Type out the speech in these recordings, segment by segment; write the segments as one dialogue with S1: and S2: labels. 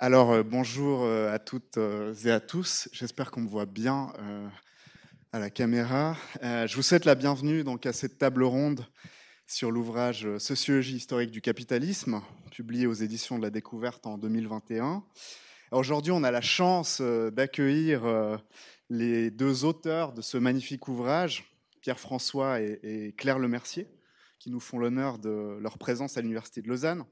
S1: Alors euh, bonjour euh, à toutes euh, et à tous, j'espère qu'on me voit bien à la caméra. Je vous souhaite la bienvenue donc à cette table ronde sur l'ouvrage Sociologie historique du capitalisme, publié aux éditions de la Découverte en 2021. Aujourd'hui, on a la chance d'accueillir les deux auteurs de ce magnifique ouvrage, Pierre-François et Claire Lemercier, qui nous font l'honneur de leur présence à l'Université de Lausanne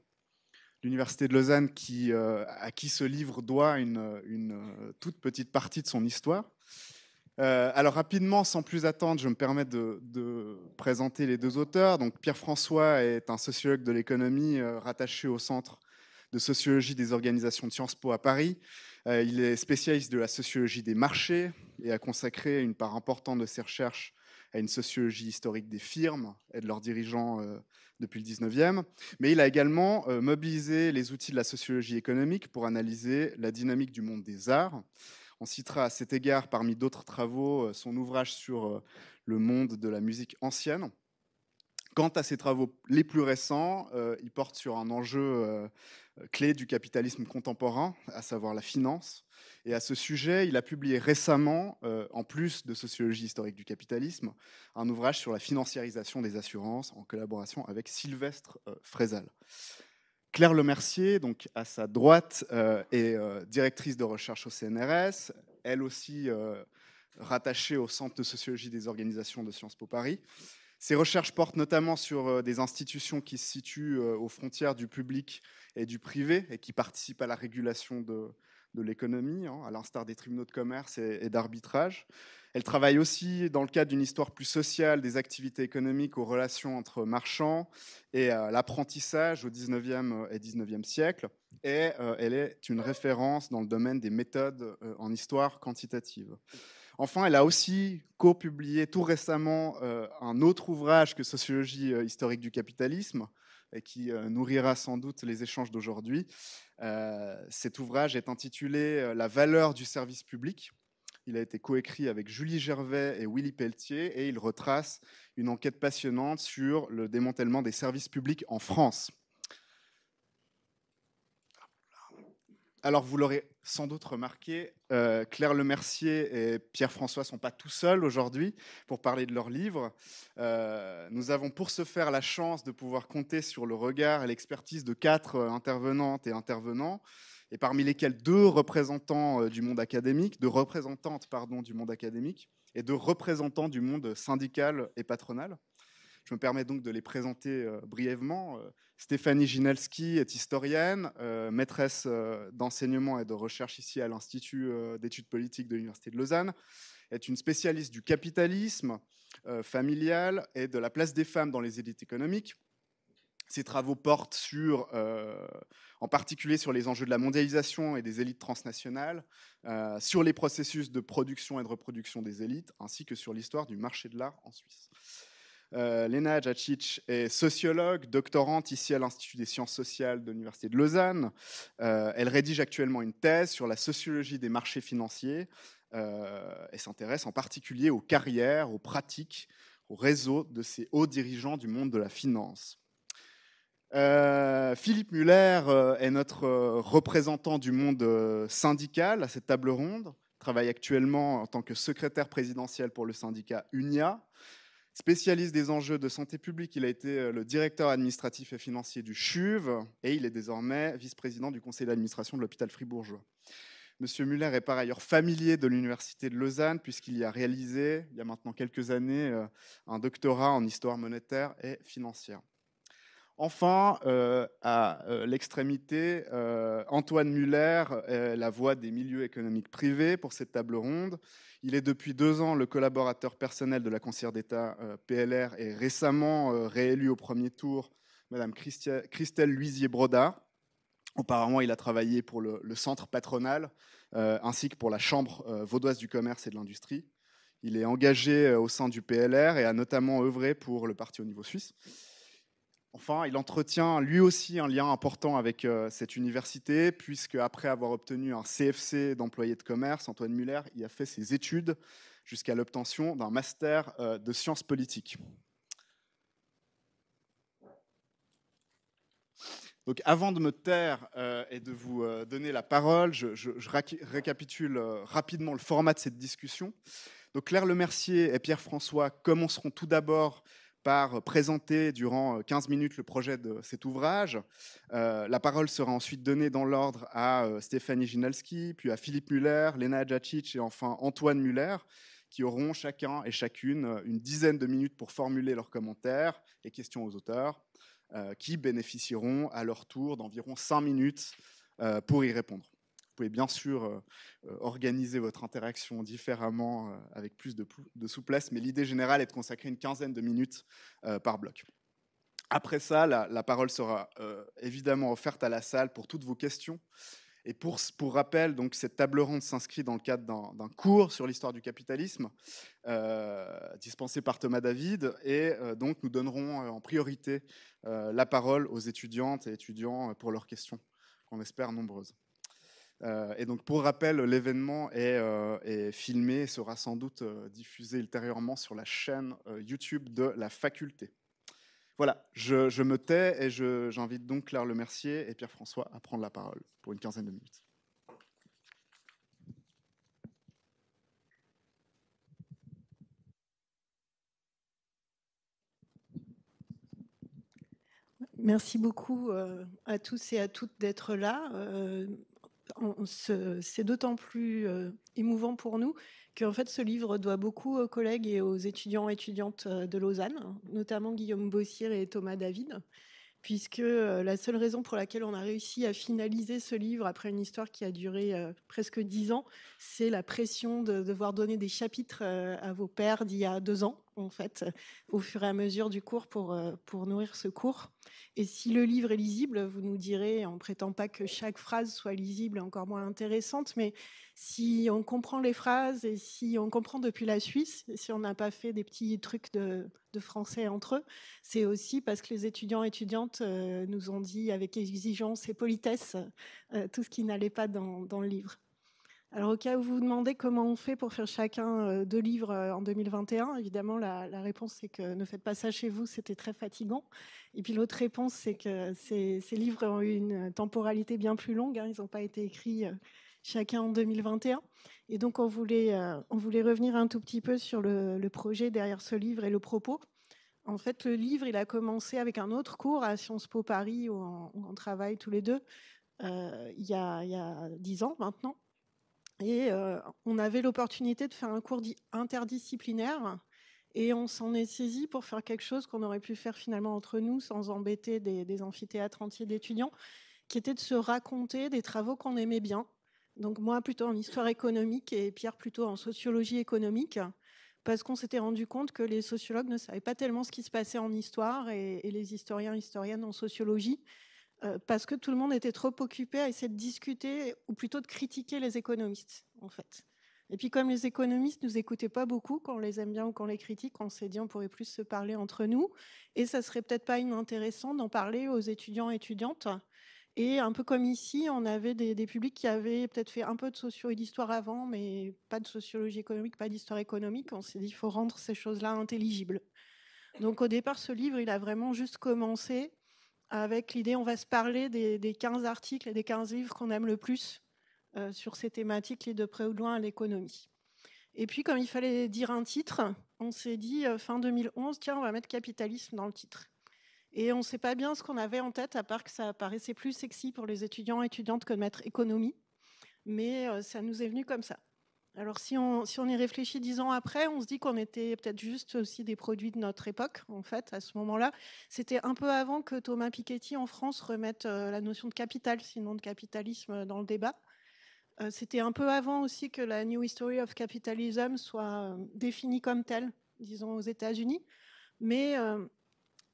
S1: l'université de Lausanne, qui, euh, à qui ce livre doit une, une, euh, toute petite partie de son histoire. Euh, alors rapidement, sans plus attendre, je me permets de, présenter les deux auteurs. Donc Pierre-François est un sociologue de l'économie rattaché au Centre de sociologie des organisations de Sciences Po à Paris. il est spécialiste de la sociologie des marchés et a consacré une part importante de ses recherches à une sociologie historique des firmes et de leurs dirigeants depuis le 19e, mais il a également euh, mobilisé les outils de la sociologie économique pour analyser la dynamique du monde des arts. On citera à cet égard, parmi d'autres travaux, euh, son ouvrage sur euh, le monde de la musique ancienne. Quant à ses travaux les plus récents, ils portent sur un enjeu clé du capitalisme contemporain, à savoir la finance et à ce sujet, il a publié récemment, euh, en plus de Sociologie historique du capitalisme, un ouvrage sur la financiarisation des assurances en collaboration avec Sylvestre euh, Frézal. Claire Lemercier, donc à sa droite, euh, est euh, directrice de recherche au CNRS, elle aussi rattachée au Centre de sociologie des organisations de Sciences Po Paris. Ses recherches portent notamment sur des institutions qui se situent aux frontières du public et du privé et qui participent à la régulation de, de l'économie, hein, à l'instar des tribunaux de commerce et, d'arbitrage. Elle travaille aussi dans le cadre d'une histoire plus sociale des activités économiques aux relations entre marchands et euh, l'apprentissage au 19e euh, et 19e siècle. Et euh, elle est une référence dans le domaine des méthodes en histoire quantitative. Enfin, elle a aussi co-publié tout récemment un autre ouvrage que Sociologie historique du capitalisme, et qui euh, nourrira sans doute les échanges d'aujourd'hui. Euh, cet ouvrage est intitulé euh, La valeur du service public. Il a été coécrit avec Julie Gervais et Willy Pelletier et il retrace une enquête passionnante sur le démantèlement des services publics en France. alors vous l'aurez sans doute remarqué, euh, Claire Lemercier et Pierre-François sont pas tout seuls aujourd'hui pour parler de leur livre. Euh, nous avons pour ce faire la chance de pouvoir compter sur le regard et l'expertise de quatre euh, intervenantes et intervenants, et parmi lesquels deux représentants du monde académique, deux représentantes pardon, du monde académique et deux représentants du monde syndical et patronal. Je me permets donc de les présenter euh, brièvement. Euh, Stéphanie Ginelski est historienne, euh, maîtresse d'enseignement et de recherche ici à l'Institut d'études politiques de l'Université de Lausanne est une spécialiste du capitalisme familial et de la place des femmes dans les élites économiques. Ses travaux portent sur, en particulier sur les enjeux de la mondialisation et des élites transnationales, sur les processus de production et de reproduction des élites, ainsi que sur l'histoire du marché de l'art en Suisse. Euh, Lena Jacic est sociologue, doctorante ici à l'Institut des sciences sociales de l'Université de Lausanne. Euh, elle rédige actuellement une thèse sur la sociologie des marchés financiers euh, et s'intéresse en particulier aux carrières, aux pratiques, aux réseaux de ces hauts dirigeants du monde de la finance. Philippe Muller est notre représentant du monde syndical à cette table ronde. travaille actuellement en tant que secrétaire présidentiel pour le syndicat UNIA, Spécialiste des enjeux de santé publique, il a été euh, le directeur administratif et financier du CHUV et il est désormais vice-président du conseil d'administration de l'hôpital fribourgeois. Monsieur Muller est par ailleurs familier de l'université de Lausanne puisqu'il y a réalisé, il y a maintenant quelques années, euh, un doctorat en histoire monétaire et financière. Enfin, euh, à euh, l'extrémité, euh, Antoine Muller, la voix des milieux économiques privés pour cette table ronde. Il est depuis deux ans le collaborateur personnel de la conseillère d'État PLR et récemment réélu au premier tour Madame Christelle Luisier-Broda. Auparavant, il a travaillé pour le centre patronal ainsi que pour la Chambre vaudoise du commerce et de l'industrie. Il est engagé au sein du PLR et a notamment œuvré pour le parti au niveau suisse. Enfin, il entretient lui aussi un lien important avec euh, cette université, puisque après avoir obtenu un CFC d'employé de commerce, Antoine Muller y a fait ses études jusqu'à l'obtention d'un master euh, de sciences politiques. Donc, avant de me taire euh, et de vous donner la parole, je, récapitule rapidement le format de cette discussion. Donc, Claire Lemercier et Pierre-François commenceront tout d'abord par présenter durant 15 euh, minutes le projet de cet ouvrage. Euh, la parole sera ensuite donnée dans l'ordre à euh, Stéphanie Ginalski, puis à Philippe Muller, Lena Adjacic et enfin Antoine Muller, qui auront chacun et chacune une dizaine de minutes pour formuler leurs commentaires et questions aux auteurs, qui bénéficieront à leur tour d'environ 5 minutes pour y répondre pouvez bien sûr euh, euh, organiser votre interaction différemment euh, avec plus de, souplesse, mais l'idée générale est de consacrer une quinzaine de minutes par bloc. Après ça, la, parole sera évidemment offerte à la salle pour toutes vos questions. Et pour, rappel, donc, cette table ronde s'inscrit dans le cadre d'un cours sur l'histoire du capitalisme dispensé par Thomas David. Et donc, nous donnerons en priorité la parole aux étudiantes et étudiants pour leurs questions, qu'on espère nombreuses. Euh, et donc, pour rappel, l'événement est, euh, filmé et sera sans doute euh, diffusé ultérieurement sur la chaîne YouTube de la faculté. Voilà, je, je me tais et j'invite donc Claire Lemercier et Pierre-François à prendre la parole pour une quinzaine de minutes.
S2: Merci beaucoup à tous et à toutes d'être là c'est d'autant plus euh, émouvant pour nous qu'en fait, ce livre doit beaucoup aux collègues et aux étudiants et étudiantes euh, de Lausanne, notamment Guillaume Bossier et Thomas David, puisque euh, la seule raison pour laquelle on a réussi à finaliser ce livre après une histoire qui a duré presque dix ans, c'est la pression de devoir donner des chapitres à vos pères d'il y a deux ans en fait, au fur et à mesure du cours pour, euh, pour nourrir ce cours. Et si le livre est lisible, vous nous direz, on prétend pas que chaque phrase soit lisible, encore moins intéressante, mais si on comprend les phrases et si on comprend depuis la Suisse, si on n'a pas fait des petits trucs de, français entre eux, c'est aussi parce que les étudiants et étudiantes euh, nous ont dit avec exigence et politesse euh, tout ce qui n'allait pas dans le livre. Alors, au cas où vous vous demandez comment on fait pour faire chacun euh, deux livres euh, en 2021, évidemment, la, réponse, c'est que ne faites pas ça chez vous, c'était très fatigant. Et puis, l'autre réponse, c'est que ces, livres ont eu une temporalité bien plus longue. Hein. ils n'ont pas été écrits euh, chacun en 2021. Et donc, on voulait, revenir un tout petit peu sur le, projet derrière ce livre et le propos. En fait, le livre, il a commencé avec un autre cours à Sciences Po Paris où on, travaille tous les deux il, y a, dix ans maintenant. Et euh, on avait l'opportunité de faire un cours interdisciplinaire. Et on s'en est saisi pour faire quelque chose qu'on aurait pu faire finalement entre nous sans embêter des, amphithéâtres entiers d'étudiants, qui était de se raconter des travaux qu'on aimait bien. Donc moi plutôt en histoire économique et Pierre plutôt en sociologie économique, parce qu'on s'était rendu compte que les sociologues ne savaient pas tellement ce qui se passait en histoire et, les historiens historiennes en sociologie. Euh, parce que tout le monde était trop occupé à essayer de discuter, ou plutôt de critiquer les économistes, en fait. Et puis comme les économistes nous écoutaient pas beaucoup, quand on les aime bien ou quand on les critique, on s'est dit on pourrait plus se parler entre nous, et ça serait peut-être pas inintéressant d'en parler aux étudiants et étudiantes. Et un peu comme ici, on avait des, publics qui avaient peut-être fait un peu de sociologie et d'histoire avant, mais pas de sociologie économique, pas d'histoire économique. On s'est dit, il faut rendre ces choses-là intelligibles. Donc au départ, ce livre, il a vraiment juste commencé avec l'idée on va se parler des, 15 articles et des 15 livres qu'on aime le plus euh, sur ces thématiques liées de près ou de loin à l'économie. Et puis comme il fallait dire un titre, on s'est dit euh, fin 2011, tiens, on va mettre capitalisme dans le titre. Et on ne sait pas bien ce qu'on avait en tête, à part que ça paraissait plus sexy pour les étudiants et étudiantes que de mettre économie. Mais euh, ça nous est venu comme ça. Alors si on, y réfléchit dix ans après, on se dit qu'on était peut-être juste aussi des produits de notre époque, en fait, à ce moment-là. C'était un peu avant que Thomas Piketty en France remette euh, la notion de capital, sinon de capitalisme, dans le débat. Euh, c'était un peu avant aussi que la New History of Capitalism soit euh, définie comme telle, disons aux États-Unis. Mais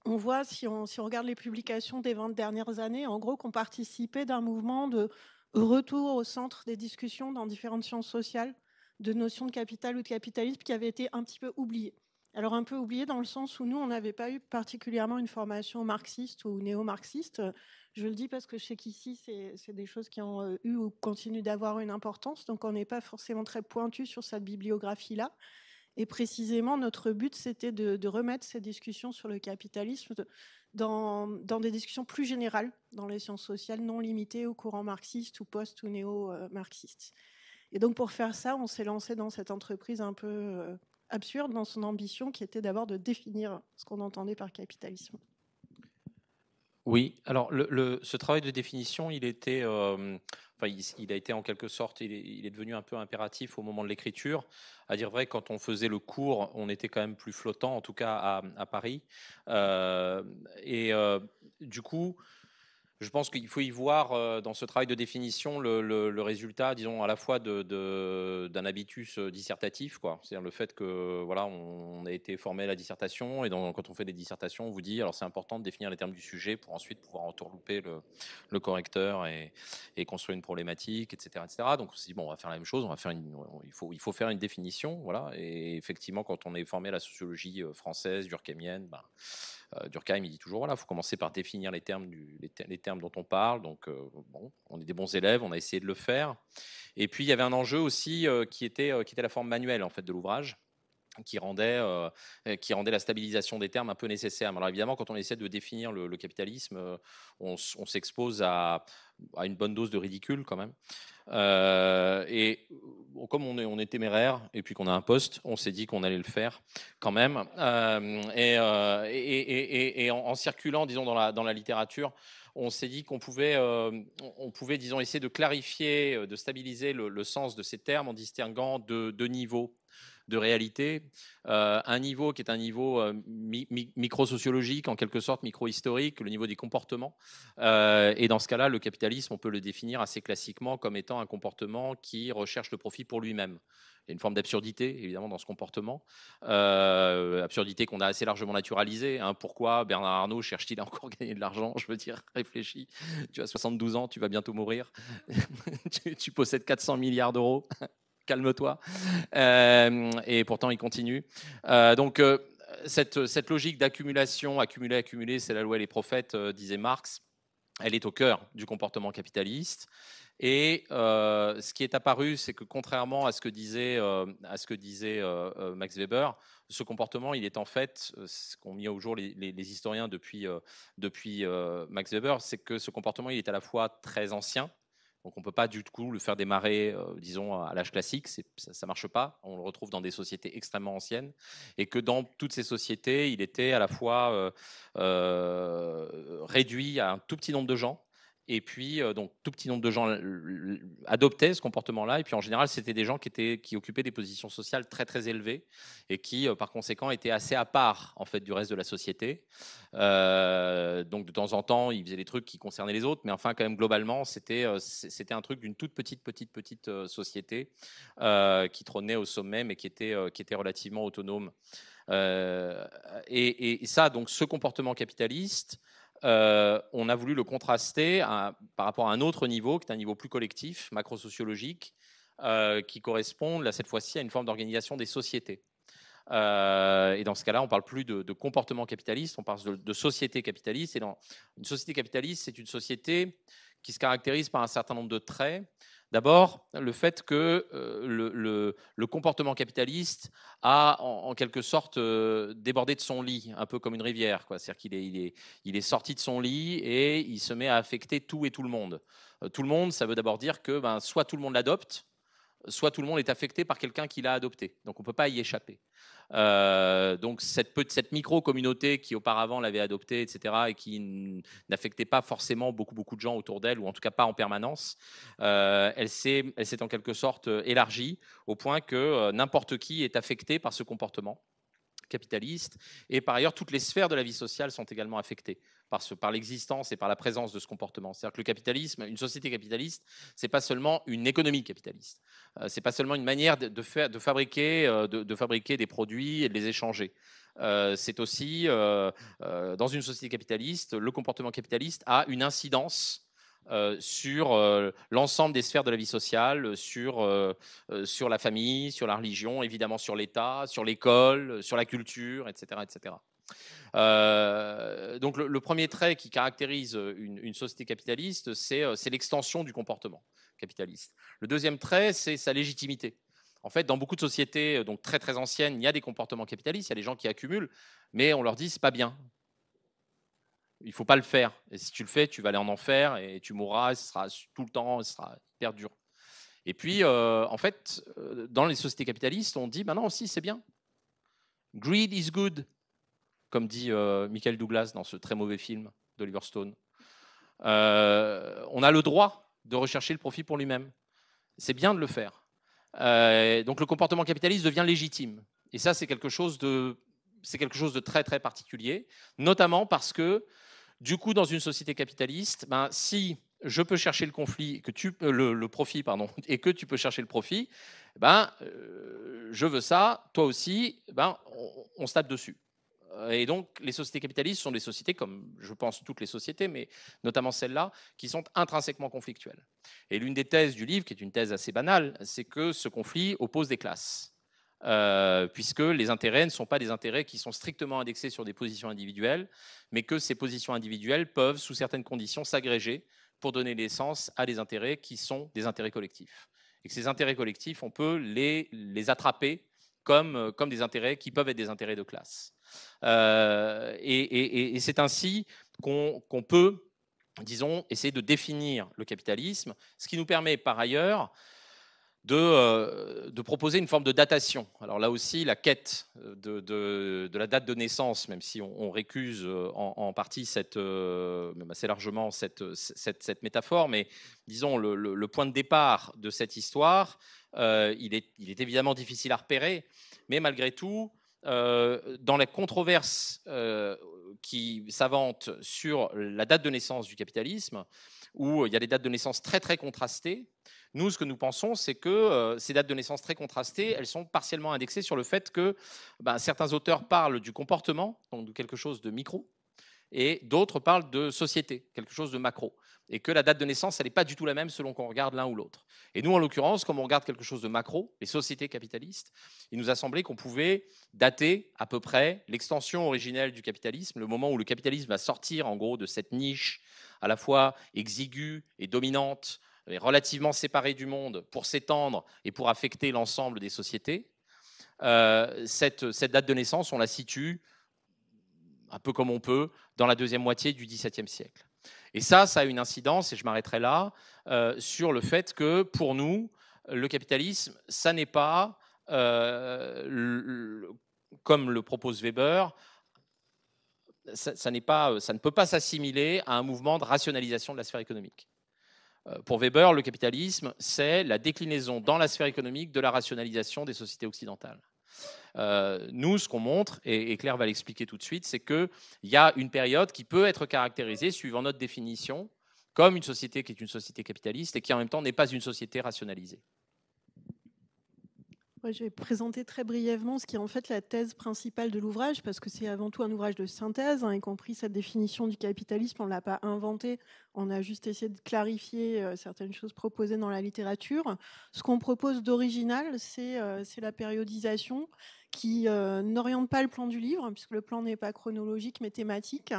S2: on voit, si on, si on regarde les publications des 20 dernières années, en gros, qu'on participait d'un mouvement de retour au centre des discussions dans différentes sciences sociales de notions de capital ou de capitalisme qui avaient été un petit peu oubliées. Alors un peu oubliées dans le sens où nous, on n'avait pas eu particulièrement une formation marxiste ou néo-marxiste. Je le dis parce que je sais qu'ici, c'est des choses qui ont euh, eu ou continuent d'avoir une importance, donc on n'est pas forcément très pointu sur cette bibliographie-là. Et précisément, notre but, c'était de, remettre ces discussions sur le capitalisme dans, des discussions plus générales, dans les sciences sociales non limitées au courant marxiste ou post- ou néo-marxiste. Euh, et donc pour faire ça, on s'est lancé dans cette entreprise un peu euh, absurde, dans son ambition qui était d'abord de définir ce qu'on entendait par capitalisme.
S3: Oui, alors ce travail de définition, il était, euh, il, a été en quelque sorte, il est, devenu un peu impératif au moment de l'écriture. À dire vrai, quand on faisait le cours, on était quand même plus flottant, en tout cas à, Paris. Euh, et du coup, je pense qu'il faut y voir euh, dans ce travail de définition le, résultat, disons, à la fois d'un de, d'un habitus euh, dissertatif, quoi. C'est-à-dire le fait que, voilà, on, a été formé à la dissertation et quand on fait des dissertations, on vous dit, alors c'est important de définir les termes du sujet pour ensuite pouvoir entourlouper le, le correcteur et, et, construire une problématique, etc., Donc on se dit, bon, on va faire la même chose, on va faire il, faut, il faut faire une définition, voilà. Et effectivement, quand on est formé à la sociologie euh, française, durkheimienne, ben, euh, Durkheim, il dit toujours, voilà, il faut commencer par définir les termes, termes dont on parle. Donc, euh, bon, on est des bons élèves, on a essayé de le faire. Et puis, il y avait un enjeu aussi euh, qui, était, qui était la forme manuelle, en fait, de l'ouvrage qui rendait, euh, qui rendait la stabilisation des termes un peu nécessaire. Alors évidemment, quand on essaie de définir le, capitalisme, euh, on, s'expose à, une bonne dose de ridicule quand même. Euh, et comme on est, on téméraire et puis qu'on a un poste, on s'est dit qu'on allait le faire quand même. et, et, en, circulant, disons, dans la, littérature, on s'est dit qu'on pouvait, on pouvait, disons, essayer de clarifier, de stabiliser le, sens de ces termes en distinguant deux niveaux de réalité, euh, un niveau qui est un niveau euh, microsociologique micro-sociologique, en quelque sorte micro-historique, le niveau des comportements. Euh, et dans ce cas-là, le capitalisme, on peut le définir assez classiquement comme étant un comportement qui recherche le profit pour lui-même. Il y a une forme d'absurdité, évidemment, dans ce comportement. absurdité qu'on a assez largement naturalisée. Hein. Pourquoi Bernard Arnault cherche-t-il à encore gagner de l'argent Je veux dire, réfléchis. Tu as 72 ans, tu vas bientôt mourir. tu possèdes 400 milliards d'euros calme-toi. Euh, et pourtant, il continue. Euh, donc, euh, cette, cette, logique d'accumulation, accumuler, accumuler, c'est la loi et les prophètes, disait Marx, elle est au cœur du comportement capitaliste. Et ce qui est apparu, c'est que contrairement à ce que disait, à ce que disait Max Weber, ce comportement, il est en fait, ce qu'ont mis au jour les, les historiens depuis, depuis Max Weber, c'est que ce comportement, il est à la fois très ancien, donc on ne peut pas du coup le faire démarrer, euh, disons, à l'âge classique, ça ne marche pas. On le retrouve dans des sociétés extrêmement anciennes. Et que dans toutes ces sociétés, il était à la fois euh, euh, réduit à un tout petit nombre de gens, et puis, euh, donc, tout petit nombre de gens adoptaient ce comportement-là. Et puis, en général, c'était des gens qui, étaient, qui occupaient des positions sociales très, très élevées et qui, euh, par conséquent, étaient assez à part, en fait, du reste de la société. Euh, donc, de temps en temps, ils faisaient des trucs qui concernaient les autres. Mais enfin, quand même, globalement, c'était, un truc d'une toute petite, petite, petite société qui trônait au sommet, mais qui était, qui était relativement autonome. et, et, ça, donc, ce comportement capitaliste euh, on a voulu le contraster par rapport à un autre niveau, qui est un niveau plus collectif, macro-sociologique, euh, qui correspond, cette fois-ci, à une forme d'organisation des sociétés. Euh, et dans ce cas-là, on ne parle plus de, comportement capitaliste, on parle de, de société capitaliste. Et dans une société capitaliste, c'est une société qui se caractérise par un certain nombre de traits D'abord, le fait que euh, le, comportement capitaliste a en, quelque sorte euh, débordé de son lit, un peu comme une rivière. C'est-à-dire qu'il est, sorti de son lit et il se met à affecter tout et tout le monde. Euh, tout le monde, ça veut d'abord dire que ben, soit tout le monde l'adopte, soit tout le monde est affecté par quelqu'un qui l'a adopté. Donc on ne peut pas y échapper. Euh, donc cette, micro-communauté qui auparavant l'avait adopté, etc., et qui n'affectait pas forcément beaucoup, beaucoup de gens autour d'elle, ou en tout cas pas en permanence, euh, elle s'est en quelque sorte euh, élargie au point que n'importe qui est affecté par ce comportement capitaliste. Et par ailleurs, toutes les sphères de la vie sociale sont également affectées par, l'existence et par la présence de ce comportement. C'est-à-dire que le capitalisme, une société capitaliste, ce n'est pas seulement une économie capitaliste. Euh, ce n'est pas seulement une manière de, faire, euh, de fabriquer, des produits et de les échanger. Euh, c'est aussi, dans une société capitaliste, le comportement capitaliste a une incidence sur l'ensemble des sphères de la vie sociale, sur, sur la famille, sur la religion, évidemment sur l'État, sur l'école, sur la culture, etc. etc. Euh, donc le, premier trait qui caractérise euh, une, société capitaliste, euh, c'est l'extension du comportement capitaliste. Le deuxième trait, c'est sa légitimité. En fait, dans beaucoup de sociétés donc très très anciennes, il y a des comportements capitalistes, il y a des gens qui accumulent, mais on leur dit c'est pas bien. Il faut pas le faire. Et si tu le fais, tu vas aller en enfer et tu mourras, ce sera tout le temps, ce sera hyper dur. Et puis, en fait, dans les sociétés capitalistes, on dit maintenant bah non, si, c'est bien. Greed is good comme dit euh, Michael Douglas dans ce très mauvais film d'Oliver Stone. Euh, on a le droit de rechercher le profit pour lui-même. C'est bien de le faire. Euh, donc le comportement capitaliste devient légitime. Et ça, c'est quelque chose de très très particulier, notamment parce que du coup, dans une société capitaliste, ben, si je peux chercher le conflit, que tu le, le profit pardon, et que tu peux chercher le profit, ben je veux ça, toi aussi, ben on, on se tape dessus. Euh, et donc, les sociétés capitalistes sont des sociétés, comme je pense toutes les sociétés, mais notamment celles-là, qui sont intrinsèquement conflictuelles. Et l'une des thèses du livre, qui est une thèse assez banale, c'est que ce conflit oppose des classes. Euh, puisque les intérêts ne sont pas des intérêts qui sont strictement indexés sur des positions individuelles, mais que ces positions individuelles peuvent, sous certaines conditions, s'agréger pour donner naissance à des intérêts qui sont des intérêts collectifs. Et que ces intérêts collectifs, on peut les, attraper euh, comme des intérêts qui peuvent être des intérêts de classe. Euh, et, et, c'est ainsi qu'on peut, disons, essayer de définir le capitalisme, ce qui nous permet par ailleurs de, euh, de, proposer une forme de datation. Alors là aussi, la quête euh, de, la date de naissance, même si on, récuse en, partie cette, assez largement cette, cette, métaphore, mais disons le, point de départ de cette histoire, il, est, il, est, évidemment difficile à repérer, mais malgré tout, euh, dans la controverse euh, qui s'avante sur la date de naissance du capitalisme, où euh, il y a des dates de naissance très très contrastées, nous, ce que nous pensons, c'est que ces dates de naissance très contrastées, elles sont partiellement indexées sur le fait que ben, certains auteurs parlent du comportement, donc de quelque chose de micro, et d'autres parlent de société, quelque chose de macro, et que la date de naissance, elle n'est pas du tout la même selon qu'on regarde l'un ou l'autre. Et nous, en l'occurrence, comme on regarde quelque chose de macro, les sociétés capitalistes, il nous a semblé qu'on pouvait dater à peu près l'extension originelle du capitalisme, le moment où le capitalisme va sortir en gros de cette niche à la fois exiguë et dominante, relativement séparée du monde, pour s'étendre et pour affecter l'ensemble des sociétés. Euh, cette, date de naissance, on la situe un peu comme on peut, dans la deuxième moitié du XVIIe siècle. Et ça, ça a une incidence, et je m'arrêterai là, euh, sur le fait que pour nous, le capitalisme, ça n'est pas, euh, comme le propose Weber, ça, pas, euh, ça ne peut pas s'assimiler à un mouvement de rationalisation de la sphère économique. Pour Weber, le capitalisme, c'est la déclinaison dans la sphère économique de la rationalisation des sociétés occidentales. Euh, nous, ce qu'on montre, et, et, Claire va l'expliquer tout de suite, c'est qu'il y a une période qui peut être caractérisée, suivant notre définition, comme une société qui est une société capitaliste et qui en même temps n'est pas une société rationalisée.
S2: Je vais présenter très brièvement ce qui est en fait la thèse principale de l'ouvrage, parce que c'est avant tout un ouvrage de synthèse, hein, y compris cette définition du capitalisme, on ne l'a pas inventée, on a juste essayé de clarifier euh, certaines choses proposées dans la littérature. Ce qu'on propose d'original, c'est euh, la périodisation qui euh, n'oriente pas le plan du livre, puisque le plan n'est pas chronologique mais thématique,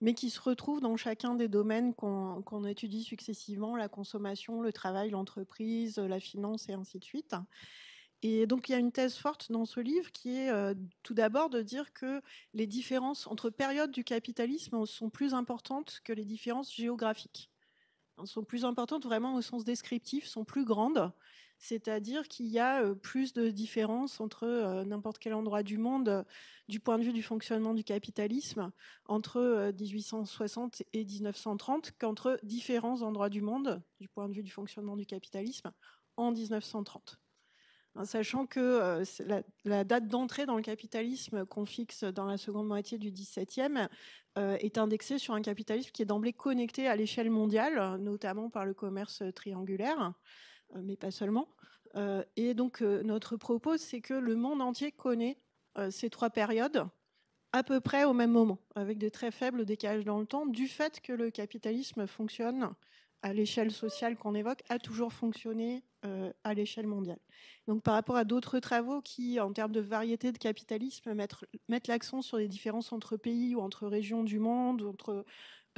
S2: mais qui se retrouve dans chacun des domaines qu'on étudie successivement, la consommation, le travail, l'entreprise, la finance et ainsi de suite. Et donc il y a une thèse forte dans ce livre qui est tout d'abord de dire que les différences entre périodes du capitalisme sont plus importantes que les différences géographiques. Elles sont plus importantes vraiment au sens descriptif, sont plus grandes. C'est-à-dire qu'il y a plus de différences entre n'importe quel endroit du monde du point de vue du fonctionnement du capitalisme entre 1860 et 1930 qu'entre différents endroits du monde du point de vue du fonctionnement du capitalisme en 1930 sachant que euh, la, la, date d'entrée dans le capitalisme qu'on fixe dans la seconde moitié du XVIIe euh, est indexée sur un capitalisme qui est d'emblée connecté à l'échelle mondiale, notamment par le commerce triangulaire, euh, mais pas seulement. et donc notre propos, c'est que le monde entier connaît ces trois périodes à peu près au même moment, avec des très faibles décalages dans le temps, du fait que le capitalisme fonctionne à l'échelle sociale qu'on évoque, a toujours fonctionné euh, à l'échelle mondiale. Donc par rapport à d'autres travaux qui, en termes de variété de capitalisme, mettent, l'accent sur les différences entre pays ou entre régions du monde, entre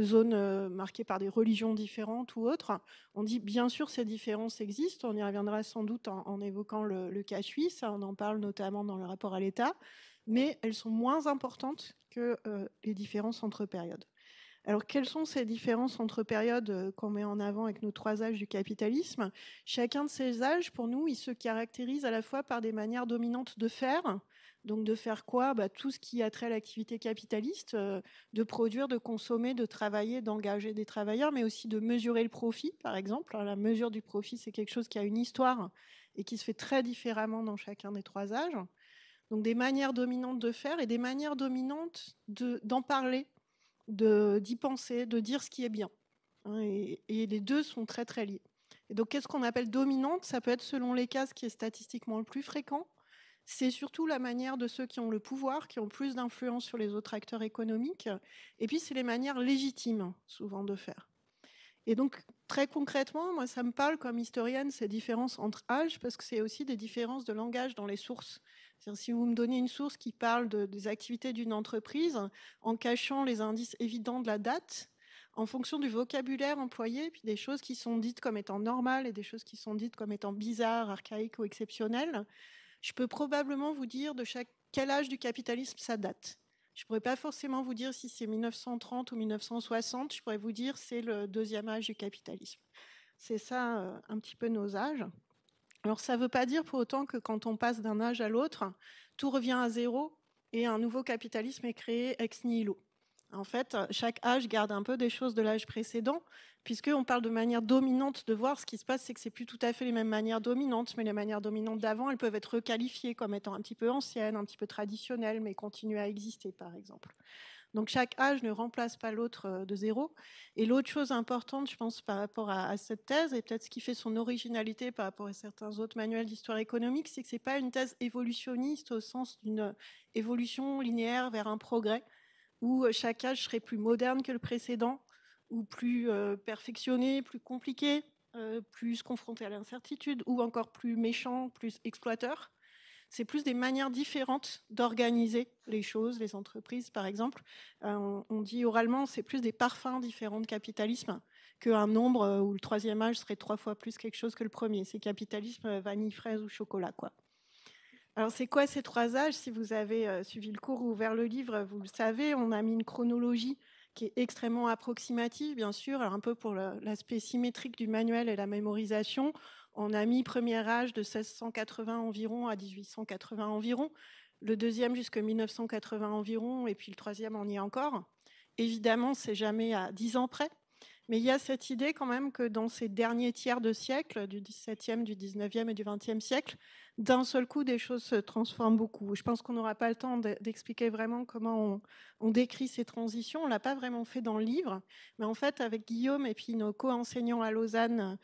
S2: zones euh, marquées par des religions différentes ou autres. On dit bien sûr ces différences existent, on y reviendra sans doute en, évoquant le, cas suisse, hein, on en parle notamment dans le rapport à l'État, mais elles sont moins importantes que euh, les différences entre périodes. Alors, quelles sont ces différences entre périodes euh, qu'on met en avant avec nos trois âges du capitalisme Chacun de ces âges, pour nous, il se caractérise à la fois par des manières dominantes de faire, donc de faire quoi bah, Tout ce qui a trait à l'activité capitaliste, euh, de produire, de consommer, de travailler, d'engager des travailleurs, mais aussi de mesurer le profit, par exemple. la mesure du profit, c'est quelque chose qui a une histoire et qui se fait très différemment dans chacun des trois âges. Donc des manières dominantes de faire et des manières dominantes d'en parler d'y penser, de dire ce qui est bien. Hein, et, et, les deux sont très très liés. Et donc qu'est-ce qu'on appelle dominante Ça peut être selon les cas ce qui est statistiquement le plus fréquent. C'est surtout la manière de ceux qui ont le pouvoir, qui ont plus d'influence sur les autres acteurs économiques. Et puis c'est les manières légitimes souvent de faire. Et donc, très concrètement, moi, ça me parle comme historienne ces différences entre âges, parce que c'est aussi des différences de langage dans les sources. Si vous me donnez une source qui parle des activités d'une entreprise en cachant les indices évidents de la date, en fonction du vocabulaire employé, puis des choses qui sont dites comme étant normales et des choses qui sont dites comme étant bizarres, archaïques ou exceptionnelles, je peux probablement vous dire de chaque, quel âge du capitalisme ça date. Je ne pourrais pas forcément vous dire si c'est 1930 ou 1960, je pourrais vous dire c'est le deuxième âge du capitalisme. C'est ça euh, un petit peu nos âges. Alors ça ne veut pas dire pour autant que quand on passe d'un âge à l'autre, tout revient à zéro et un nouveau capitalisme est créé ex nihilo. En fait, chaque âge garde un peu des choses de l'âge précédent, puisqu'on parle de manière dominante de voir ce qui se passe, c'est que c'est plus tout à fait les mêmes manières dominantes, mais les manières dominantes d'avant, elles peuvent être requalifiées comme étant un petit peu anciennes, un petit peu traditionnelles, mais continuent à exister, par exemple. Donc chaque âge ne remplace pas l'autre euh, de zéro. Et l'autre chose importante, je pense, par rapport à, cette thèse, et peut-être ce qui fait son originalité par rapport à certains autres manuels d'histoire économique, c'est que ce n'est pas une thèse évolutionniste au sens d'une euh, évolution linéaire vers un progrès, où euh, chaque âge serait plus moderne que le précédent, ou plus perfectionné, plus compliqué, plus confronté à l'incertitude, ou encore plus méchant, plus exploiteur c'est plus des manières différentes d'organiser les choses, les entreprises par exemple. Euh, on dit oralement, c'est plus des parfums différents de capitalisme qu'un nombre où le troisième âge serait trois fois plus quelque chose que le premier. C'est capitalisme euh, vanille, fraise ou chocolat, quoi. Alors, c'est quoi ces trois âges Si vous avez euh, suivi le cours ou ouvert le livre, vous le savez, on a mis une chronologie qui est extrêmement approximative, bien sûr, un peu pour l'aspect symétrique du manuel et la mémorisation. On a mis premier âge de 1680 environ à 1880 environ, le deuxième jusque 1980 environ, et puis le troisième on y est encore. Évidemment, c'est jamais à 10 ans près, mais il y a cette idée quand même que dans ces derniers tiers de siècle, du 17e, du 19e et du 20e siècle, d'un seul coup, des choses se transforment beaucoup. Je pense qu'on n'aura pas le temps d'expliquer vraiment comment on, décrit ces transitions. On ne l'a pas vraiment fait dans le livre, mais en fait, avec Guillaume et puis nos co-enseignants à Lausanne,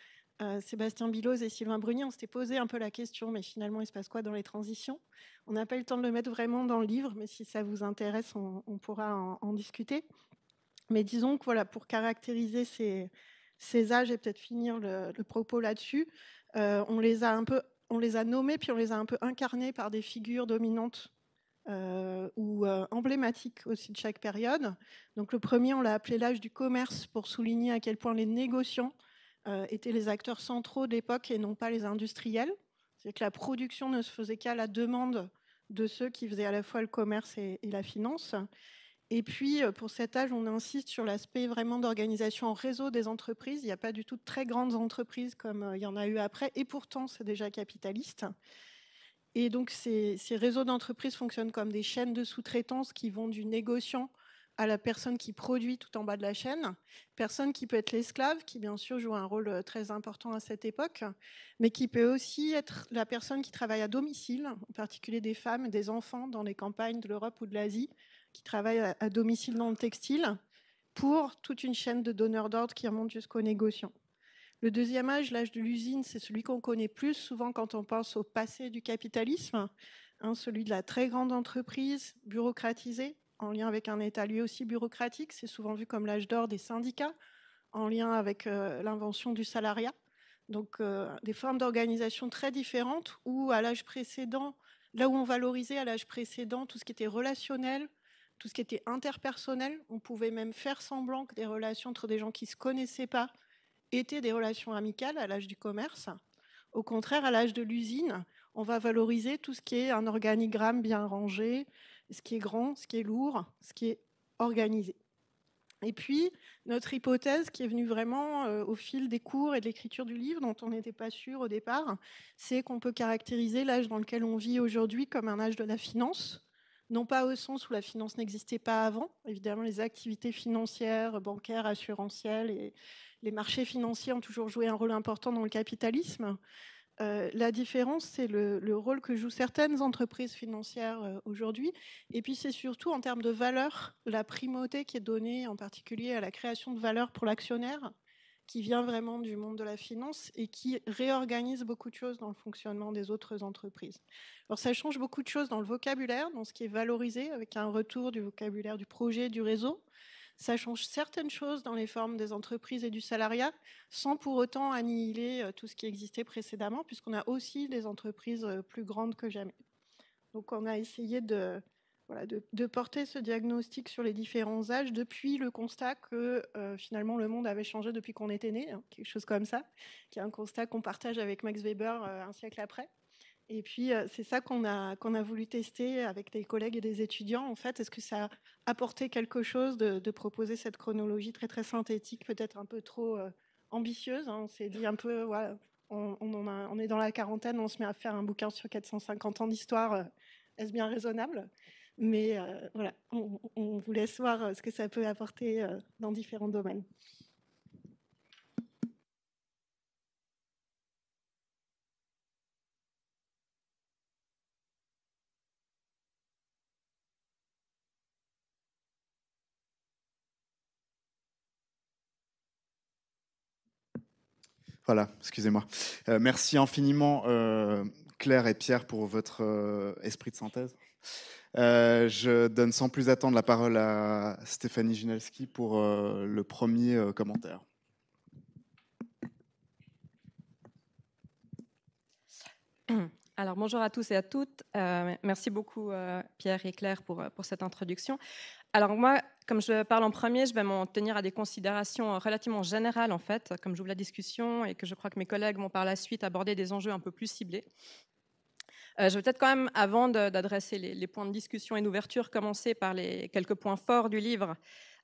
S2: Sébastien Biloz et Sylvain Brunier, on s'était posé un peu la question, mais finalement, il se passe quoi dans les transitions On n'a pas eu le temps de le mettre vraiment dans le livre, mais si ça vous intéresse, on, pourra en, discuter. Mais disons que voilà, pour caractériser ces, âges et peut-être finir le, propos là-dessus, euh, on les a un peu, on les a nommés puis on les a un peu incarnés par des figures dominantes euh, ou euh, emblématiques aussi de chaque période. Donc le premier, on l'a appelé l'âge du commerce pour souligner à quel point les négociants euh, étaient les acteurs centraux d'époque et non pas les industriels. C'est que la production ne se faisait qu'à la demande de ceux qui faisaient à la fois le commerce et, la finance. Et puis, euh, pour cet âge, on insiste sur l'aspect vraiment d'organisation en réseau des entreprises. Il n'y a pas du tout de très grandes entreprises comme euh, il y en a eu après, et pourtant, c'est déjà capitaliste. Et donc, ces réseaux d'entreprises fonctionnent comme des chaînes de sous-traitance qui vont du négociant à la personne qui produit tout en bas de la chaîne, personne qui peut être l'esclave, qui bien sûr joue un rôle euh, très important à cette époque, mais qui peut aussi être la personne qui travaille à domicile, en particulier des femmes, des enfants dans les campagnes de l'Europe ou de l'Asie, qui travaillent à domicile dans le textile, pour toute une chaîne de donneurs d'ordre qui remonte jusqu'aux négociants. Le deuxième âge, l'âge de l'usine, c'est celui qu'on connaît plus souvent quand on pense au passé du capitalisme, hein, celui de la très grande entreprise bureaucratisée, en lien avec un État lui aussi bureaucratique. C'est souvent vu comme l'âge d'or des syndicats, en lien avec euh, l'invention du salariat. Donc euh, des formes d'organisation très différentes où à l'âge précédent, là où on valorisait à l'âge précédent tout ce qui était relationnel, tout ce qui était interpersonnel, on pouvait même faire semblant que des relations entre des gens qui ne se connaissaient pas étaient des relations amicales à l'âge du commerce. Au contraire, à l'âge de l'usine, on va valoriser tout ce qui est un organigramme bien rangé, ce qui est grand, ce qui est lourd, ce qui est organisé. Et puis, notre hypothèse qui est venue vraiment euh, au fil des cours et de l'écriture du livre, dont on n'était pas sûr au départ, c'est qu'on peut caractériser l'âge dans lequel on vit aujourd'hui comme un âge de la finance, non pas au sens où la finance n'existait pas avant. Évidemment, les activités financières, bancaires, assurantielles et les marchés financiers ont toujours joué un rôle important dans le capitalisme, euh, la différence, c'est le, rôle que jouent certaines entreprises financières euh, aujourd'hui. Et puis, c'est surtout en termes de valeur, la primauté qui est donnée en particulier à la création de valeur pour l'actionnaire, qui vient vraiment du monde de la finance et qui réorganise beaucoup de choses dans le fonctionnement des autres entreprises. Alors, ça change beaucoup de choses dans le vocabulaire, dans ce qui est valorisé, avec un retour du vocabulaire du projet, du réseau ça change certaines choses dans les formes des entreprises et du salariat, sans pour autant annihiler euh, tout ce qui existait précédemment, puisqu'on a aussi des entreprises euh, plus grandes que jamais. Donc on a essayé de, porter ce diagnostic sur les différents âges depuis le constat que euh, finalement le monde avait changé depuis qu'on était né, hein, quelque chose comme ça, qui est un constat qu'on partage avec Max Weber un siècle après. Et puis, euh, c'est ça qu'on a, qu'on a voulu tester avec des collègues et des étudiants. En fait, est-ce que ça a apporté quelque chose de, proposer cette chronologie très, très synthétique, peut-être un peu trop euh, ambitieuse hein? On s'est dit un peu, on, on, est dans la quarantaine, on se met à faire un bouquin sur 450 ans d'histoire. Euh, est-ce bien raisonnable Mais voilà, on, on, vous laisse voir ce que ça peut apporter dans différents domaines.
S1: Voilà, excusez-moi. Euh, merci infiniment, euh, Claire et Pierre, pour votre euh, esprit de synthèse. je donne sans plus attendre la parole à Stéphanie Ginalski pour le premier commentaire.
S4: Alors bonjour à tous et à toutes. merci beaucoup Pierre et Claire pour, pour cette introduction. Alors moi, comme je parle en premier, je vais m'en tenir à des considérations euh, relativement générales, en fait, comme j'ouvre la discussion et que je crois que mes collègues vont par la suite aborder des enjeux un peu plus ciblés. Euh, je vais peut-être quand même, avant d'adresser les, les, points de discussion et d'ouverture, commencer par les quelques points forts du livre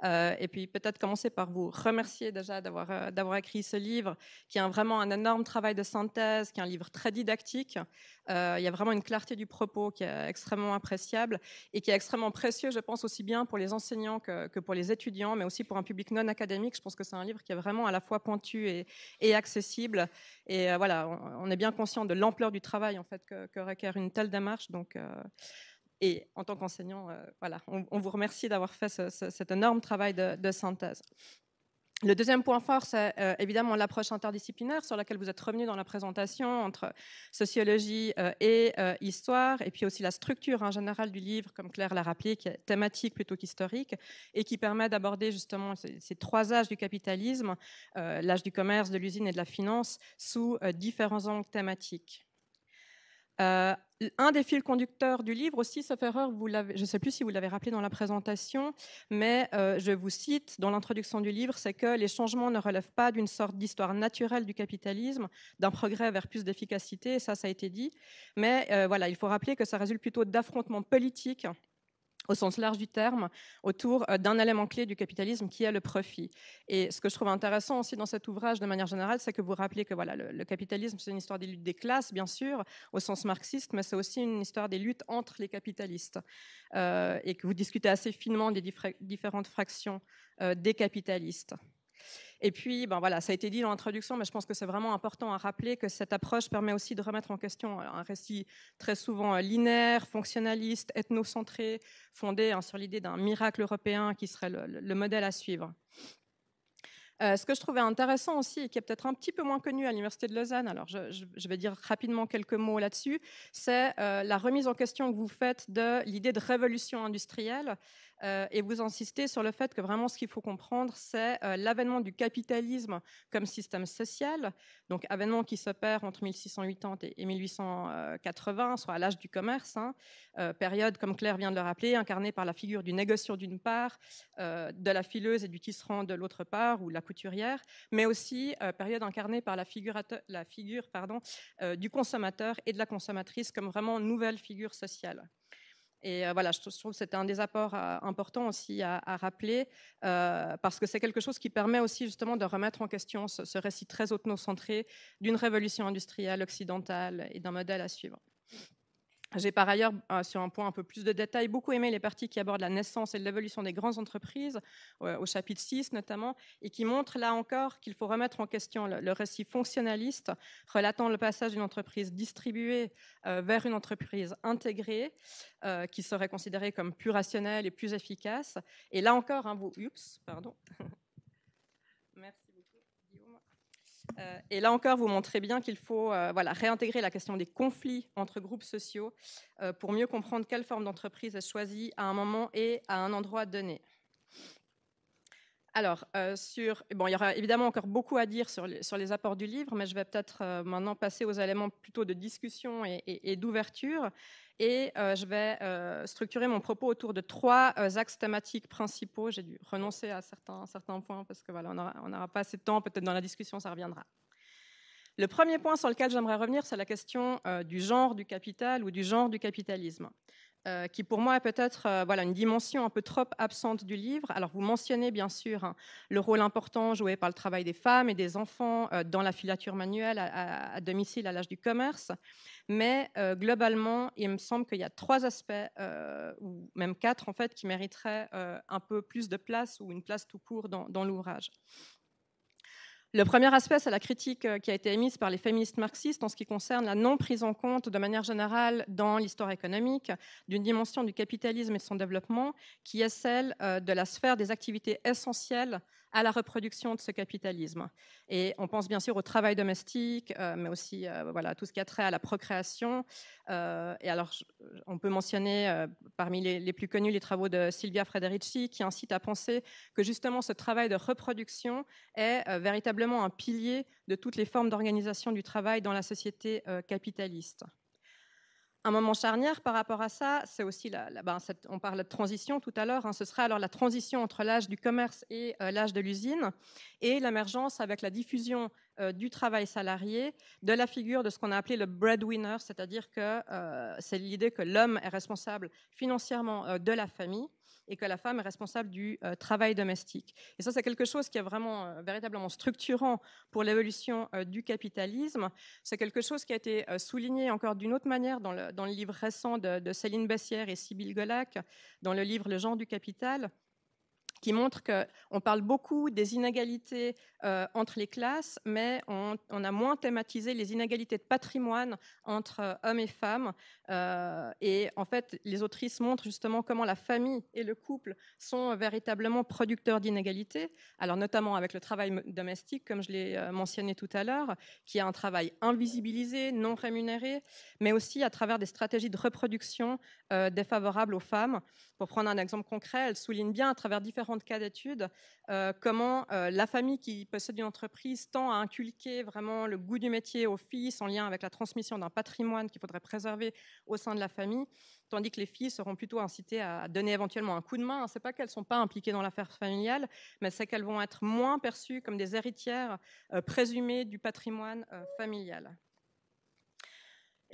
S4: euh, et puis peut-être commencer par vous remercier déjà d'avoir euh, d'avoir écrit ce livre, qui est vraiment un énorme travail de synthèse, qui est un livre très didactique. Euh, il y a vraiment une clarté du propos qui est extrêmement appréciable et qui est extrêmement précieux, je pense, aussi bien pour les enseignants que, pour les étudiants, mais aussi pour un public non académique. Je pense que c'est un livre qui est vraiment à la fois pointu et, accessible. Et voilà, on, est bien conscient de l'ampleur du travail en fait que, que requiert une telle démarche. Donc et en tant qu'enseignant, euh, voilà, on, vous remercie d'avoir fait cet énorme travail de, synthèse. Le deuxième point fort, c'est euh, évidemment l'approche interdisciplinaire sur laquelle vous êtes revenu dans la présentation entre sociologie euh, et histoire, et puis aussi la structure en hein, général du livre, comme Claire l'a rappelé, qui est thématique plutôt qu'historique, et qui permet d'aborder justement ces, trois âges du capitalisme, l'âge du commerce, de l'usine et de la finance, sous différents angles thématiques. Euh, un des fils conducteurs du livre aussi, sauf erreur, vous je ne sais plus si vous l'avez rappelé dans la présentation, mais euh, je vous cite dans l'introduction du livre, c'est que les changements ne relèvent pas d'une sorte d'histoire naturelle du capitalisme, d'un progrès vers plus d'efficacité, ça, ça a été dit. Mais euh, voilà, il faut rappeler que ça résulte plutôt d'affrontements politiques au sens large du terme, autour euh, d'un élément clé du capitalisme qui est le profit. Et ce que je trouve intéressant aussi dans cet ouvrage, de manière générale, c'est que vous rappelez que voilà, le, capitalisme, c'est une histoire des luttes des classes, bien sûr, au sens marxiste, mais c'est aussi une histoire des luttes entre les capitalistes, euh, et que vous discutez assez finement des différentes fractions euh, des capitalistes. Et puis, ben voilà, ça a été dit dans l'introduction, mais je pense que c'est vraiment important à rappeler que cette approche permet aussi de remettre en question euh, un récit très souvent euh, linéaire, fonctionnaliste, ethnocentré, fondé hein, sur l'idée d'un miracle européen qui serait le, modèle à suivre. Euh, ce que je trouvais intéressant aussi, et qui est peut-être un petit peu moins connu à l'Université de Lausanne, alors je, vais dire rapidement quelques mots là-dessus, c'est la remise en question que vous faites de l'idée de révolution industrielle. Euh, et vous insistez sur le fait que vraiment ce qu'il faut comprendre, c'est euh, l'avènement du capitalisme comme système social, donc avènement qui s'opère entre 1680 et 1880, soit à l'âge du commerce, hein. euh, période, comme Claire vient de le rappeler, incarnée par la figure du négociant d'une part, de la fileuse et du tisserand de l'autre part, ou la couturière, mais aussi période incarnée par la, figure du consommateur et de la consommatrice comme vraiment nouvelle figure sociale. Et euh, voilà, je trouve que c'était un des apports euh, importants aussi à, rappeler, euh, parce que c'est quelque chose qui permet aussi justement de remettre en question ce, récit très autonocentré d'une révolution industrielle occidentale et d'un modèle à suivre. J'ai par ailleurs, euh, sur un point un peu plus de détail, beaucoup aimé les parties qui abordent la naissance et l'évolution des grandes entreprises, euh, au chapitre 6 notamment, et qui montrent là encore qu'il faut remettre en question le, récit fonctionnaliste relatant le passage d'une entreprise distribuée euh, vers une entreprise intégrée, qui serait considérée comme plus rationnelle et plus efficace. Et là encore, un hein, vous, Oups, pardon. Merci beaucoup, Guillaume. Euh, et là encore, vous montrez bien qu'il faut euh, voilà, réintégrer la question des conflits entre groupes sociaux euh, pour mieux comprendre quelle forme d'entreprise est choisie à un moment et à un endroit donné. Alors, euh, bon, il y aura évidemment encore beaucoup à dire sur, les, apports du livre, mais je vais peut-être euh, maintenant passer aux éléments plutôt de discussion et, d'ouverture. Et euh, je vais structurer mon propos autour de trois axes thématiques principaux. J'ai dû renoncer à certains, points parce que voilà, on n'aura pas assez de temps. Peut-être dans la discussion, ça reviendra. Le premier point sur lequel j'aimerais revenir, c'est la question du genre du capital ou du genre du capitalisme. Euh, qui pour moi est peut-être euh, voilà, une dimension un peu trop absente du livre. Alors vous mentionnez bien sûr hein, le rôle important joué par le travail des femmes et des enfants euh, dans la filature manuelle à, domicile à l'âge du commerce, mais globalement, il me semble qu'il y a trois aspects, ou même quatre en fait, qui mériteraient un peu plus de place ou une place tout court dans l'ouvrage. Le premier aspect, c'est la critique euh, qui a été émise par les féministes marxistes en ce qui concerne la non prise en compte de manière générale dans l'histoire économique d'une dimension du capitalisme et de son développement qui est celle euh, de la sphère des activités essentielles à la reproduction de ce capitalisme. Et on pense bien sûr au travail domestique, euh, mais aussi euh, voilà, tout ce qui a trait à la procréation. Euh, et alors, on peut mentionner parmi les, les, plus connus les travaux de Silvia Frederici, qui incite à penser que justement ce travail de reproduction est véritablement un pilier de toutes les formes d'organisation du travail dans la société capitaliste un moment charnière par rapport à ça, c'est aussi, la, ben, on parle de transition tout à l'heure, hein, ce sera alors la transition entre l'âge du commerce et euh, l'âge de l'usine, et l'émergence avec la diffusion euh, du travail salarié de la figure de ce qu'on a appelé le breadwinner, c'est-à-dire que euh, c'est l'idée que l'homme est responsable financièrement de la famille et que la femme est responsable du euh, travail domestique. Et ça, c'est quelque chose qui est vraiment euh, véritablement structurant pour l'évolution euh, du capitalisme. C'est quelque chose qui a été souligné encore d'une autre manière dans le, livre récent de, de, Céline Bessière et Sybille Golac, dans le livre Le genre du capital qui montre qu'on parle beaucoup des inégalités euh, entre les classes, mais on, a moins thématisé les inégalités de patrimoine entre euh, hommes et femmes. Euh, et en fait, les autrices montrent justement comment la famille et le couple sont véritablement producteurs d'inégalités, notamment avec le travail domestique, comme je l'ai mentionné tout à l'heure, qui est un travail invisibilisé, non rémunéré, mais aussi à travers des stratégies de reproduction défavorables aux femmes. Pour prendre un exemple concret, elle souligne bien à travers différents cas d'études euh, comment euh, la famille qui possède une entreprise tend à inculquer vraiment le goût du métier aux fils en lien avec la transmission d'un patrimoine qu'il faudrait préserver au sein de la famille, tandis que les filles seront plutôt incitées à donner éventuellement un coup de main. Ce n'est pas qu'elles ne sont pas impliquées dans l'affaire familiale, mais c'est qu'elles vont être moins perçues comme des héritières euh, présumées du patrimoine familial.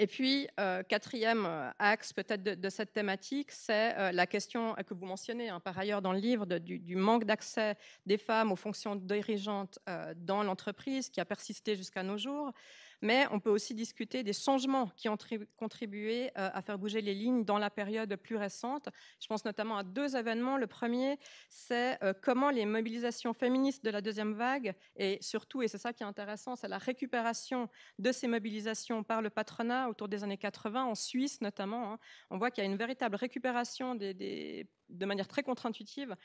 S4: Et puis, euh, quatrième euh, axe peut-être de, cette thématique, c'est euh, la question que vous mentionnez hein, par ailleurs dans le livre du, manque d'accès des femmes aux fonctions dirigeantes dans l'entreprise qui a persisté jusqu'à nos jours mais on peut aussi discuter des changements qui ont contribué euh, à faire bouger les lignes dans la période plus récente. Je pense notamment à deux événements. Le premier, c'est euh, comment les mobilisations féministes de la deuxième vague, et surtout, et c'est ça qui est intéressant, c'est la récupération de ces mobilisations par le patronat autour des années 80, en Suisse notamment. Hein. On voit qu'il y a une véritable récupération des, des de manière très contre-intuitive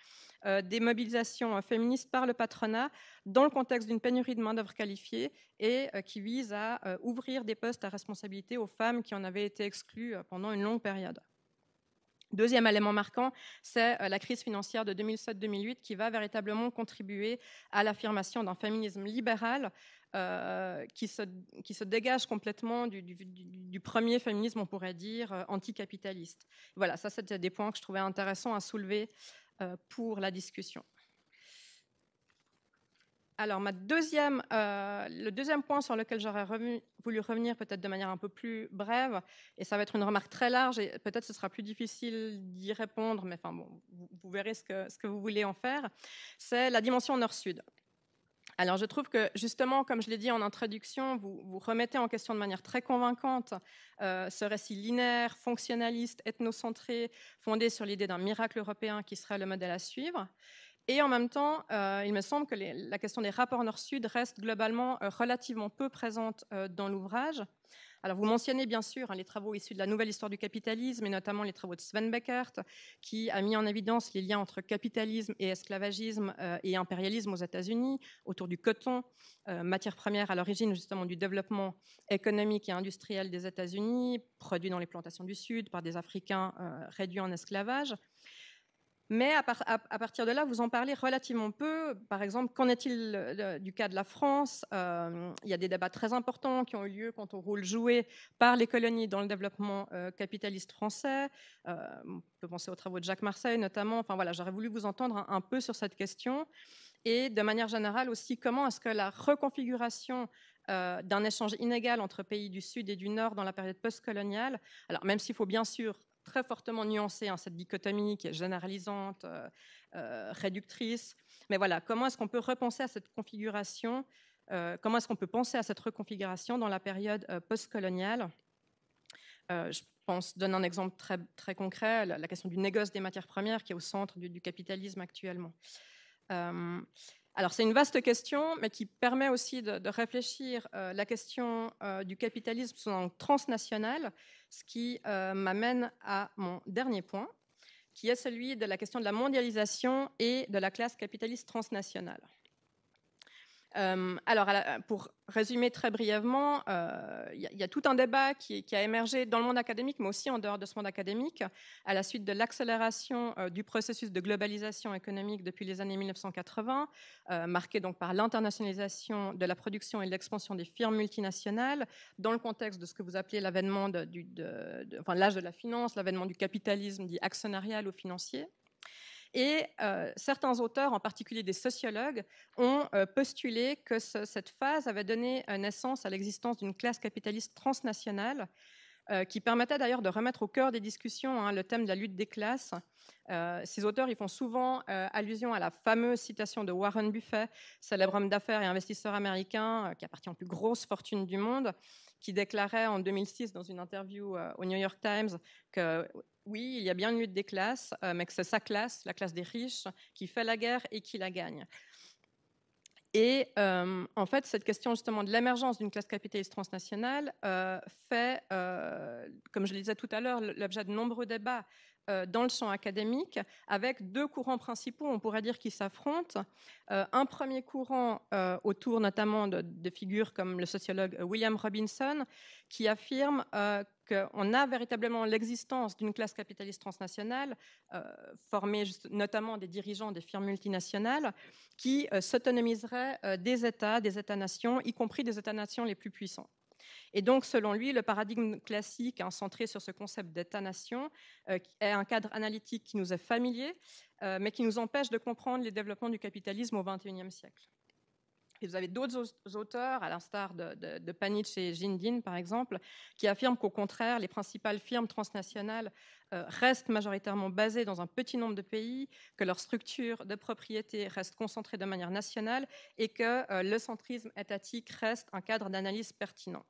S4: euh, des mobilisations euh, féministes par le patronat dans le contexte d'une pénurie de main-d'œuvre qualifiée et euh, qui vise à ouvrir des postes à responsabilité aux femmes qui en avaient été exclues pendant une longue période. Deuxième élément marquant, c'est la crise financière de 2007-2008 qui va véritablement contribuer à l'affirmation d'un féminisme libéral euh, qui, se, dégage complètement du, premier féminisme, on pourrait dire, euh, anticapitaliste. Voilà, ça, c'était des points que je trouvais intéressants à soulever euh, pour la discussion. Alors, ma deuxième, le deuxième point sur lequel j'aurais voulu revenir peut-être de manière un peu plus brève, et ça va être une remarque très large, et peut-être ce sera plus difficile d'y répondre, mais enfin bon, vous, vous verrez ce que, ce que, vous voulez en faire, c'est la dimension nord-sud. Alors je trouve que justement, comme je l'ai dit en introduction, vous, remettez en question de manière très convaincante euh, ce récit linéaire, fonctionnaliste, ethnocentré, fondé sur l'idée d'un miracle européen qui serait le modèle à suivre. Et en même temps, euh, il me semble que la question des rapports nord-sud reste globalement euh, relativement peu présente dans l'ouvrage. Alors vous mentionnez bien sûr hein, les travaux issus de la nouvelle histoire du capitalisme et notamment les travaux de Sven Beckert qui a mis en évidence les liens entre capitalisme et esclavagisme euh, et impérialisme aux États-Unis autour du coton, euh, matière première à l'origine justement du développement économique et industriel des États-Unis, produit dans les plantations du Sud par des Africains euh, réduits en esclavage. Mais à, partir de là, vous en parlez relativement peu. Par exemple, qu'en est-il du cas de la France euh, Il y a des débats très importants qui ont eu lieu quant au rôle joué par les colonies dans le développement euh, capitaliste français. Euh, on peut penser aux travaux de Jacques Marseille notamment. j'aurais voulu vous entendre un, peu sur cette question. Et de manière générale aussi, comment est-ce que la reconfiguration d'un échange inégal entre pays du Sud et du Nord dans la période postcoloniale. Alors, même s'il faut bien sûr très fortement nuancée, hein, cette dichotomie qui est généralisante, euh, euh, réductrice. Mais voilà, comment est-ce qu'on peut repenser à cette configuration euh, Comment est-ce qu'on peut penser à cette reconfiguration dans la période postcoloniale Je pense, donne un exemple très, très concret, la, question du négoce des matières premières qui est au centre du, capitalisme actuellement. Alors c'est une vaste question, mais qui permet aussi de, réfléchir euh, la question euh, du capitalisme transnational, ce qui euh, m'amène à mon dernier point, qui est celui de la question de la mondialisation et de la classe capitaliste transnationale. Euh, alors, euh, pour résumer très brièvement, il euh, y, a tout un débat qui, a émergé dans le monde académique, mais aussi en dehors de ce monde académique, à la suite de l'accélération du processus de globalisation économique depuis les années 1980, marqué donc par l'internationalisation de la production et l'expansion des firmes multinationales, dans le contexte de ce que vous appelez l'avènement de, l'âge de la finance, l'avènement du capitalisme dit actionnarial ou financier. Et euh, certains auteurs, en particulier des sociologues, ont euh, postulé que cette phase avait donné euh, naissance à l'existence d'une classe capitaliste transnationale qui permettait d'ailleurs de remettre au cœur des discussions hein, le thème de la lutte des classes. ces auteurs ils font souvent allusion à la fameuse citation de Warren Buffett, célèbre homme d'affaires et investisseur américain qui appartient aux plus grosses fortunes du monde, qui déclarait en 2006 dans une interview au New York Times que oui, il y a bien une lutte des classes, euh, mais que c'est sa classe, la classe des riches, qui fait la guerre et qui la gagne. Et euh, en fait, cette question justement de l'émergence d'une classe capitaliste transnationale euh, fait, comme je le disais tout à l'heure, l'objet de nombreux débats dans le champ académique, avec deux courants principaux, on pourrait dire, qui s'affrontent. un premier courant autour notamment de, de, figures comme le sociologue William Robinson, qui affirme qu'on a véritablement l'existence d'une classe capitaliste transnationale, euh, formée notamment des dirigeants des firmes multinationales, qui euh, s'autonomiserait euh, des États, des États-nations, y compris des États-nations les plus puissants. Et donc, selon lui, le paradigme classique hein, centré sur ce concept d'État-nation est un cadre analytique qui nous est familier, mais qui nous empêche de comprendre les développements du capitalisme au XXIe siècle. Et vous avez d'autres auteurs, à l'instar de, de, de, et Jindin, par exemple, qui affirment qu'au contraire, les principales firmes transnationales euh, restent majoritairement basées dans un petit nombre de pays, que leur structure de propriété reste concentrée de manière nationale et que euh, le centrisme étatique reste un cadre d'analyse pertinent.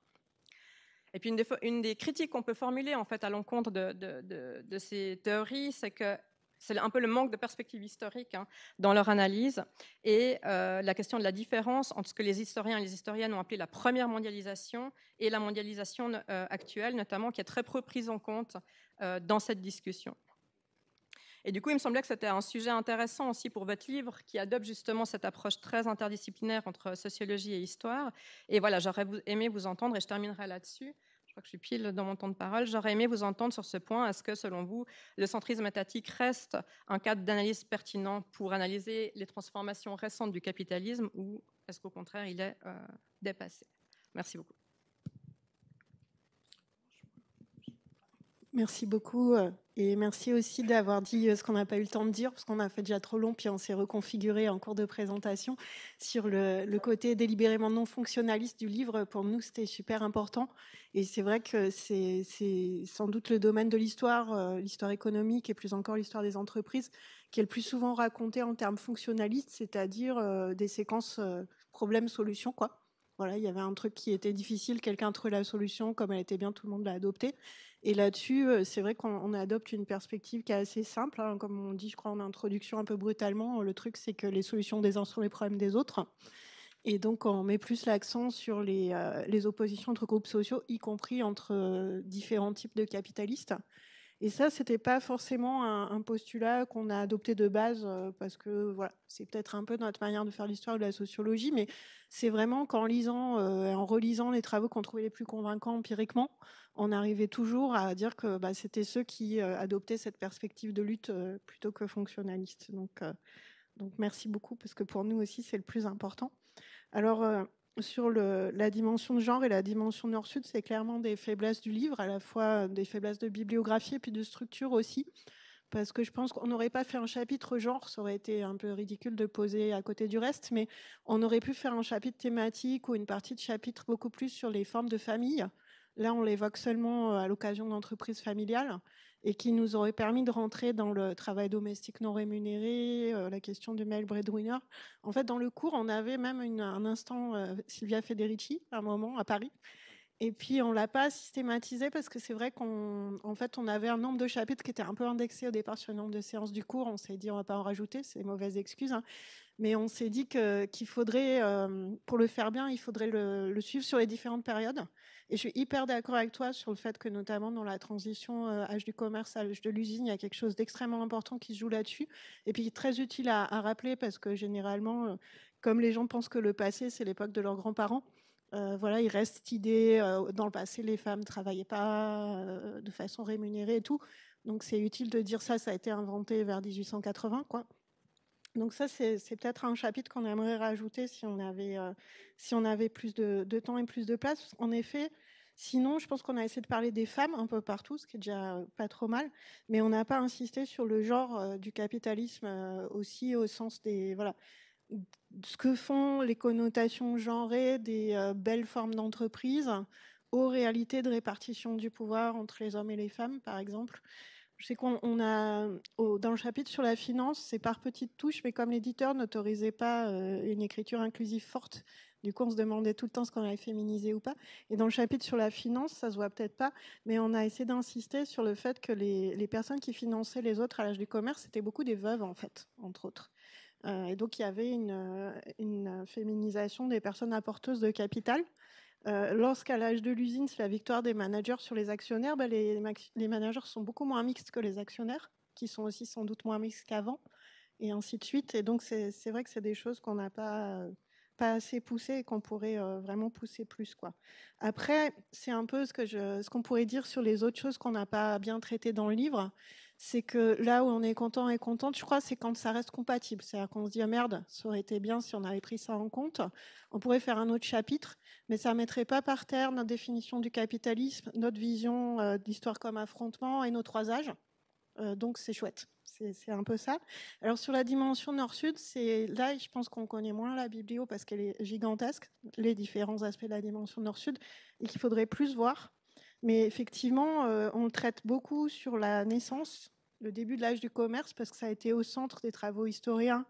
S4: Et puis une des, critiques qu'on peut formuler en fait à l'encontre de, ces théories, c'est que c'est un peu le manque de perspective historique hein, dans leur analyse, et euh, la question de la différence entre ce que les historiens et les historiennes ont appelé la première mondialisation et la mondialisation euh, actuelle, notamment, qui est très peu prise en compte euh, dans cette discussion. Et du coup, il me semblait que c'était un sujet intéressant aussi pour votre livre, qui adopte justement cette approche très interdisciplinaire entre sociologie et histoire. Et voilà, j'aurais aimé vous entendre, et je terminerai là-dessus, je crois que je suis pile dans mon temps de parole. J'aurais aimé vous entendre sur ce point. Est-ce que, selon vous, le centrisme étatique reste un cadre d'analyse pertinent pour analyser les transformations récentes du capitalisme ou est-ce qu'au contraire, il est euh, dépassé Merci beaucoup.
S2: Merci beaucoup. Euh, et merci aussi d'avoir dit euh, ce qu'on n'a pas eu le temps de dire, parce qu'on a fait déjà trop long, puis on s'est reconfiguré en cours de présentation sur le, côté délibérément non fonctionnaliste du livre. Pour nous, c'était super important. Et c'est vrai que c'est sans doute le domaine de l'histoire, euh, l'histoire économique et plus encore l'histoire des entreprises, qui est le plus souvent raconté en termes fonctionnalistes, c'est-à-dire des séquences problème-solution, quoi. Voilà, il y avait un truc qui était difficile, quelqu'un trouvait la solution, comme elle était bien, tout le monde l'a adoptée. Et là-dessus, euh, c'est vrai qu'on adopte une perspective qui est assez simple. Hein. comme on dit, je crois, en introduction un peu brutalement, euh, le truc, c'est que les solutions des uns sont les problèmes des autres. Et donc, on met plus l'accent sur les, euh, oppositions entre groupes sociaux, y compris entre différents types de capitalistes. Et ça, ce n'était pas forcément un, postulat qu'on a adopté de base, parce que voilà, c'est peut-être un peu notre manière de faire l'histoire de la sociologie, mais c'est vraiment qu'en lisant, et en relisant les travaux qu'on trouvait les plus convaincants empiriquement, on arrivait toujours à dire que bah, c'était ceux qui euh, adoptaient cette perspective de lutte euh, plutôt que fonctionnaliste. Euh, donc, merci beaucoup parce que pour nous aussi c'est le plus important. Alors sur la dimension de genre et la dimension nord-sud, c'est clairement des faiblesses du livre, à la fois des faiblesses de bibliographie et puis de structure aussi. Parce que je pense qu'on n'aurait pas fait un chapitre genre, ça aurait été un peu ridicule de poser à côté du reste, mais on aurait pu faire un chapitre thématique ou une partie de chapitre beaucoup plus sur les formes de famille, Là, on l'évoque seulement euh, à l'occasion d'entreprises familiales et qui nous aurait permis de rentrer dans le travail domestique non rémunéré, euh, la question du mail breadwinner. En fait, dans le cours, on avait même un instant euh, Sylvia Federici, un moment, à Paris, et puis on l'a pas systématisé parce que c'est vrai qu'on fait on avait un nombre de chapitres qui était un peu indexé au départ sur le nombre de séances du cours. On s'est dit on va pas en rajouter, c'est mauvaise excuse, hein. mais on s'est dit qu'il faudrait euh, pour le faire bien, il faudrait le, suivre sur les différentes périodes. Et je suis hyper d'accord avec toi sur le fait que notamment dans la transition euh, âge du commerce à âge de l'usine, il y a quelque chose d'extrêmement important qui se joue là-dessus et puis très utile à, rappeler parce que généralement euh, comme les gens pensent que le passé, c'est l'époque de leurs grands-parents, euh, voilà, il reste cette idée, euh, dans le passé, les femmes ne travaillaient pas euh, de façon rémunérée et tout. Donc c'est utile de dire ça, ça a été inventé vers 1880, quoi. Donc ça, c'est peut-être un chapitre qu'on aimerait rajouter si on avait, si on avait plus de, temps et plus de place. En effet, sinon, je pense qu'on a essayé de parler des femmes un peu partout, ce qui est déjà pas trop mal, mais on n'a pas insisté sur le genre du capitalisme aussi au sens des... Voilà ce que font les connotations genrées des euh, belles formes d'entreprise aux réalités de répartition du pouvoir entre les hommes et les femmes, par exemple. Je sais qu'on a, dans le chapitre sur la finance, c'est par petites touches, mais comme l'éditeur n'autorisait pas euh, une écriture inclusive forte, du coup, on se demandait tout le temps ce qu'on allait féminiser ou pas. Et dans le chapitre sur la finance, ça se voit peut-être pas, mais on a essayé d'insister sur le fait que les, les personnes qui finançaient les autres à l'âge du commerce, c'était beaucoup des veuves, en fait, entre autres. Euh, et donc, il y avait une, euh, euh, féminisation des personnes apporteuses de capital. lorsqu'à l'âge de l'usine, c'est la victoire des managers sur les actionnaires, bah, les, managers sont beaucoup moins mixtes que les actionnaires, qui sont aussi sans doute moins mixtes qu'avant, et ainsi de suite. Et donc, c'est vrai que c'est des choses qu'on n'a pas, pas assez poussées et qu'on pourrait vraiment pousser plus. Quoi. Après, c'est un peu ce qu'on ce qu'on pourrait dire sur les autres choses qu'on n'a pas bien traitées dans le livre c'est que là où on est content et contente, je crois, c'est quand ça reste compatible. C'est-à-dire qu'on se dit, ah, merde, ça aurait été bien si on avait pris ça en compte. On pourrait faire un autre chapitre, mais ça ne mettrait pas par terre notre définition du capitalisme, notre vision euh, d'histoire comme affrontement et nos trois âges. Euh, donc c'est chouette. C'est un peu ça. Alors sur la dimension nord-sud, c'est là, je pense qu'on connaît moins la biblio parce qu'elle est gigantesque, les différents aspects de la dimension nord-sud, et qu'il faudrait plus voir. Mais effectivement, euh, on le traite beaucoup sur la naissance, le début de l'âge du commerce, parce que ça a été au centre des travaux historiens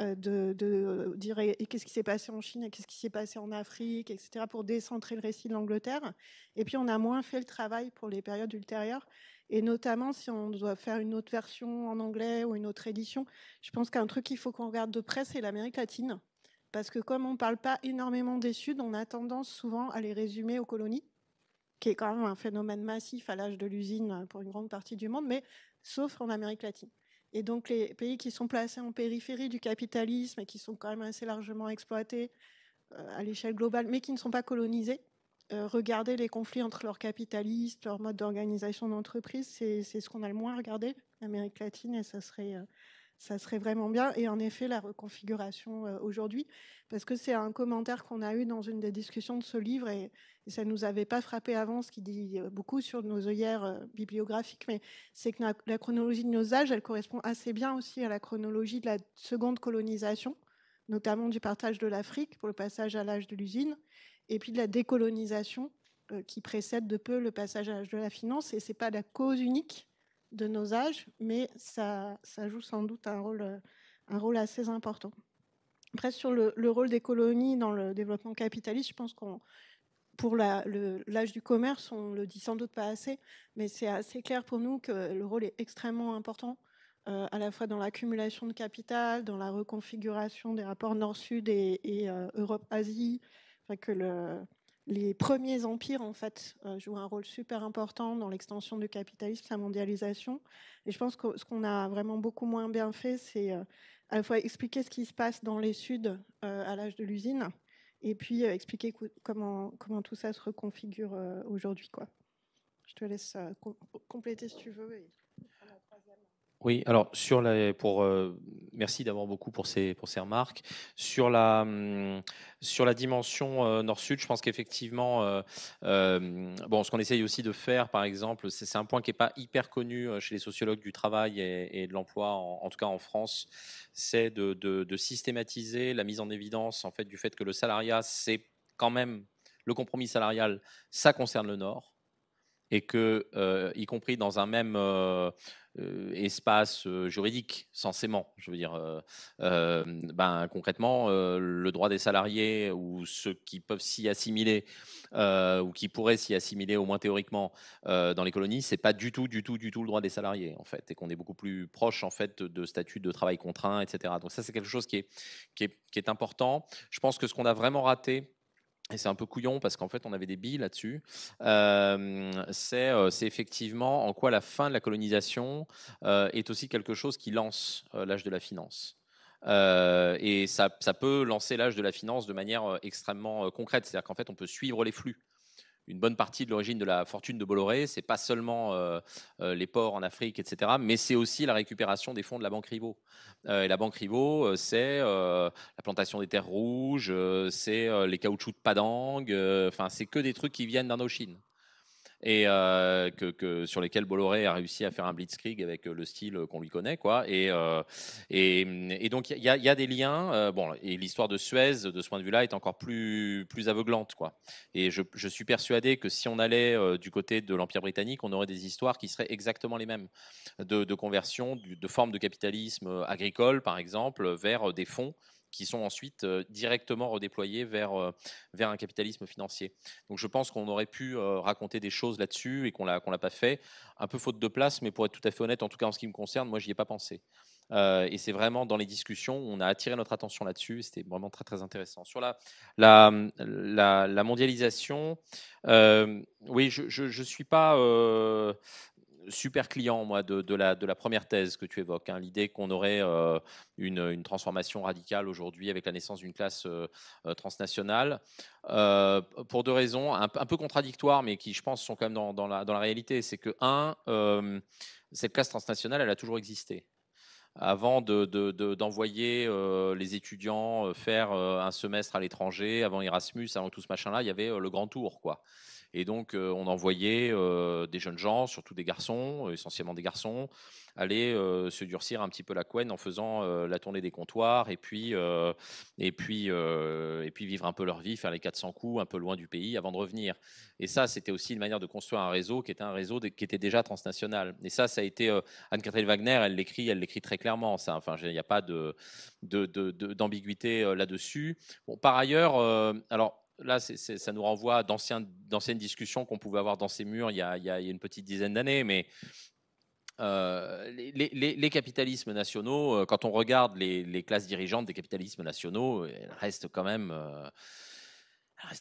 S2: euh, de, de, euh, dire qu'est-ce qui s'est passé en Chine, et qu'est-ce qui s'est passé en Afrique, etc., pour décentrer le récit de l'Angleterre. Et puis on a moins fait le travail pour les périodes ultérieures. Et notamment si on doit faire une autre version en anglais ou une autre édition, je pense qu'un truc qu'il faut qu'on regarde de près, c'est l'Amérique latine. Parce que comme on ne parle pas énormément des Suds, on a tendance souvent à les résumer aux colonies qui est quand même un phénomène massif à l'âge de l'usine pour une grande partie du monde, mais sauf en Amérique latine. Et donc les pays qui sont placés en périphérie du capitalisme et qui sont quand même assez largement exploités euh, à l'échelle globale, mais qui ne sont pas colonisés, euh, regarder les conflits entre leurs capitalistes, leur mode d'organisation d'entreprise, c'est ce qu'on a le moins regardé, l'Amérique latine, et ça serait euh, ça serait vraiment bien. Et en effet, la reconfiguration euh, aujourd'hui, parce que c'est un commentaire qu'on a eu dans une des discussions de ce livre, et, ça ne nous avait pas frappé avant, ce qui dit euh, beaucoup sur nos œillères euh, bibliographiques, mais c'est que la, chronologie de nos âges, elle correspond assez bien aussi à la chronologie de la seconde colonisation, notamment du partage de l'Afrique pour le passage à l'âge de l'usine, et puis de la décolonisation qui précède de peu le passage à l'âge de la finance, et ce n'est pas la cause unique de nos âges, mais ça, joue sans doute un rôle, assez important. Après, sur le, rôle des colonies dans le développement capitaliste, je pense qu'on, pour l'âge du commerce, on le dit sans doute pas assez, mais c'est assez clair pour nous que le rôle est extrêmement important, euh, à la fois dans l'accumulation de capital, dans la reconfiguration des rapports Nord-Sud et, euh, Europe-Asie, que le, les premiers empires en fait euh, jouent un rôle super important dans l'extension du capitalisme, la mondialisation. Et je pense que ce qu'on a vraiment beaucoup moins bien fait, c'est euh, à la fois expliquer ce qui se passe dans les Suds euh, à l'âge de l'usine, et puis expliquer comment, comment tout ça se reconfigure aujourd'hui. Je te laisse compléter si tu veux.
S3: Oui, alors sur la, pour euh, merci d'avoir beaucoup pour ces pour ces remarques sur la hum, sur la dimension euh, nord-sud. Je pense qu'effectivement euh, bon ce qu'on essaye aussi de faire par exemple c'est un point qui est pas hyper connu chez les sociologues du travail et, de l'emploi en, tout cas en France c'est de, systématiser la mise en évidence en fait du fait que le salariat c'est quand même le compromis salarial ça concerne le nord et que, y compris dans un même, espace juridique, censément. Je veux dire, ben, concrètement, le droit des salariés ou ceux qui peuvent s'y assimiler ou qui pourraient s'y assimiler, au moins théoriquement, dans les colonies, c'est pas du tout, du tout, du tout le droit des salariés en fait, et qu'on est beaucoup plus proche en fait de statut de travail contraint, etc. Donc ça, c'est quelque chose qui est, qui est, qui est important. Je pense que ce qu'on a vraiment raté et c'est un peu couillon parce qu'en fait, on avait des billes là-dessus. Euh, euh, c'est effectivement en quoi la fin de la colonisation euh, est aussi quelque chose qui lance l'âge de la finance. et ça, ça, peut lancer l'âge de la finance de manière extrêmement concrète. C'est-à-dire qu'en fait, on peut suivre les flux une bonne partie de l'origine de la fortune de Bolloré. ce n'est pas seulement euh, euh, les ports en Afrique, etc., mais c'est aussi la récupération des fonds de la Banque Rivaux. Euh, et la Banque Rivaux, c'est la plantation des terres rouges, c'est les caoutchoucs de Padang. Enfin, c'est que des trucs qui viennent d'Indochine et euh, sur lesquels Bolloré a réussi à faire un blitzkrieg avec euh, le style euh, qu'on lui connaît, quoi. Et, mm, donc il y, a des liens. bon, et l'histoire de Suez, de ce point de vue-là, est encore plus, aveuglante, quoi. Et je, suis persuadé que si on allait du côté de l'Empire britannique, on aurait des histoires qui seraient exactement les mêmes de, conversion, de, de forme de capitalisme agricole, par exemple, vers des fonds qui sont ensuite euh, directement redéployés vers, euh, vers un capitalisme financier. Donc je pense qu'on aurait pu euh, raconter des choses là-dessus et qu'on l'a, qu'on l'a pas fait. Un peu faute de place, mais pour être tout à fait honnête, en tout cas en ce qui me concerne, moi, je j'y ai pas pensé. et c'est vraiment dans les discussions, on a attiré notre attention là-dessus. C'était vraiment très très intéressant. Sur la, la, la, mondialisation, oui, je ne suis pas super client, moi, de, la, première thèse que tu évoques. Hein, l'idée qu'on aurait euh, une, transformation radicale aujourd'hui avec la naissance d'une classe euh, euh, transnationale, pour deux raisons un, peu contradictoires, mais qui, je pense, sont quand même dans, la, réalité. C'est que, un, cette classe transnationale, elle a toujours existé avant d'envoyer les étudiants faire un semestre à l'étranger, avant Erasmus, avant tout ce machin-là, il y avait le grand tour, quoi. Et donc, euh, on envoyait euh, des jeunes gens, surtout des garçons, euh, essentiellement des garçons, aller se durcir un petit peu la couenne en faisant la tournée des comptoirs et puis, et, puis, et puis vivre un peu leur vie, faire les 400 coups un peu loin du pays avant de revenir. Et ça, c'était aussi une manière de construire un réseau qui était un réseau qui était déjà transnational. Et ça, ça a été Anne-Catherine Wagner, elle l'écrit, elle l'écrit très clairement. Ça, enfin, il n'y a pas de d'ambiguïté là-dessus. Bon, par ailleurs, alors là, ça nous renvoie à d'anciennes discussions qu'on pouvait avoir dans ces murs il y a, une petite dizaine d'années, mais euh, les, capitalismes nationaux, euh, quand on regarde les, classes dirigeantes des capitalismes nationaux, elles restent quand même... Euh,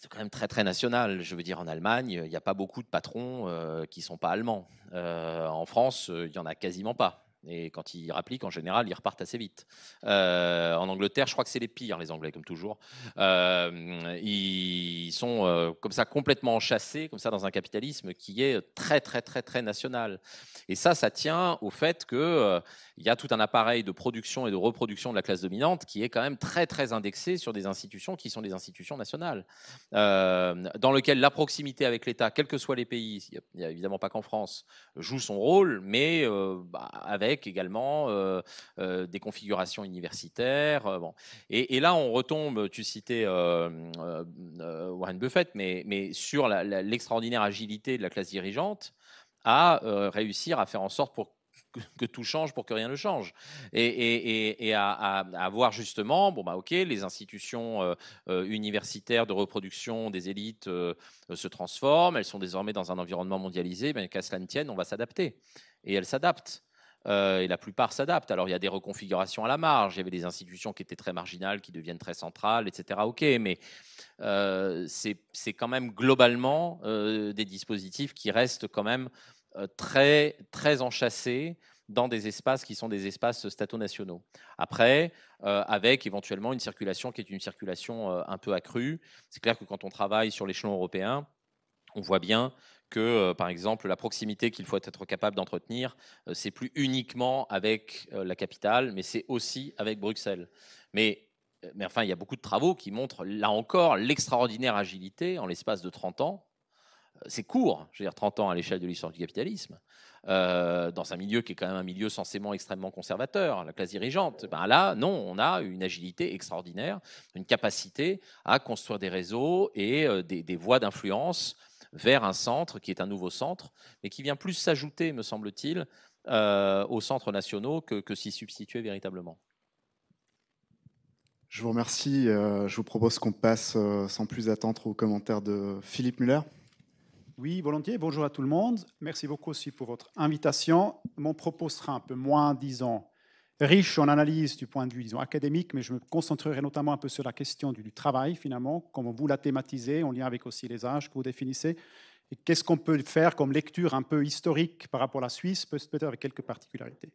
S3: quand même très très nationales. Je veux dire, en Allemagne, il n'y a pas beaucoup de patrons qui ne sont pas allemands. en France, il n'y en a quasiment pas. Et quand ils rappliquent, en général, ils repartent assez vite. Euh, en Angleterre, je crois que c'est les pires, les Anglais, comme toujours. Euh, ils sont euh, comme ça complètement chassés comme ça, dans un capitalisme qui est très, très, très, très national. Et ça, ça tient au fait qu'il y a tout un appareil de production et de reproduction de la classe dominante qui est quand même très, très indexé sur des institutions qui sont des institutions nationales, dans lequel la proximité avec l'État, quels que soient les pays, il n'y a, évidemment pas qu'en France, joue son rôle, mais bah, avec également euh, euh, des configurations universitaires. Euh, bon. Et, là, on retombe, tu citais Warren Buffett, mais, mais sur l'extraordinaire agilité de la classe dirigeante à réussir à faire en sorte pour que tout change pour que rien ne change. Et, à, à, voir justement, bon, bah, ok, les institutions universitaires de reproduction des élites se transforment, elles sont désormais dans un environnement mondialisé, mais qu'à cela ne tienne, on va s'adapter. Et elles s'adaptent. Euh, et la plupart s'adaptent. Alors il y a des reconfigurations à la marge, il y avait des institutions qui étaient très marginales, qui deviennent très centrales, etc. Ok, mais euh, c'est quand même globalement euh, des dispositifs qui restent quand même très, très enchâssés dans des espaces qui sont des espaces stato-nationaux. Après, avec éventuellement une circulation qui est une circulation un peu accrue. C'est clair que quand on travaille sur l'échelon européen, on voit bien que, euh, par exemple, la proximité qu'il faut être capable d'entretenir, ce euh, c'est plus uniquement avec euh, la capitale, mais c'est aussi avec Bruxelles. Mais, mais enfin, il y a beaucoup de travaux qui montrent, là encore, l'extraordinaire agilité en l'espace de 30 ans. C'est court, je veux dire 30 ans à l'échelle de l'histoire du capitalisme, dans un milieu qui est quand même un milieu censément extrêmement conservateur, la classe dirigeante. Ben là, non, on a une agilité extraordinaire, une capacité à construire des réseaux et des, des voies d'influence vers un centre qui est un nouveau centre, mais qui vient plus s'ajouter, me semble-t-il, euh, aux centres nationaux que, que s'y substituer véritablement.
S1: Je vous remercie. Euh, je vous propose qu'on passe euh, sans plus attendre aux commentaires de Philippe Muller.
S5: Oui, volontiers. Bonjour à tout le monde. Merci beaucoup aussi pour votre invitation. Mon propos sera un peu moins disant riche en analyse du point de vue disons, académique, mais je me concentrerai notamment un peu sur la question du, travail, finalement, comment vous la thématisez, en lien avec aussi les âges que vous définissez, et qu'est-ce qu'on peut faire comme lecture un peu historique par rapport à la Suisse, peut-être avec quelques particularités.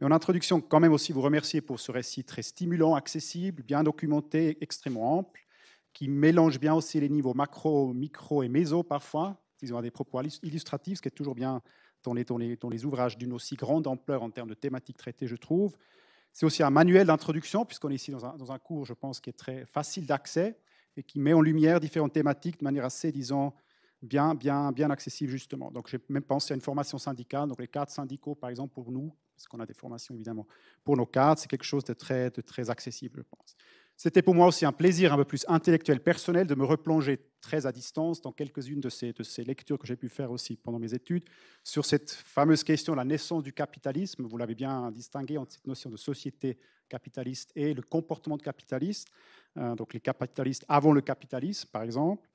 S5: Mais en introduction, quand même aussi vous remercier pour ce récit très stimulant, accessible, bien documenté, extrêmement ample, qui mélange bien aussi les niveaux macro, micro et méso parfois. disons à des propos illustratifs, ce qui est toujours bien, dans les, les, ouvrages d'une aussi grande ampleur en termes de thématiques traitées, je trouve. C'est aussi un manuel d'introduction, puisqu'on est ici dans un, cours, je pense, qui est très facile d'accès et qui met en lumière différentes thématiques de manière assez, disons, bien, bien, bien accessible, justement. Donc, j'ai même pensé à une formation syndicale, donc les cadres syndicaux, par exemple, pour nous, parce qu'on a des formations, évidemment, pour nos cadres, c'est quelque chose de très, de très accessible, je pense. C'était pour moi aussi un plaisir un peu plus intellectuel, personnel, de me replonger très à distance dans quelques-unes de ces, lectures que j'ai pu faire aussi pendant mes études sur cette fameuse question la naissance du capitalisme. Vous l'avez bien distingué entre cette notion de société capitaliste et le comportement de capitaliste, euh, donc les capitalistes avant le capitalisme, par exemple.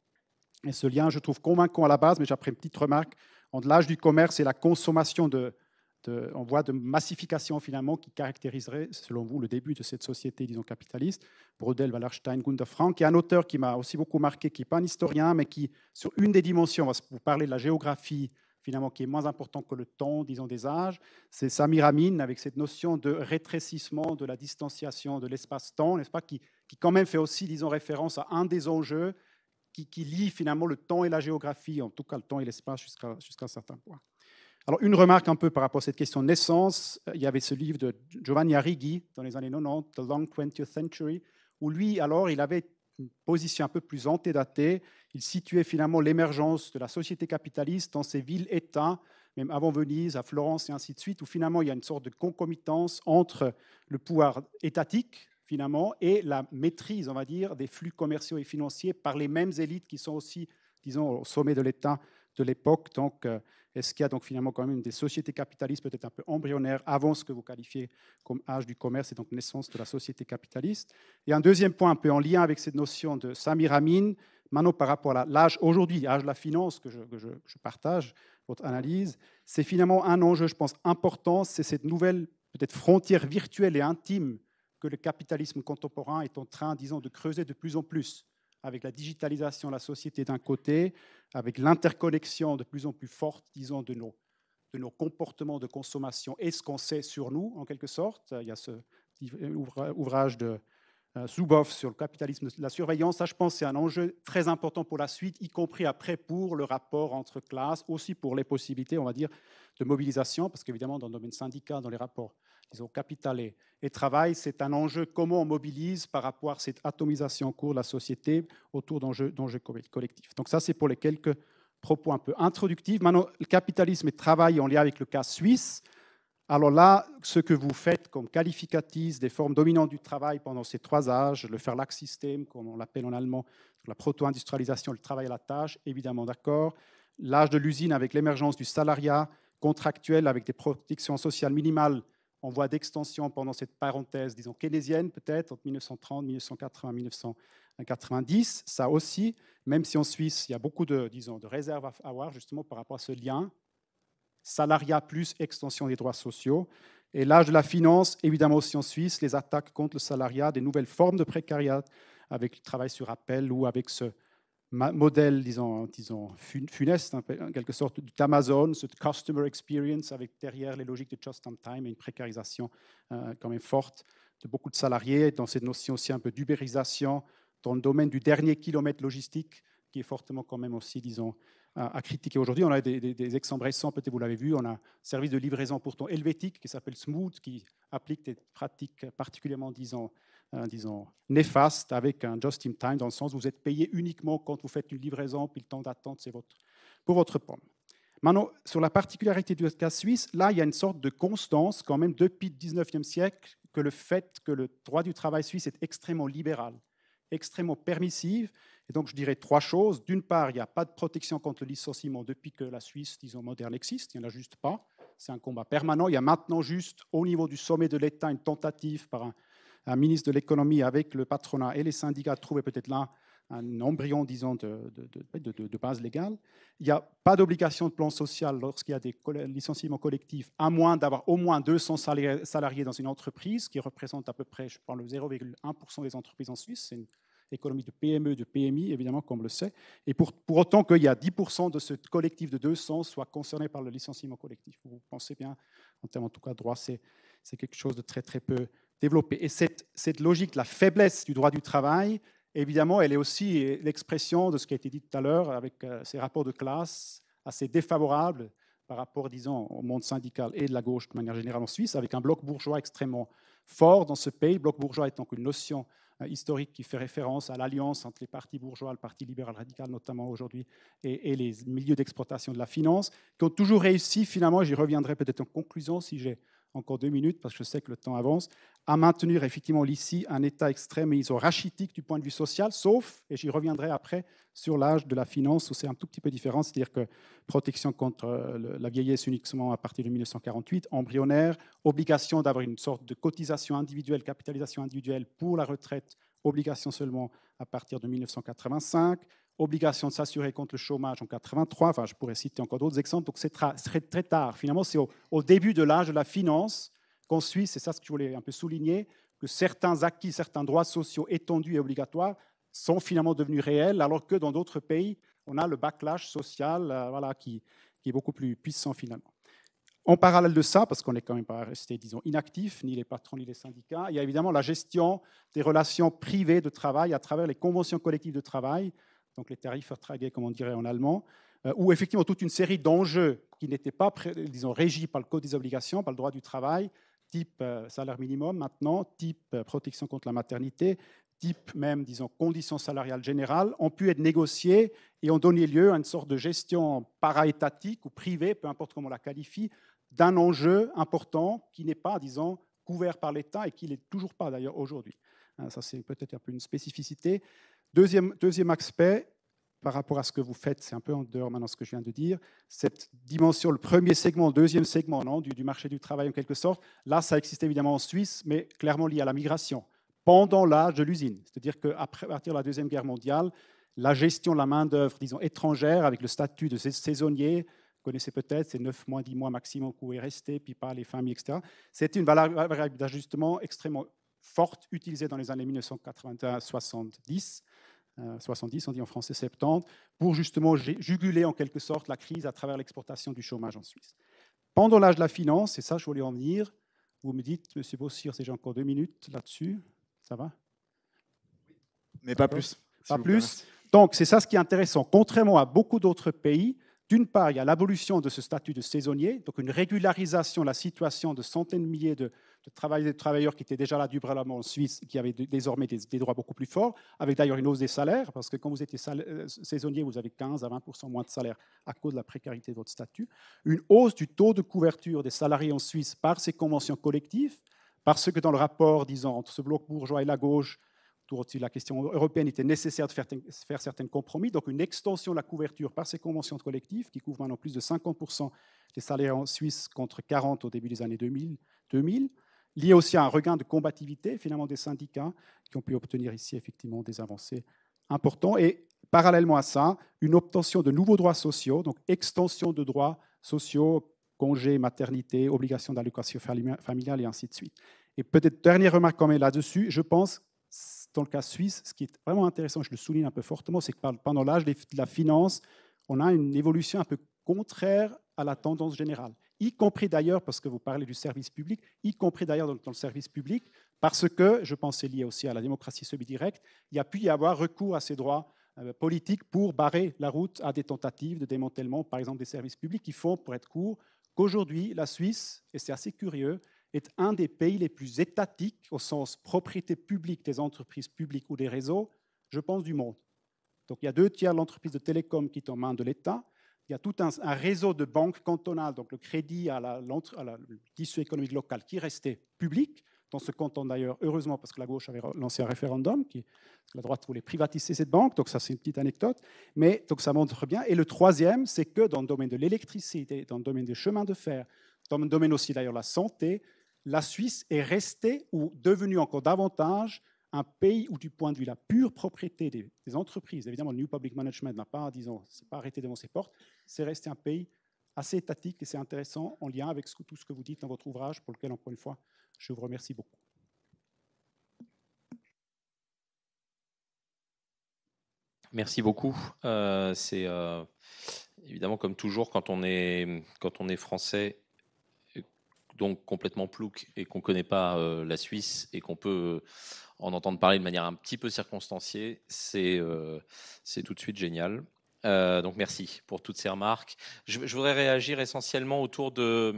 S5: Et ce lien, je trouve convaincant à la base, mais j'apprends une petite remarque entre l'âge du commerce et la consommation de on euh, voit de massification finalement qui caractériserait, selon vous, le début de cette société, disons, capitaliste. Brodel, Wallerstein, Gunther Frank, qui est un auteur qui m'a aussi beaucoup marqué, qui n'est pas un historien, mais qui, sur une des dimensions, pour va vous de la géographie, finalement, qui est moins importante que le temps, disons, des âges, c'est Samir Amin, avec cette notion de rétrécissement, de la distanciation de l'espace-temps, n'est-ce pas, qui, quand même fait aussi, disons, référence à un des enjeux qui, lie finalement le temps et la géographie, en tout cas le temps et l'espace jusqu'à un certain point. Alors, une remarque un peu par rapport à cette question de naissance. Euh, il y avait ce livre de Giovanni Arrighi dans les années 90, The Long 20th Century, où lui, alors, il avait une position un peu plus antédatée. Il situait finalement l'émergence de la société capitaliste dans ces villes-États, même avant Venise, à Florence et ainsi de suite, où finalement il y a une sorte de concomitance entre le pouvoir étatique, finalement, et la maîtrise, on va dire, des flux commerciaux et financiers par les mêmes élites qui sont aussi, disons, au sommet de l'État de l'époque. Donc, euh, est-ce qu'il y a donc finalement quand même des sociétés capitalistes peut-être un peu embryonnaires avant ce que vous qualifiez comme âge du commerce et donc naissance de la société capitaliste Et un deuxième point un peu en lien avec cette notion de Samir Amin, Mano, par rapport à l'âge aujourd'hui, âge de la finance que, je, je partage, votre analyse, c'est finalement un enjeu, je pense, important, c'est cette nouvelle peut-être frontière virtuelle et intime que le capitalisme contemporain est en train, disons, de creuser de plus en plus avec la digitalisation de la société d'un côté, avec l'interconnexion de plus en plus forte, disons, de nos, de nos comportements de consommation et ce qu'on sait sur nous, en quelque sorte. Il y a ce ouvrage de Zuboff euh, sur le capitalisme de la surveillance. Ça, je pense, c'est un enjeu très important pour la suite, y compris après pour le rapport entre classes, aussi pour les possibilités, on va dire, de mobilisation, parce qu'évidemment, dans le domaine syndical, dans les rapports, disons, capital et, travail, c'est un enjeu comment on mobilise par rapport à cette atomisation en cours de la société autour d'enjeux, collectifs. Donc ça, c'est pour les quelques propos un peu introductifs. Maintenant, le capitalisme et le travail en lien avec le cas suisse. Alors là, ce que vous faites comme qualificatif des formes dominantes du travail pendant ces trois âges, le faire-l'axe-système, comme on l'appelle en allemand, la proto-industrialisation, le travail à la tâche, évidemment d'accord, l'âge de l'usine avec l'émergence du salariat contractuel avec des protections sociales minimales en voie d'extension pendant cette parenthèse, disons, keynésienne peut-être, entre 1930, 1980, 1990. Ça aussi, même si en Suisse, il y a beaucoup de, disons, de réserves à avoir justement par rapport à ce lien salariat plus extension des droits sociaux. Et l'âge de la finance, évidemment aussi en Suisse, les attaques contre le salariat, des nouvelles formes de précariat avec le travail sur appel ou avec ce modèle, disons, disons funeste, hein, en quelque sorte, d'Amazon, cette customer experience avec derrière les logiques de just in time et une précarisation euh, quand même forte de beaucoup de salariés, dans cette notion aussi un peu d'ubérisation, dans le domaine du dernier kilomètre logistique, qui est fortement quand même aussi, disons, à, critiquer aujourd'hui. On a des, des, des exemples récents, peut-être vous l'avez vu, on a un service de livraison pourtant helvétique qui s'appelle Smooth, qui applique des pratiques particulièrement, euh, disons, néfastes avec un just-in-time, dans le sens où vous êtes payé uniquement quand vous faites une livraison, puis le temps d'attente, c'est votre, pour votre pomme. Maintenant, sur la particularité du cas suisse, là, il y a une sorte de constance quand même depuis le 19e siècle que le fait que le droit du travail suisse est extrêmement libéral, extrêmement permissif, donc, je dirais trois choses. D'une part, il n'y a pas de protection contre le licenciement depuis que la Suisse, disons, moderne existe. Il n'y en a juste pas. C'est un combat permanent. Il y a maintenant juste, au niveau du sommet de l'État, une tentative par un, ministre de l'économie avec le patronat et les syndicats de trouver peut-être là un embryon, disons, de, base légale. Il n'y a pas d'obligation de plan social lorsqu'il y a des licenciements collectifs, à moins d'avoir au moins 200 salariés dans une entreprise, qui représente à peu près, je parle 0,1% des entreprises en Suisse, c'est une économie de PME, de PMI, évidemment, comme le sait, et pour, pour autant qu'il y a 10% de ce collectif de 200 soit concerné par le licenciement collectif. Vous pensez bien, en termes en tout cas droit, c'est quelque chose de très très peu développé. Et cette, cette logique, la faiblesse du droit du travail, évidemment, elle est aussi l'expression de ce qui a été dit tout à l'heure avec euh, ces rapports de classe assez défavorables par rapport, disons, au monde syndical et de la gauche de manière générale en Suisse, avec un bloc bourgeois extrêmement fort dans ce pays. Bloc bourgeois étant une notion euh, historique qui fait référence à l'alliance entre les partis bourgeois, le Parti libéral radical notamment aujourd'hui, et, les milieux d'exploitation de la finance, qui ont toujours réussi finalement, j'y reviendrai peut-être en conclusion si j'ai encore deux minutes parce que je sais que le temps avance, à maintenir effectivement l'ici un état extrême et iso-rachitique du point de vue social, sauf, et j'y reviendrai après, sur l'âge de la finance, où c'est un tout petit peu différent, c'est-à-dire que protection contre euh, la vieillesse uniquement à partir de 1948, embryonnaire, obligation d'avoir une sorte de cotisation individuelle, capitalisation individuelle pour la retraite, obligation seulement à partir de 1985, obligation de s'assurer contre le chômage en 83, enfin je pourrais citer encore d'autres exemples, donc c'est très, très tard. Finalement, c'est au, début de l'âge de la finance qu'en suit, c'est ça ce que je voulais un peu souligner, que certains acquis, certains droits sociaux étendus et obligatoires sont finalement devenus réels, alors que dans d'autres pays, on a le backlash social euh, voilà, qui, qui est beaucoup plus puissant finalement. En parallèle de ça, parce qu'on n'est quand même pas resté, disons, inactif, ni les patrons ni les syndicats, il y a évidemment la gestion des relations privées de travail à travers les conventions collectives de travail, donc les tarifs tragués, comme on dirait en allemand, euh, où effectivement toute une série d'enjeux qui n'étaient pas, disons, régis par le Code des obligations, par le droit du travail, type euh, salaire minimum maintenant, type euh, protection contre la maternité, type même, disons, conditions salariales générales, ont pu être négociés et ont donné lieu à une sorte de gestion para-étatique ou privée, peu importe comment on la qualifie, d'un enjeu important qui n'est pas, disons, couvert par l'État et qui n'est toujours pas d'ailleurs aujourd'hui. Hein, ça, c'est peut-être un peu une spécificité. Deuxième, deuxième aspect, par rapport à ce que vous faites, c'est un peu en dehors maintenant de ce que je viens de dire, cette dimension, le premier segment, le deuxième segment non, du, marché du travail en quelque sorte, là ça existe évidemment en Suisse, mais clairement lié à la migration, pendant l'âge de l'usine. C'est-à-dire qu'à partir de la Deuxième Guerre mondiale, la gestion de la main-d'œuvre, disons, étrangère, avec le statut de saisonnier, vous connaissez peut-être, c'est 9 mois, 10 mois maximum où est resté, puis pas les familles, etc. C'était une variable d'ajustement extrêmement forte, utilisée dans les années 1981 70 70, euh, on dit en français 70, pour justement juguler en quelque sorte la crise à travers l'exportation du chômage en Suisse. Pendant l'âge de la finance, et ça je voulais en venir, vous me dites, Monsieur Bossir, si j'ai encore deux minutes là-dessus, ça va Mais pas plus. Pas plus. Donc c'est ça ce qui est intéressant. Contrairement à beaucoup d'autres pays, d'une part, il y a l'abolition de ce statut de saisonnier, donc une régularisation de la situation de centaines de milliers de, travailleurs qui étaient déjà là du bras en Suisse, qui avaient désormais des, droits beaucoup plus forts, avec d'ailleurs une hausse des salaires, parce que quand vous étiez euh, saisonnier, vous avez 15 à 20 moins de salaire à cause de la précarité de votre statut. Une hausse du taux de couverture des salariés en Suisse par ces conventions collectives, parce que dans le rapport, disons, entre ce bloc bourgeois et la gauche, dessus de la question européenne, il était nécessaire de faire, faire certains compromis, donc une extension de la couverture par ces conventions collectives qui couvrent maintenant plus de 50% des salaires en Suisse contre 40 au début des années 2000, 2000 lié aussi à un regain de combativité finalement des syndicats qui ont pu obtenir ici effectivement des avancées importantes et parallèlement à ça, une obtention de nouveaux droits sociaux, donc extension de droits sociaux, congés, maternité, obligation d'allocation familiale et ainsi de suite. Et peut-être dernière remarque quand même là-dessus, je pense dans le cas suisse, ce qui est vraiment intéressant, je le souligne un peu fortement, c'est que pendant l'âge de la finance, on a une évolution un peu contraire à la tendance générale, y compris d'ailleurs, parce que vous parlez du service public, y compris d'ailleurs dans, le service public, parce que, je pense, c'est lié aussi à la démocratie semi-directe, il y a pu y avoir recours à ces droits euh, politiques pour barrer la route à des tentatives de démantèlement, par exemple, des services publics qui font, pour être court, qu'aujourd'hui, la Suisse, et c'est assez curieux, est un des pays les plus étatiques au sens propriété publique des entreprises publiques ou des réseaux, je pense, du monde. Donc il y a deux tiers de l'entreprise de télécom qui est en main de l'État. Il y a tout un, réseau de banques cantonales, donc le crédit à la, à la tissu économique local qui restait public, dans ce canton d'ailleurs, heureusement, parce que la gauche avait lancé un référendum, qui, la droite voulait privatiser cette banque, donc ça c'est une petite anecdote, mais donc ça montre bien. Et le troisième, c'est que dans le domaine de l'électricité, dans le domaine des chemins de fer, dans le domaine aussi d'ailleurs de la santé, la Suisse est restée ou devenue encore davantage un pays où, du point de vue de la pure propriété des, entreprises, évidemment, le New Public Management n'a pas, disons, pas arrêté devant ses portes, c'est resté un pays assez étatique et c'est intéressant en lien avec tout ce que vous dites dans votre ouvrage, pour lequel, encore une fois, je vous remercie beaucoup.
S3: Merci beaucoup. Euh, c'est euh, évidemment comme toujours quand on est français donc complètement plouc et qu'on ne connaît pas euh, la Suisse et qu'on peut euh, en entendre parler de manière un petit peu circonstanciée, c'est euh, tout de suite génial. donc merci pour toutes ces remarques. Je, voudrais réagir essentiellement autour de,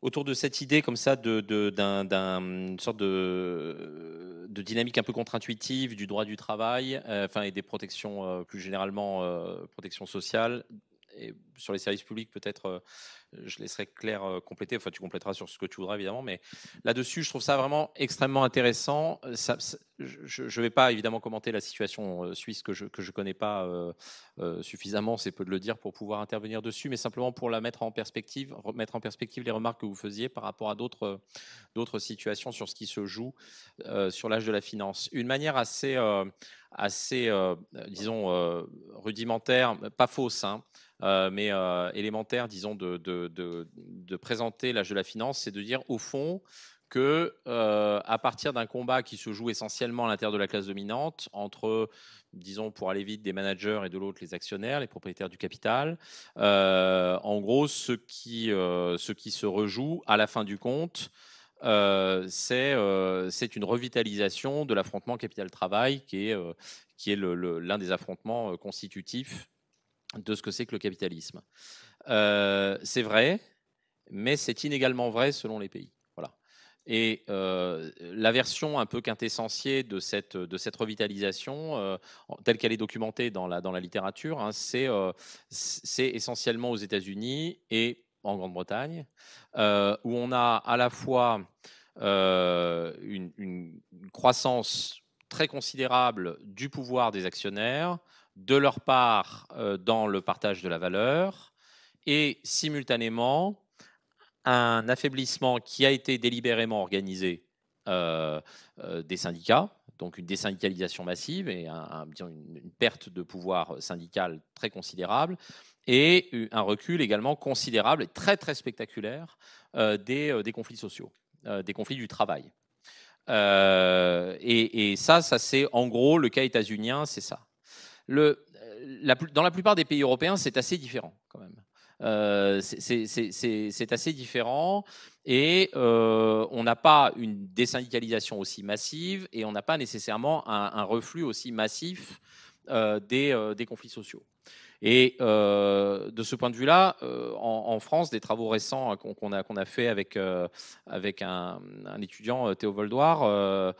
S3: autour de cette idée comme ça d'une de, sorte de, de, dynamique un peu contre-intuitive du droit du travail enfin, et des protections plus généralement, protection sociale, et sur les services publics, peut-être, euh, je laisserai Claire euh, compléter. Enfin, tu compléteras sur ce que tu voudras, évidemment. Mais là-dessus, je trouve ça vraiment extrêmement intéressant. Euh, je ne vais pas, évidemment, commenter la situation suisse que je ne connais pas suffisamment, c'est peu de le dire, pour pouvoir intervenir dessus, mais simplement pour la mettre en perspective, remettre en perspective les remarques que vous faisiez par rapport à d'autres situations sur ce qui se joue sur l'âge de la finance. Une manière assez, assez disons, rudimentaire, pas fausse, hein, euh, mais euh, élémentaire, disons, de, de, de, de présenter l'âge de la finance, c'est de dire au fond que euh, à partir d'un combat qui se joue essentiellement à l'intérieur de la classe dominante entre disons pour aller vite des managers et de l'autre les actionnaires les propriétaires du capital en gros ce qui, ce qui se rejoue à la fin du compte c'est une revitalisation de l'affrontement capital-travail qui est, qui est l'un des affrontements constitutifs de ce que c'est que le capitalisme. Euh, c'est vrai, mais c'est inégalement vrai selon les pays. Voilà. Et euh, la version un peu quintessentielle de cette, de cette revitalisation, euh, telle qu'elle est documentée dans la, littérature, hein, c'est, essentiellement aux États-Unis et en Grande-Bretagne, où on a à la fois une croissance très considérable du pouvoir des actionnaires, de leur part euh, dans le partage de la valeur et simultanément un affaiblissement qui a été délibérément organisé euh, euh, des syndicats, donc une désyndicalisation massive et une, perte de pouvoir syndical très considérable, et un recul également considérable et très très spectaculaire des, conflits sociaux, des conflits du travail. Et, et, ça, ça c'est en gros le cas états-unien, c'est ça. Le, euh, dans la plupart des pays européens, c'est assez différent quand même. Euh, c'est assez différent et euh, on n'a pas une désyndicalisation aussi massive et on n'a pas nécessairement un, reflux aussi massif des, conflits sociaux. Et euh, de ce point de vue-là, euh, en, France, des travaux récents qu'on a, qu'on a fait avec, euh, avec un, étudiant, Théo Voldoir,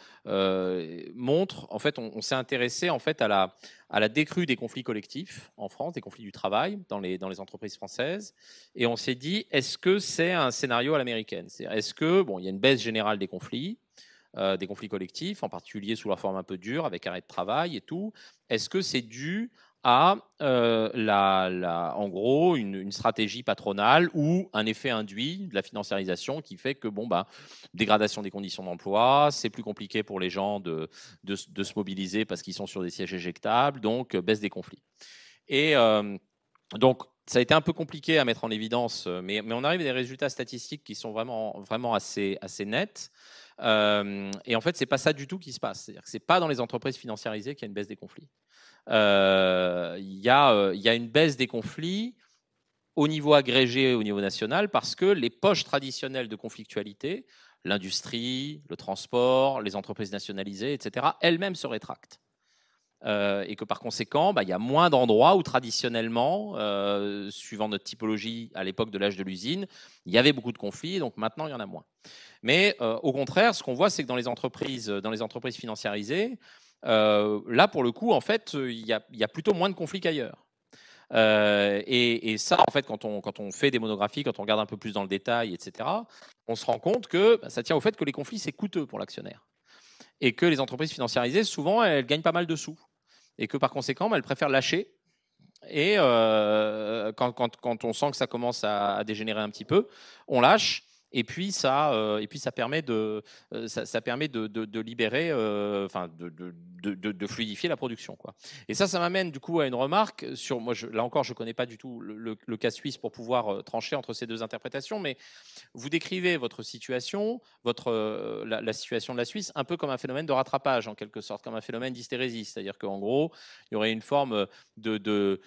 S3: montrent, en fait, on, s'est intéressé en fait, à, la, à la décrue des conflits collectifs en France, des conflits du travail dans les, dans les entreprises françaises. Et on s'est dit, est-ce que c'est un scénario à l'américaine Est-ce que, bon, il y a une baisse générale des conflits des conflits collectifs, en particulier sous la forme un peu dure, avec arrêt de travail et tout. Est-ce que c'est dû à euh, la, en gros une, stratégie patronale ou un effet induit de la financiarisation qui fait que bon bah dégradation des conditions d'emploi, c'est plus compliqué pour les gens de, de, se mobiliser parce qu'ils sont sur des sièges éjectables, donc euh, baisse des conflits. Et euh, donc ça a été un peu compliqué à mettre en évidence, mais, mais, on arrive à des résultats statistiques qui sont vraiment, vraiment assez, assez nets. et en fait, c'est pas ça du tout qui se passe. cest à c'est pas dans les entreprises financiarisées qu'il y a une baisse des conflits. Euh, euh, il y, a, une baisse des conflits au niveau agrégé et au niveau national parce que les poches traditionnelles de conflictualité, l'industrie, le transport, les entreprises nationalisées, etc., elles-mêmes se rétractent. Euh, et que par conséquent, bah, il y a moins d'endroits où traditionnellement, suivant notre typologie à l'époque de l'âge de l'usine, il y avait beaucoup de conflits, donc maintenant il y en a moins. Mais au contraire, ce qu'on voit, c'est que dans les entreprises, dans les entreprises financiarisées, euh, là, pour le coup, en fait, il y a, plutôt moins de conflits qu'ailleurs. Euh, et, ça, en fait, quand on, fait des monographies, quand on regarde un peu plus dans le détail, etc., on se rend compte que bah, ça tient au fait que les conflits, c'est coûteux pour l'actionnaire. Et que les entreprises financiarisées, souvent, elles gagnent pas mal de sous. Et que par conséquent, bah, elles préfèrent lâcher. Et euh, quand, on sent que ça commence à dégénérer un petit peu, on lâche et puis ça, euh, et puis ça permet de, euh, ça, permet de, libérer, euh, enfin de, de, fluidifier la production. Quoi. Et ça, ça m'amène du coup à une remarque sur, moi je, là encore, je ne connais pas du tout le, cas suisse pour pouvoir trancher entre ces deux interprétations, mais vous décrivez votre situation, votre, la, situation de la Suisse, un peu comme un phénomène de rattrapage en quelque sorte, comme un phénomène d'hystérésie, c'est-à-dire qu'en gros, il y aurait une forme de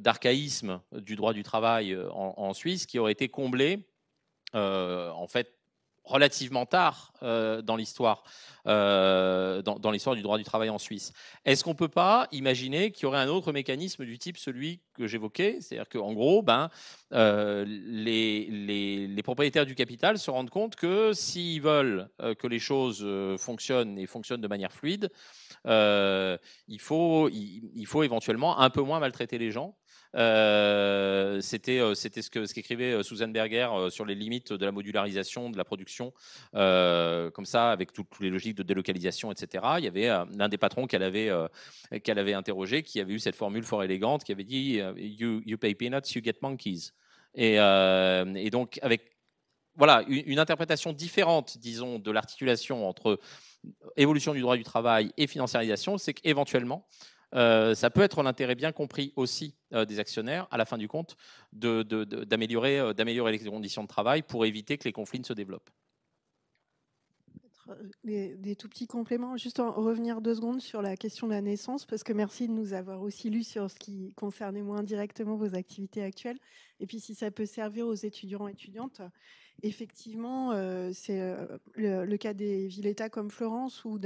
S3: d'archaïsme du droit du travail en, en Suisse qui aurait été comblée euh, en fait, relativement tard euh, dans l'histoire euh, dans, l'histoire du droit du travail en Suisse. Est-ce qu'on ne peut pas imaginer qu'il y aurait un autre mécanisme du type celui que j'évoquais, c'est-à-dire qu'en gros, ben, les, propriétaires du capital se rendent compte que s'ils veulent que les choses fonctionnent et fonctionnent de manière fluide, il, faut, il faut éventuellement un peu moins maltraiter les gens euh, c'était euh, c'était ce qu'écrivait euh, Suzanne Berger sur les limites de la modularisation de la production, comme ça, avec toutes les logiques de délocalisation, etc. Il y avait l'un des patrons qu'elle avait qu'elle avait interrogé, qui avait eu cette formule fort élégante, qui avait dit "You pay peanuts, you get monkeys". Et, et donc avec voilà, une, interprétation différente, disons, de l'articulation entre évolution du droit du travail et financiarisation, c'est qu'éventuellement, euh, ça peut être l'intérêt bien compris aussi euh, des actionnaires, à la fin du compte, euh, d'améliorer les conditions de travail pour éviter que les conflits ne se développent.
S2: Des, tout petits compléments. Juste en revenir deux secondes sur la question de la naissance, parce que merci de nous avoir aussi lu sur ce qui concernait moins directement vos activités actuelles. Et puis si ça peut servir aux étudiants et étudiantes, effectivement, c'est le, le, cas des villes-états comme Florence ou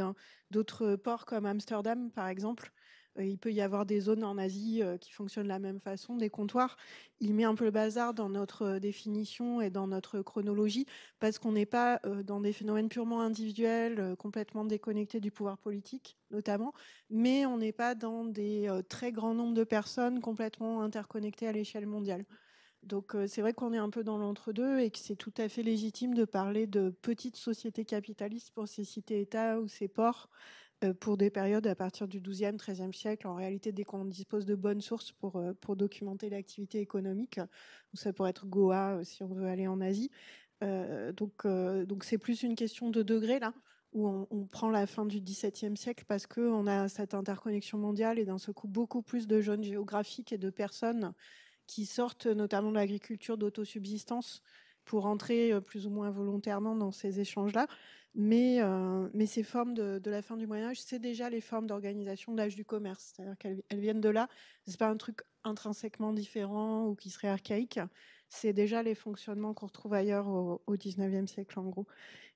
S2: d'autres ports comme Amsterdam, par exemple, euh, il peut y avoir des zones en Asie euh, qui fonctionnent de la même façon, des comptoirs. Il met un peu le bazar dans notre euh, définition et dans notre chronologie parce qu'on n'est pas dans des phénomènes purement individuels, complètement déconnectés du pouvoir politique notamment, mais on n'est pas dans des très grands nombres de personnes complètement interconnectées à l'échelle mondiale. Donc c'est vrai qu'on est un peu dans l'entre-deux et que c'est tout à fait légitime de parler de petites sociétés capitalistes pour ces cités-États ou ces ports, euh, pour des périodes à partir du XIIe, XIIIe siècle. En réalité, dès qu'on dispose de bonnes sources pour, euh, pour documenter l'activité économique, ça pourrait être Goa euh, si on veut aller en Asie. donc, donc c'est plus une question de degré là, où on, prend la fin du XVIIe siècle parce qu'on a cette interconnexion mondiale et d'un seul coup beaucoup plus de jeunes géographiques et de personnes qui sortent notamment de l'agriculture d'autosubsistance pour entrer plus ou moins volontairement dans ces échanges-là. Euh, mais, ces formes de, la fin du Moyen Âge, c'est déjà les formes d'organisation de l'âge du commerce. C'est-à-dire qu'elles viennent de là. Ce n'est pas un truc intrinsèquement différent ou qui serait archaïque. C'est déjà les fonctionnements qu'on retrouve ailleurs au, 19e siècle, en gros.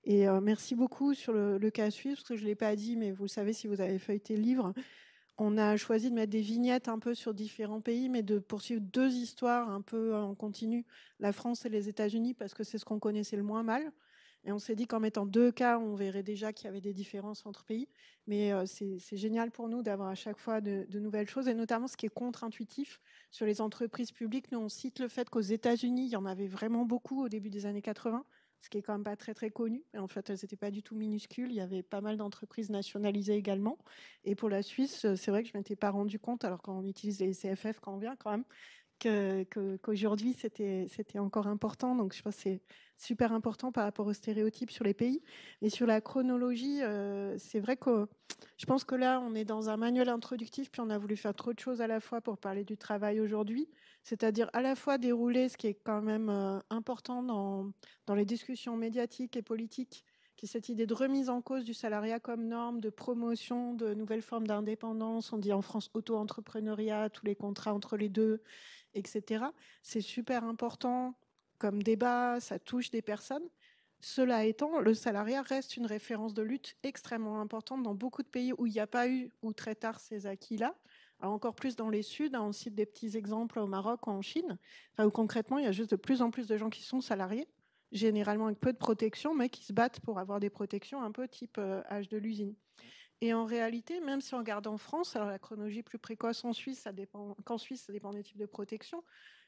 S2: Et euh, merci beaucoup sur le, cas suivant. parce que je ne l'ai pas dit, mais vous savez si vous avez feuilleté le livre. On a choisi de mettre des vignettes un peu sur différents pays, mais de poursuivre deux histoires un peu en continu, la France et les États-Unis, parce que c'est ce qu'on connaissait le moins mal. Et on s'est dit qu'en mettant deux cas, on verrait déjà qu'il y avait des différences entre pays. Mais euh, c'est génial pour nous d'avoir à chaque fois de, nouvelles choses, et notamment ce qui est contre-intuitif sur les entreprises publiques. Nous, on cite le fait qu'aux États-Unis, il y en avait vraiment beaucoup au début des années 80, ce qui est quand même pas très très connu. Et en fait, elles n'étaient pas du tout minuscules. Il y avait pas mal d'entreprises nationalisées également. Et pour la Suisse, c'est vrai que je m'étais pas rendu compte, alors qu'on utilise les CFF quand on vient quand même, qu'aujourd'hui, c'était encore important. Donc, je pense que c'est super important par rapport aux stéréotypes sur les pays. et sur la chronologie, euh, c'est vrai que je pense que là, on est dans un manuel introductif, puis on a voulu faire trop de choses à la fois pour parler du travail aujourd'hui, c'est-à-dire à la fois dérouler ce qui est quand même euh, important dans, dans les discussions médiatiques et politiques qui est cette idée de remise en cause du salariat comme norme, de promotion de nouvelles formes d'indépendance. On dit en France auto-entrepreneuriat, tous les contrats entre les deux etc. C'est super important comme débat, ça touche des personnes. Cela étant, le salariat reste une référence de lutte extrêmement importante dans beaucoup de pays où il n'y a pas eu ou très tard ces acquis-là. Ah, encore plus dans les Suds, hein, on cite des petits exemples au Maroc ou en Chine, où concrètement il y a juste de plus en plus de gens qui sont salariés, généralement avec peu de protection, mais qui se battent pour avoir des protections un peu type euh, âge de l'usine. Et en réalité, même si on regarde en France, alors la chronologie plus précoce en Suisse, ça dépend, qu'en Suisse, ça dépend des types de protection,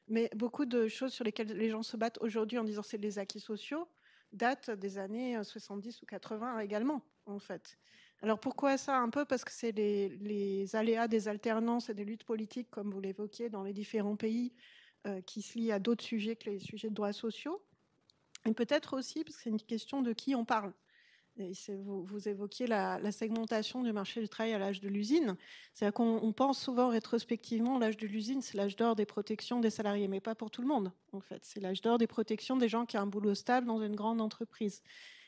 S2: mais beaucoup de choses sur lesquelles les gens se battent aujourd'hui en disant c'est les acquis sociaux datent des années 70 euh, ou 80 également, en fait. Alors pourquoi ça Un peu parce que c'est les, aléas des alternances et des luttes politiques, comme vous l'évoquiez, dans les différents pays euh, qui se lient à d'autres sujets que les sujets de droits sociaux. Et peut-être aussi parce que c'est une question de qui on parle. Vous, évoquiez la, segmentation du marché du travail à l'âge de l'usine. C'est-à-dire qu'on pense souvent rétrospectivement, l'âge de l'usine, c'est l'âge d'or des protections des salariés, mais pas pour tout le monde, en fait. C'est l'âge d'or des protections des gens qui ont un boulot stable dans une grande entreprise.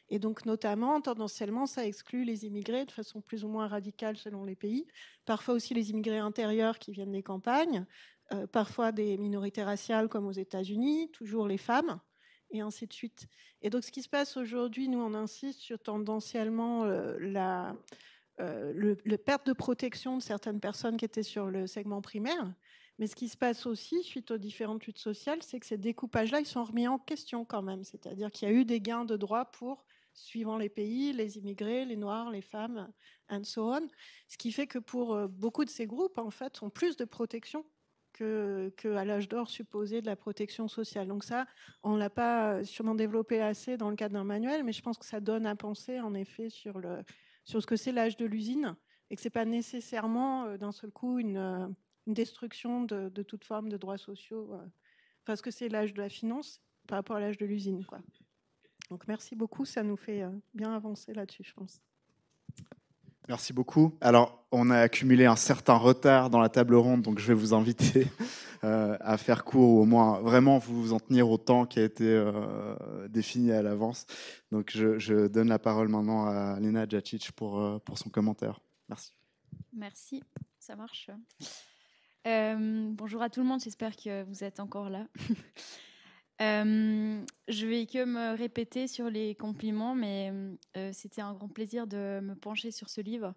S2: Et donc, notamment, tendanciellement, ça exclut les immigrés de façon plus ou moins radicale selon les pays. Parfois aussi les immigrés intérieurs qui viennent des campagnes, euh, parfois des minorités raciales comme aux États-Unis, toujours les femmes et ainsi de suite. Et donc, ce qui se passe aujourd'hui, nous, on insiste sur tendanciellement euh, la, euh, perte de protection de certaines personnes qui étaient sur le segment primaire. Mais ce qui se passe aussi, suite aux différentes luttes sociales, c'est que ces découpages-là, ils sont remis en question quand même. C'est-à-dire qu'il y a eu des gains de droits pour, suivant les pays, les immigrés, les noirs, les femmes, and so on. Ce qui fait que pour euh, beaucoup de ces groupes, en fait, ont plus de protection que, à l'âge d'or supposé de la protection sociale. Donc ça, on l'a pas euh, sûrement développé assez dans le cadre d'un manuel, mais je pense que ça donne à penser en effet sur le sur ce que c'est l'âge de l'usine et que c'est pas nécessairement euh, d'un seul coup une, euh, destruction de, toute forme de droits sociaux parce que c'est l'âge de la finance par rapport à l'âge de l'usine, Donc merci beaucoup, ça nous fait bien avancer là-dessus, je pense.
S1: Merci beaucoup. Alors, on a accumulé un certain retard dans la table ronde, donc je vais vous inviter euh, à faire court ou au moins vraiment vous en tenir au temps qui a été euh, défini à l'avance. Donc, je, donne la parole maintenant à Lena Djacic pour, euh, pour son commentaire. Merci.
S6: Merci, ça marche. bonjour à tout le monde, j'espère que vous êtes encore là. Euh, je vais que me répéter sur les compliments, mais euh, c'était un grand plaisir de me pencher sur ce livre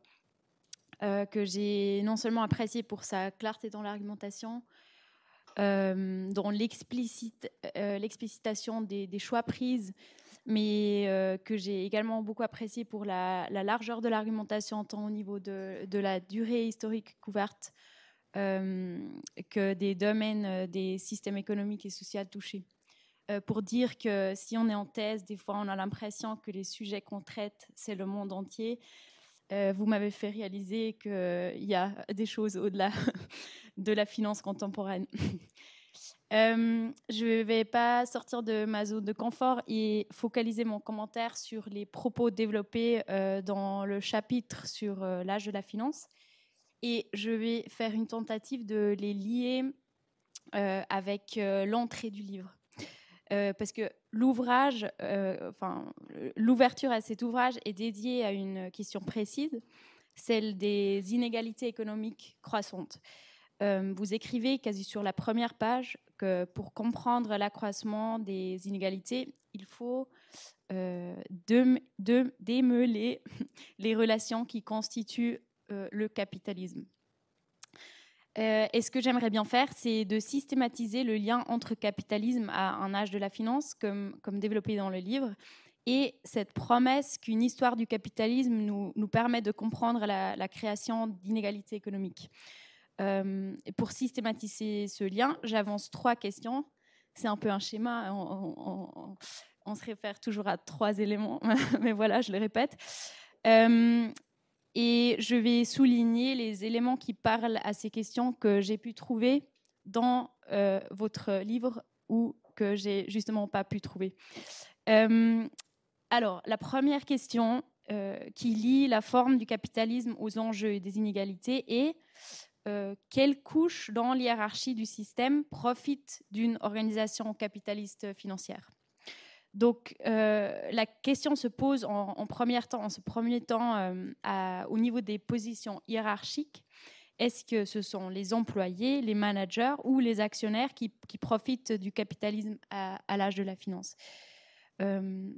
S6: euh, que j'ai non seulement apprécié pour sa clarté dans l'argumentation, dans l'explicitation des, choix prises, mais que j'ai également beaucoup apprécié pour la, largeur de l'argumentation, tant au niveau de, de, la durée historique couverte que des domaines des systèmes économiques et sociaux touchés. Euh, pour dire que si on est en thèse, des fois on a l'impression que les sujets qu'on traite, c'est le monde entier. Euh, vous m'avez fait réaliser qu'il euh, y a des choses au-delà de la finance contemporaine. je ne vais pas sortir de ma zone de confort et focaliser mon commentaire sur les propos développés dans le chapitre sur l'âge de la finance. Et je vais faire une tentative de les lier avec l'entrée du livre. Euh, parce que l'ouvrage, euh, l'ouverture à cet ouvrage est dédiée à une question précise, celle des inégalités économiques croissantes. Euh, vous écrivez quasi sur la première page que pour comprendre l'accroissement des inégalités, il faut démêler les relations qui constituent le capitalisme. Euh, et ce que j'aimerais bien faire, c'est de systématiser le lien entre capitalisme à un âge de la finance, comme, comme développé dans le livre, et cette promesse qu'une histoire du capitalisme nous, nous permet de comprendre la, création d'inégalités économiques. Euh, et pour systématiser ce lien, j'avance trois questions. C'est un peu un schéma, hein, on, se réfère toujours à trois éléments, mais voilà, je le répète. Euh, et je vais souligner les éléments qui parlent à ces questions que j'ai pu trouver dans euh, votre livre ou que j'ai justement pas pu trouver. Euh, alors, la première question euh, qui lie la forme du capitalisme aux enjeux et des inégalités est quelle couche dans l'hierarchie du système profite d'une organisation capitaliste financière donc euh, la question se pose en, premier temps, en ce premier temps euh, au niveau des positions hiérarchiques. Est-ce que ce sont les employés, les managers ou les actionnaires qui, profitent du capitalisme à, l'âge de la finance euh,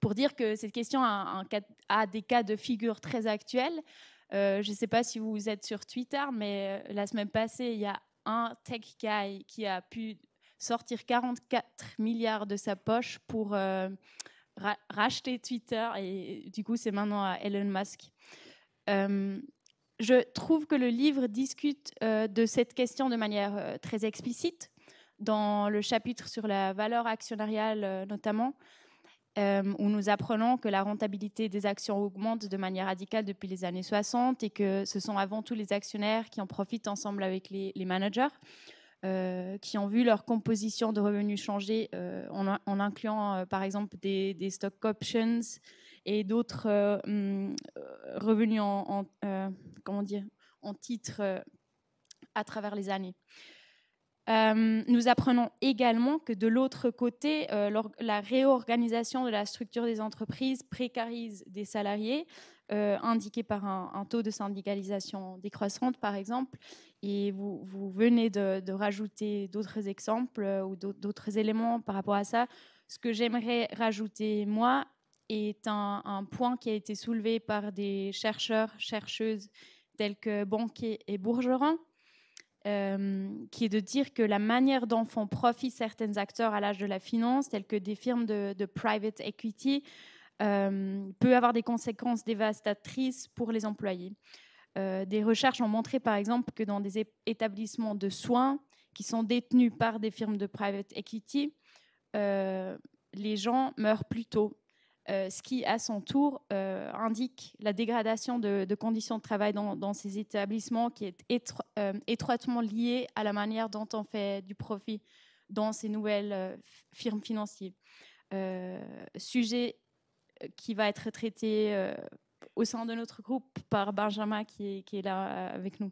S6: Pour dire que cette question a, des cas de figure très actuels, je ne sais pas si vous êtes sur Twitter, mais la semaine passée, il y a un tech guy qui a pu sortir 44 milliards de sa poche pour euh, racheter Twitter. Et du coup, c'est maintenant à Elon Musk. Euh, je trouve que le livre discute euh, de cette question de manière très explicite, dans le chapitre sur la valeur actionnariale notamment, où nous apprenons que la rentabilité des actions augmente de manière radicale depuis les années 60 et que ce sont avant tout les actionnaires qui en profitent ensemble avec les, les managers. Euh, qui ont vu leur composition de revenus changer euh, en, incluant euh, par exemple des, stock options et d'autres mm, revenus en, en en titres à travers les années. nous apprenons également que de l'autre côté, la réorganisation de la structure des entreprises précarise des salariés, euh, indiqué par un, taux de syndicalisation décroissante, par exemple, et vous, venez de, rajouter d'autres exemples euh, ou d'autres éléments par rapport à ça. Ce que j'aimerais rajouter, moi, est un, point qui a été soulevé par des chercheurs, chercheuses tels que Banquet et Bourgeron, euh, qui est de dire que la manière dont font profit certains acteurs à l'âge de la finance, tels que des firmes de private equity, euh, peut avoir des conséquences dévastatrices pour les employés. Euh, des recherches ont montré par exemple que dans des établissements de soins qui sont détenus par des firmes de private equity, euh, les gens meurent plus tôt ce qui, à son tour, indique la dégradation de, conditions de travail dans, ces établissements qui est étroitement liée à la manière dont on fait du profit dans ces nouvelles firmes financières. sujet qui va être traité euh, au sein de notre groupe par Benjamin qui est, qui est là euh, avec nous.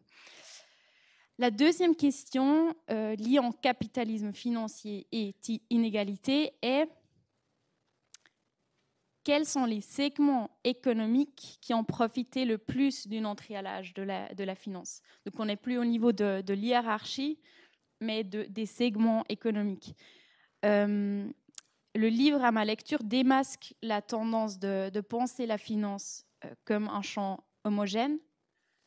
S6: La deuxième question euh, liée en capitalisme financier et inégalité est quels sont les segments économiques qui ont profité le plus d'une entrée à l'âge de la, de la, finance Donc on n'est plus au niveau de, l'hierarchie, mais de, des segments économiques. Euh, le livre, à ma lecture, démasque la tendance de, penser la finance euh, comme un champ homogène.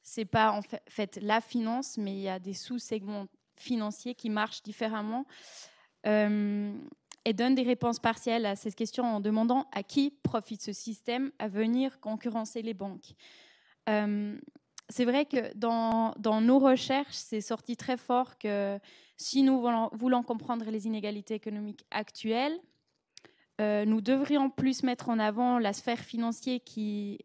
S6: C'est pas en fait la finance, mais il y a des sous-segments financiers qui marchent différemment euh, et donne des réponses partielles à cette question en demandant à qui profite ce système à venir concurrencer les banques. Euh, c'est vrai que dans, nos recherches, c'est sorti très fort que si nous voulons comprendre les inégalités économiques actuelles, euh, nous devrions plus mettre en avant la sphère financière qui,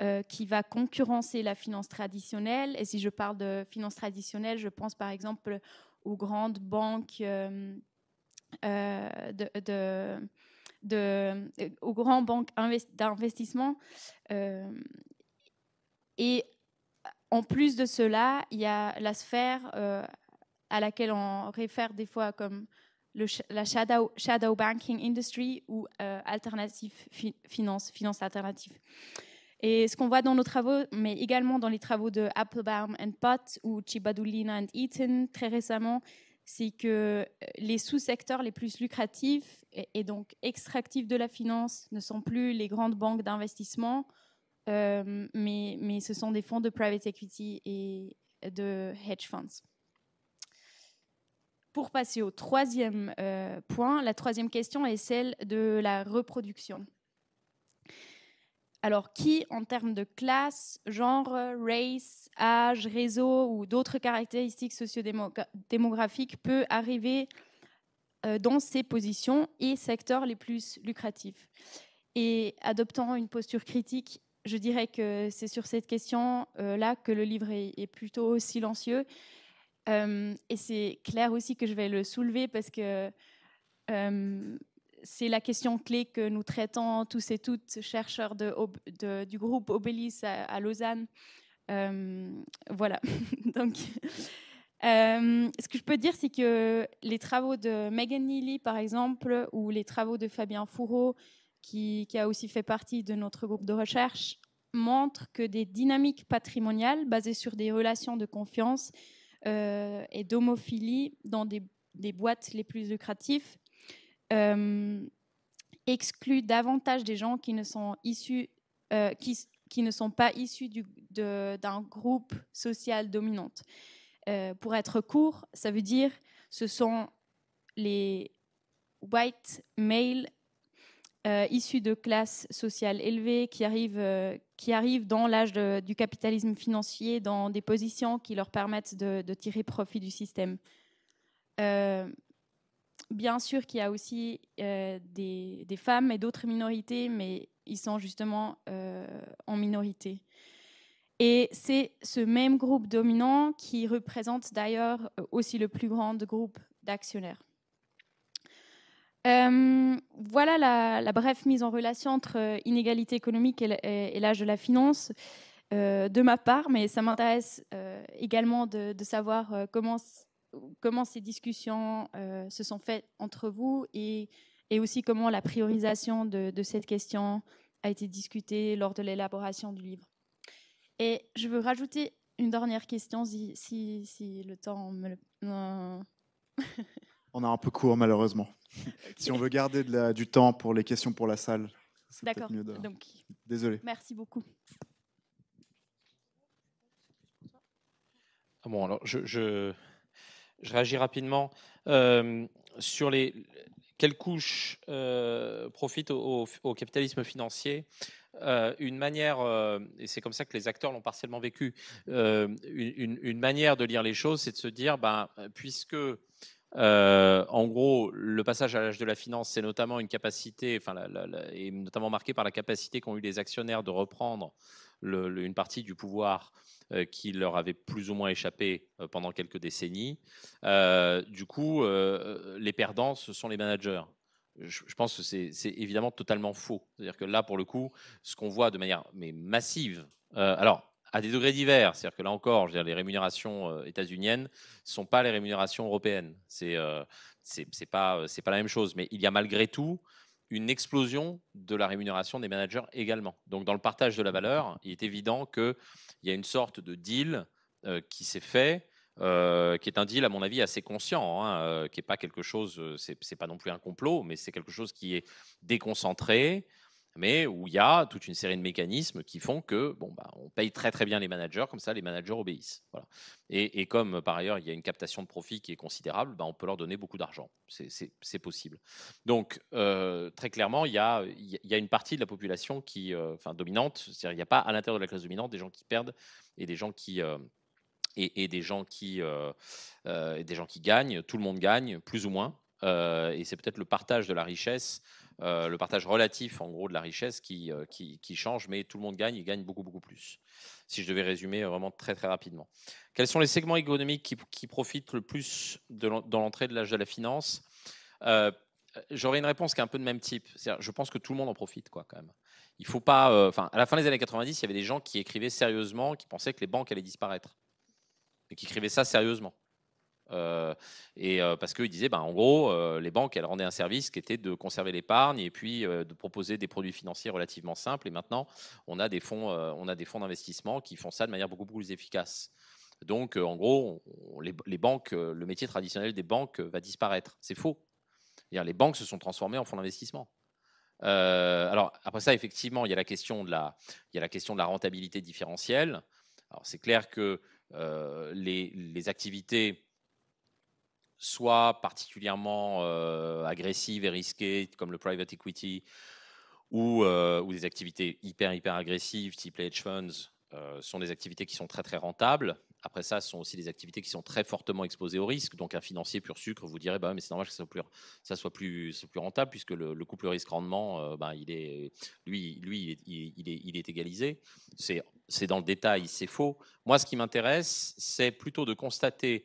S6: euh, qui va concurrencer la finance traditionnelle. Et si je parle de finance traditionnelle, je pense par exemple aux grandes banques euh, de, aux grandes banques d'investissement. et en plus de cela, il y a la sphère à laquelle on réfère des fois comme la shadow, banking industry ou euh, alternative finance, finance alternative. Et ce qu'on voit dans nos travaux, mais également dans les travaux de Applebaum and Pott ou Chibadulina and Eaton très récemment, c'est que euh, les sous-secteurs les plus lucratifs et, donc extractifs de la finance ne sont plus les grandes banques d'investissement, euh, mais, mais ce sont des fonds de private equity et de hedge funds pour passer au troisième euh, point, la troisième question est celle de la reproduction. Alors, qui, en termes de classe, genre, race, âge, réseau ou d'autres caractéristiques sociodémographiques peut arriver euh, dans ces positions et secteurs les plus lucratifs Et adoptant une posture critique, je dirais que c'est sur cette question-là euh, que le livre est plutôt silencieux et c'est clair aussi que je vais le soulever parce que c'est la question clé que nous traitons tous et toutes, chercheurs du groupe Obélis à, Lausanne. voilà. Donc, ce que je peux dire, c'est que les travaux de Megan Neely, par exemple, ou les travaux de Fabien Fourreau, qui a aussi fait partie de notre groupe de recherche, montrent que des dynamiques patrimoniales basées sur des relations de confiance euh, et d'homophilie dans des, boîtes les plus lucratives euh, exclut davantage des gens qui ne sont issus, euh, qui, qui, ne sont pas issus d'un groupe social dominant. pour être court, ça veut dire ce sont les white male euh, issus de classes sociales élevées, qui arrivent, euh, qui arrivent dans l'âge du capitalisme financier, dans des positions qui leur permettent de, tirer profit du système. Euh, bien sûr qu'il y a aussi des, femmes et d'autres minorités, mais ils sont justement en minorité. Et c'est ce même groupe dominant qui représente d'ailleurs aussi le plus grand groupe d'actionnaires. Euh, voilà la, brève mise en relation entre euh, inégalité économique et, l'âge de la finance euh, de ma part, mais ça m'intéresse également de, savoir comment, ces discussions se sont faites entre vous et, aussi comment la priorisation de, cette question a été discutée lors de l'élaboration du livre. Et je veux rajouter une dernière question si, le temps me le...
S1: On a un peu court malheureusement. Si on veut garder du temps pour les questions pour la salle.
S6: D'accord. De... Donc, Désolé. Merci beaucoup.
S3: Ah bon, alors je, je, réagis rapidement. Euh, sur les. quelles couches euh, profite au, capitalisme financier euh, une manière, et c'est comme ça que les acteurs l'ont partiellement vécu, une, manière de lire les choses, c'est de se dire, ben, puisque euh, en gros, le passage à l'âge de la finance, c'est notamment une capacité, enfin, notamment marqué par la capacité qu'ont eu les actionnaires de reprendre une partie du pouvoir euh, qui leur avait plus ou moins échappé euh, pendant quelques décennies. du coup, les perdants, ce sont les managers je, pense que c'est évidemment totalement faux. C'est-à-dire que là, pour le coup, ce qu'on voit de manière mais massive, alors à des degrés divers. C'est-à-dire que là encore, je les rémunérations euh, états-uniennes ne sont pas les rémunérations européennes. C'est n'est euh, euh, c'est pas, la même chose. Mais il y a malgré tout une explosion de la rémunération des managers également. Donc dans le partage de la mmh. valeur, il est évident qu'il y a une sorte de deal qui s'est fait. qui est un deal, à mon avis, assez conscient, hein, qui n'est pas quelque chose, c'est pas non plus un complot, mais c'est quelque chose qui est déconcentré, mais où il y a toute une série de mécanismes qui font que bah, on paye très très bien les managers, comme ça les managers obéissent. Et, comme par ailleurs il y a une captation de profit qui est considérable, bah, on peut leur donner beaucoup d'argent. C'est possible. Donc euh, très clairement, il y, a, une partie de la population qui, euh, dominante, c'est-à-dire il n'y a pas à l'intérieur de la classe dominante des gens qui perdent et des gens qui euh, des gens qui et des gens qui gagnent. Tout le monde gagne, plus ou moins. et c'est peut-être le partage de la richesse euh, le partage relatif en gros de la richesse qui, euh, qui, change, mais tout le monde gagne il gagne beaucoup beaucoup plus. Si je devais résumer euh, vraiment très très rapidement. Quels sont les segments économiques qui, profitent le plus de dans l'entrée de l'âge de la finance euh, J'aurais une réponse qui est un peu de même type. Je pense que tout le monde en profite, quoi, quand même. Il faut pas. Enfin, à la fin des années 90, il y avait des gens qui écrivaient sérieusement, qui pensaient que les banques allaient disparaître, et qui écrivaient ça sérieusement. Euh, et euh, parce qu'il disait, ben, en gros, euh, les banques, elles rendaient un service qui était de conserver l'épargne et puis de proposer des produits financiers relativement simples. Et maintenant, on a des fonds, on a des fonds d'investissement qui font ça de manière beaucoup plus efficace. Donc, en gros, les, banques, le métier traditionnel des banques va disparaître. C'est faux. Les banques se sont transformées en fonds d'investissement. alors, après ça, effectivement, il y a la question de la, il y a la, question de la rentabilité différentielle. Alors, c'est clair que les, les, activités soit particulièrement euh, agressives et risquées, comme le private equity, euh, ou, des activités hyper, hyper agressives, type les hedge funds, euh, sont des activités qui sont très, très rentables. Après ça, ce sont aussi des activités qui sont très fortement exposées au risque. Donc, un financier pur sucre vous dirait, bah, mais c'est normal que ça soit plus, rentable, puisque le, le couple risque-rendement, bah, il est, lui, lui il, est, il est égalisé. C'est dans le détail, c'est faux. Moi, ce qui m'intéresse, c'est plutôt de constater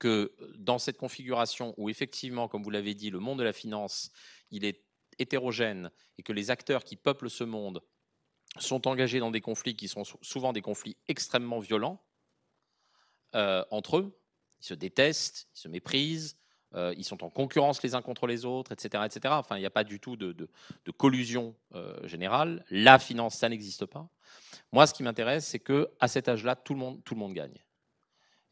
S3: que dans cette configuration où effectivement, comme vous l'avez dit, le monde de la finance, il est hétérogène et que les acteurs qui peuplent ce monde sont engagés dans des conflits qui sont souvent des conflits extrêmement violents euh, entre eux. Ils se détestent, ils se méprisent, euh, ils sont en concurrence les uns contre les autres, etc. etc. Enfin, il n'y a pas du tout de, collusion euh, générale. La finance, ça n'existe pas. Moi, ce qui m'intéresse, c'est que à cet âge-là, tout le monde gagne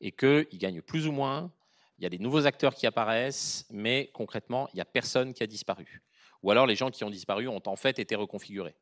S3: et qu'ils gagnent plus ou moins. Il y a des nouveaux acteurs qui apparaissent, mais concrètement, il n'y a personne qui a disparu. Ou alors les gens qui ont disparu ont en fait été reconfigurés.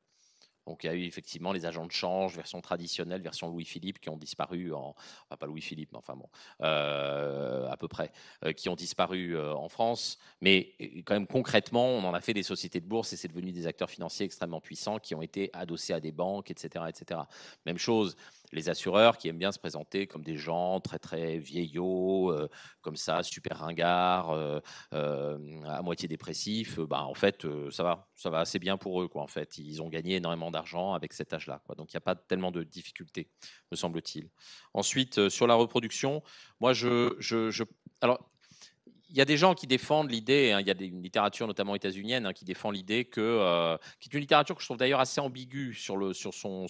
S3: Donc il y a eu effectivement les agents de change, version traditionnelle, version Louis-Philippe, qui ont disparu en... Enfin, pas Louis-Philippe, mais enfin bon, euh, à peu près, euh, qui ont disparu euh, en France. Mais quand même concrètement, on en a fait des sociétés de bourse et c'est devenu des acteurs financiers extrêmement puissants qui ont été adossés à des banques, etc. etc. Même chose, les assureurs qui aiment bien se présenter comme des gens très très vieillots, euh, comme ça, super ringards, euh, euh, à moitié dépressifs, bah, en fait, ça va, ça va assez bien pour eux. Quoi, en fait. Ils ont gagné énormément d'argent avec cet âge-là. Donc il n'y a pas tellement de difficultés, me semble-t-il. Ensuite, sur la reproduction, moi, je, je, je... alors, il y a des gens qui défendent l'idée, hein, il y a des, une littérature notamment états-unienne hein, qui défend l'idée que, euh, qui est une littérature que je trouve d'ailleurs assez ambiguë sur, le, sur son,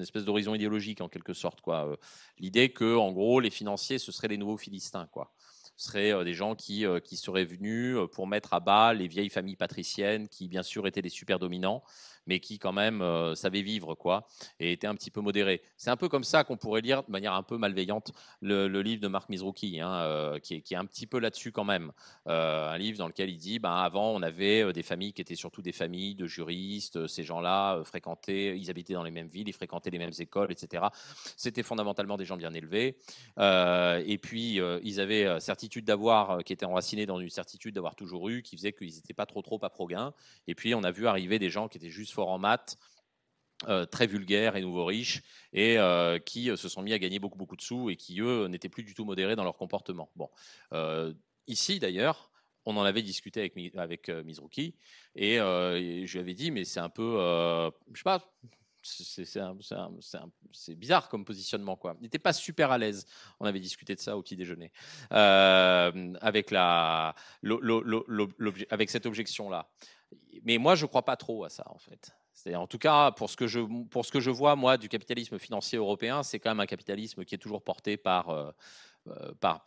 S3: espèce d'horizon idéologique en quelque sorte. Euh. l'idée que, en gros, les financiers, ce seraient les nouveaux philistins. quoi. Ce seraient euh, des gens qui, qui seraient venus pour mettre à bas les vieilles familles patriciennes qui, bien sûr, étaient les super dominants mais qui quand même savaient euh, savait vivre, quoi, et était un petit peu modéré. C'est un peu comme ça qu'on pourrait lire de manière un peu malveillante le, livre de Marc Mizrouki, hein, euh, qui, est, un petit peu là-dessus quand même. Euh, un livre dans lequel il dit, ben, avant, on avait des familles qui étaient surtout des familles de juristes, ces gens-là fréquentaient, ils habitaient dans les mêmes villes, ils fréquentaient les mêmes écoles, etc. C'était fondamentalement des gens bien élevés. et puis, ils avaient certitude d'avoir, qui était enracinés dans une certitude d'avoir toujours eu, qui faisait qu'ils n'étaient pas trop trop à Proguin. Et puis, on a vu arriver des gens qui étaient juste en maths, euh, très vulgaires et nouveaux riches, et euh, qui euh, se sont mis à gagner beaucoup, beaucoup de sous et qui, eux, n'étaient plus du tout modérés dans leur comportement. Bon. ici, d'ailleurs, on en avait discuté avec, avec et, je lui avais dit, mais c'est un peu, je sais pas, c'est bizarre comme positionnement. Quoi. Il n'était pas super à l'aise. On avait discuté de ça au petit déjeuner. avec, la, avec cette objection-là. Mais moi, je ne crois pas trop à ça, en fait. En tout cas, pour ce, que je, pour ce que je vois, moi, du capitalisme financier européen, c'est quand même un capitalisme qui est toujours porté par euh, euh, par,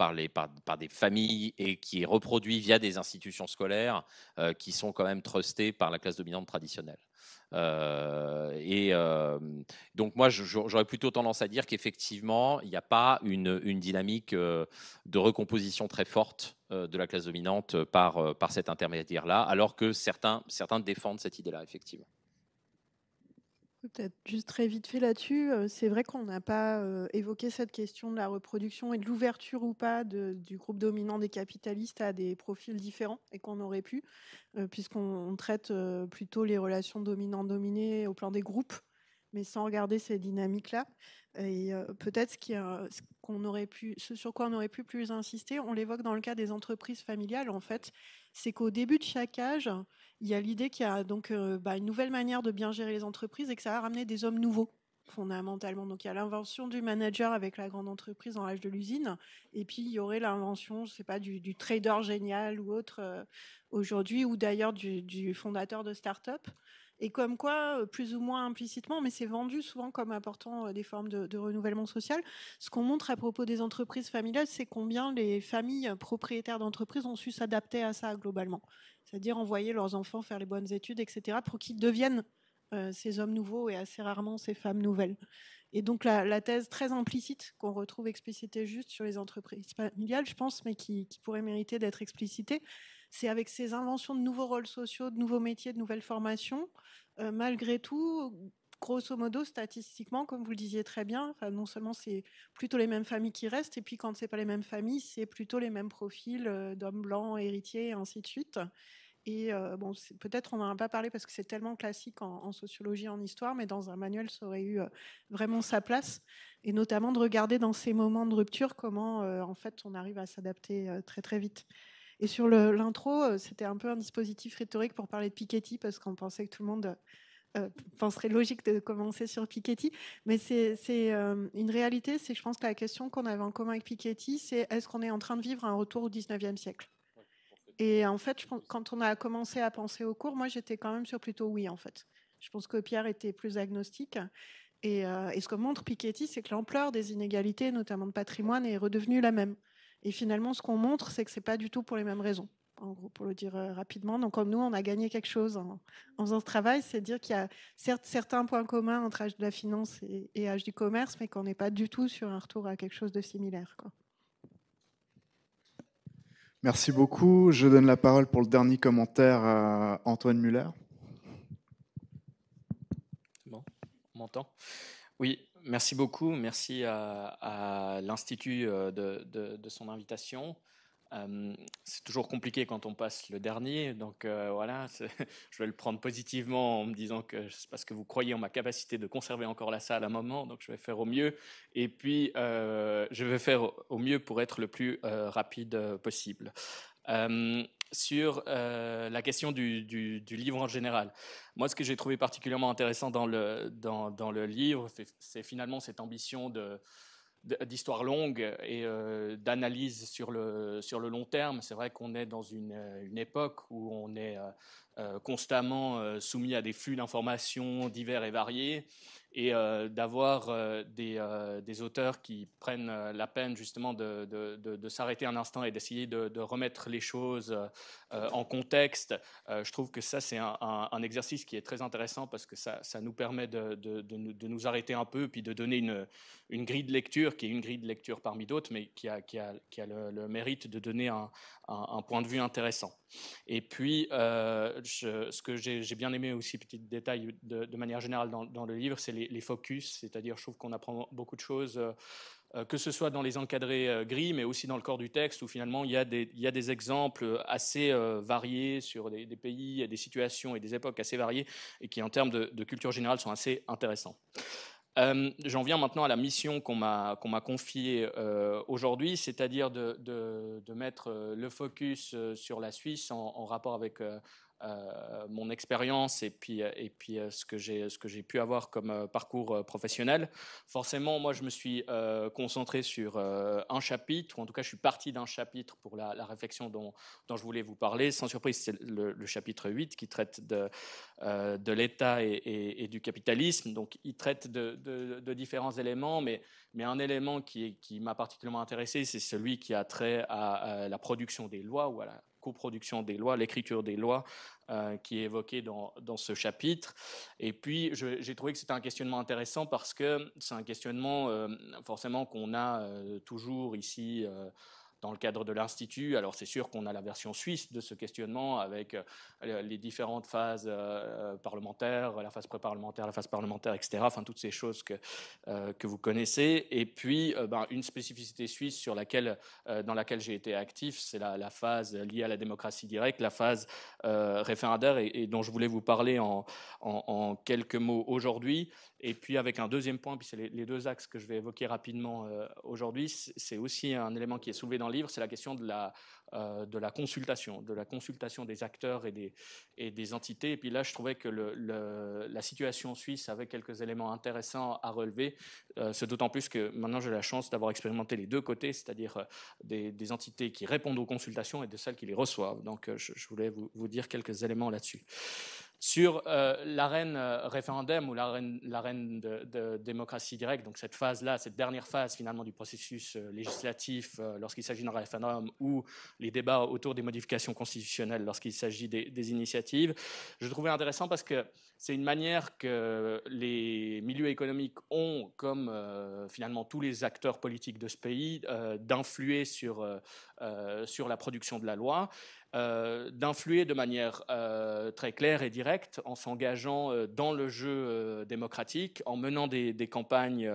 S3: des familles et qui est reproduit via des institutions scolaires euh, qui sont quand même trustées par la classe dominante traditionnelle. Euh, et donc moi, j'aurais plutôt tendance à dire qu'effectivement, il n'y a pas une, une, dynamique de recomposition très forte de la classe dominante par, par cet intermédiaire-là, alors que certains, certains défendent cette idée-là, effectivement.
S2: Peut-être juste très vite fait là-dessus, euh, c'est vrai qu'on n'a pas euh, évoqué cette question de la reproduction et de l'ouverture ou pas du groupe dominant des capitalistes à des profils différents et qu'on aurait pu, euh, puisqu'on traite plutôt les relations dominant-dominées au plan des groupes, mais sans regarder ces dynamiques-là. Et peut-être qu'on aurait pu, ce sur quoi on aurait pu plus insister, on l'évoque dans le cas des entreprises familiales en fait, c'est qu'au début de chaque âge, il y a l'idée qu'il y a donc euh, bah, une nouvelle manière de bien gérer les entreprises et que ça va ramener des hommes nouveaux fondamentalement. Donc il y a l'invention du manager avec la grande entreprise dans l'âge de l'usine, et puis il y aurait l'invention, je sais pas, du, trader génial ou autre euh, aujourd'hui, ou d'ailleurs du, du, fondateur de start-up. Et comme quoi, euh, plus ou moins implicitement, mais c'est vendu souvent comme apportant euh, des formes de, renouvellement social. Ce qu'on montre à propos des entreprises familiales, c'est combien les familles propriétaires d'entreprises ont su s'adapter à ça globalement. C'est-à-dire envoyer leurs enfants faire les bonnes études, etc., pour qu'ils deviennent euh, ces hommes nouveaux et assez rarement ces femmes nouvelles. Et donc la, thèse très implicite qu'on retrouve explicitée juste sur les entreprises familiales, je pense, mais qui, qui pourrait mériter d'être explicitée, c'est avec ces inventions de nouveaux rôles sociaux, de nouveaux métiers, de nouvelles formations, euh, malgré tout, grosso modo, statistiquement, comme vous le disiez très bien, non seulement c'est plutôt les mêmes familles qui restent, et puis quand c'est pas les mêmes familles, c'est plutôt les mêmes profils euh, d'hommes blancs, héritiers, et ainsi de suite. Et euh, peut-être on n'en a pas parlé parce que c'est tellement classique en, sociologie, en histoire, mais dans un manuel, ça aurait eu vraiment sa place. Et notamment de regarder dans ces moments de rupture comment, en fait, on arrive à s'adapter très très vite. Et sur l'intro, euh, c'était un peu un dispositif rhétorique pour parler de Piketty, parce qu'on pensait que tout le monde euh, penserait logique de commencer sur Piketty. Mais c'est euh, une réalité, c'est je pense que la question qu'on avait en commun avec Piketty, c'est est-ce qu'on est en train de vivre un retour au 19e siècle et en fait, quand on a commencé à penser au cours, moi j'étais quand même sur plutôt oui en fait. Je pense que Pierre était plus agnostique. Et, et ce que montre Piketty, c'est que l'ampleur des inégalités, notamment de patrimoine, est redevenue la même. Et finalement, ce qu'on montre, c'est que ce n'est pas du tout pour les mêmes raisons. En gros, pour le dire euh, rapidement. Donc, comme nous, on a gagné quelque chose en, faisant ce travail, c'est dire qu'il y a certes, certains points communs entre âge de la finance et, âge du commerce, mais qu'on n'est pas du tout sur un retour à quelque chose de similaire.
S1: Merci beaucoup. Je donne la parole pour le dernier commentaire à Antoine Muller.
S7: Bon, on m'entend Oui, Merci beaucoup. Merci à, l'Institut euh, de, son invitation. Euh, c'est toujours compliqué quand on passe le dernier, donc euh, voilà, je vais le prendre positivement en me disant que c'est parce que vous croyez en ma capacité de conserver encore la salle à un moment, donc je vais faire au mieux, et puis je vais faire au mieux pour être le plus rapide possible sur euh, la question du, livre en général. Moi, ce que j'ai trouvé particulièrement intéressant dans le, livre, c'est finalement cette ambition d'histoire longue et euh, d'analyse sur le, long terme. C'est vrai qu'on est dans une, époque où on est euh, constamment soumis à des flux d'informations divers et variés et euh, d'avoir euh, euh, des, auteurs qui prennent la peine justement de, s'arrêter un instant et d'essayer de, remettre les choses en contexte. je trouve que ça, c'est un, exercice qui est très intéressant parce que ça, nous permet de, nous arrêter un peu, puis de donner une, une, grille de lecture, qui est une grille de lecture parmi d'autres, mais qui a, qui a, le, mérite de donner un, point de vue intéressant. Et puis, ce que j'ai bien aimé aussi, petit détail de, manière générale dans, dans le livre, c'est les les, focus, c'est-à-dire je trouve qu'on apprend beaucoup de choses, euh, euh, que ce soit dans les encadrés euh, gris, mais aussi dans le corps du texte, où finalement il y a des, il des exemples assez variés sur des, pays, des situations et des époques assez variées, et qui en termes de, culture générale sont assez intéressants. J'en viens maintenant à la mission qu'on m'a confiée aujourd'hui, c'est-à-dire de, mettre le focus sur la Suisse en, rapport avec euh, mon expérience et puis, euh, et puis euh, ce que j'ai pu avoir comme parcours professionnel, forcément, moi, je me suis concentré sur un chapitre, ou en tout cas, je suis parti d'un chapitre pour la, réflexion dont, dont, je voulais vous parler. Sans surprise, c'est le, chapitre 8 qui traite de, de l'État et, du capitalisme. Donc, il traite de, de, différents éléments, mais, mais un élément qui, qui m'a particulièrement intéressé, c'est celui qui a trait à, à la production des lois ou à la coproduction des lois, l'écriture des lois euh, qui est évoquée dans, ce chapitre. Et puis, j'ai trouvé que c'était un questionnement intéressant parce que c'est un questionnement euh, forcément qu'on a euh, toujours ici dans le cadre de l'Institut. Alors c'est sûr qu'on a la version suisse de ce questionnement avec euh, les différentes phases euh, euh, parlementaires, la phase préparlementaire, la phase parlementaire, etc. Enfin toutes ces choses que, que vous connaissez. Et puis ben, une spécificité suisse sur laquelle, dans laquelle j'ai été actif, c'est la, phase liée à la démocratie directe, la phase référendaire et, dont je voulais vous parler en, en, quelques mots aujourd'hui. Et puis avec un deuxième point, puis c'est les, deux axes que je vais évoquer rapidement aujourd'hui, c'est aussi un élément qui est soulevé dans livre, c'est la question de la, euh, de la consultation, de la consultation des acteurs et des, et des entités. Et puis là, je trouvais que la situation suisse avait quelques éléments intéressants à relever. Euh, c'est d'autant plus que maintenant, j'ai la chance d'avoir expérimenté les deux côtés, c'est-à-dire euh, des, entités qui répondent aux consultations et de celles qui les reçoivent. Donc, je, voulais vous, vous dire quelques éléments là-dessus sur euh, l'arène euh, référendum ou l'arène de, de, démocratie directe, donc cette phase-là, cette dernière phase finalement du processus euh, législatif lorsqu'il s'agit d'un référendum ou les débats autour des modifications constitutionnelles lorsqu'il s'agit des, initiatives, je trouvais intéressant parce que c'est une manière que les milieux économiques ont, comme finalement tous les acteurs politiques de ce pays, d'influer sur la production de la loi. Euh, d'influer de manière euh, très claire et directe en s'engageant euh, dans le jeu démocratique, en menant des, campagnes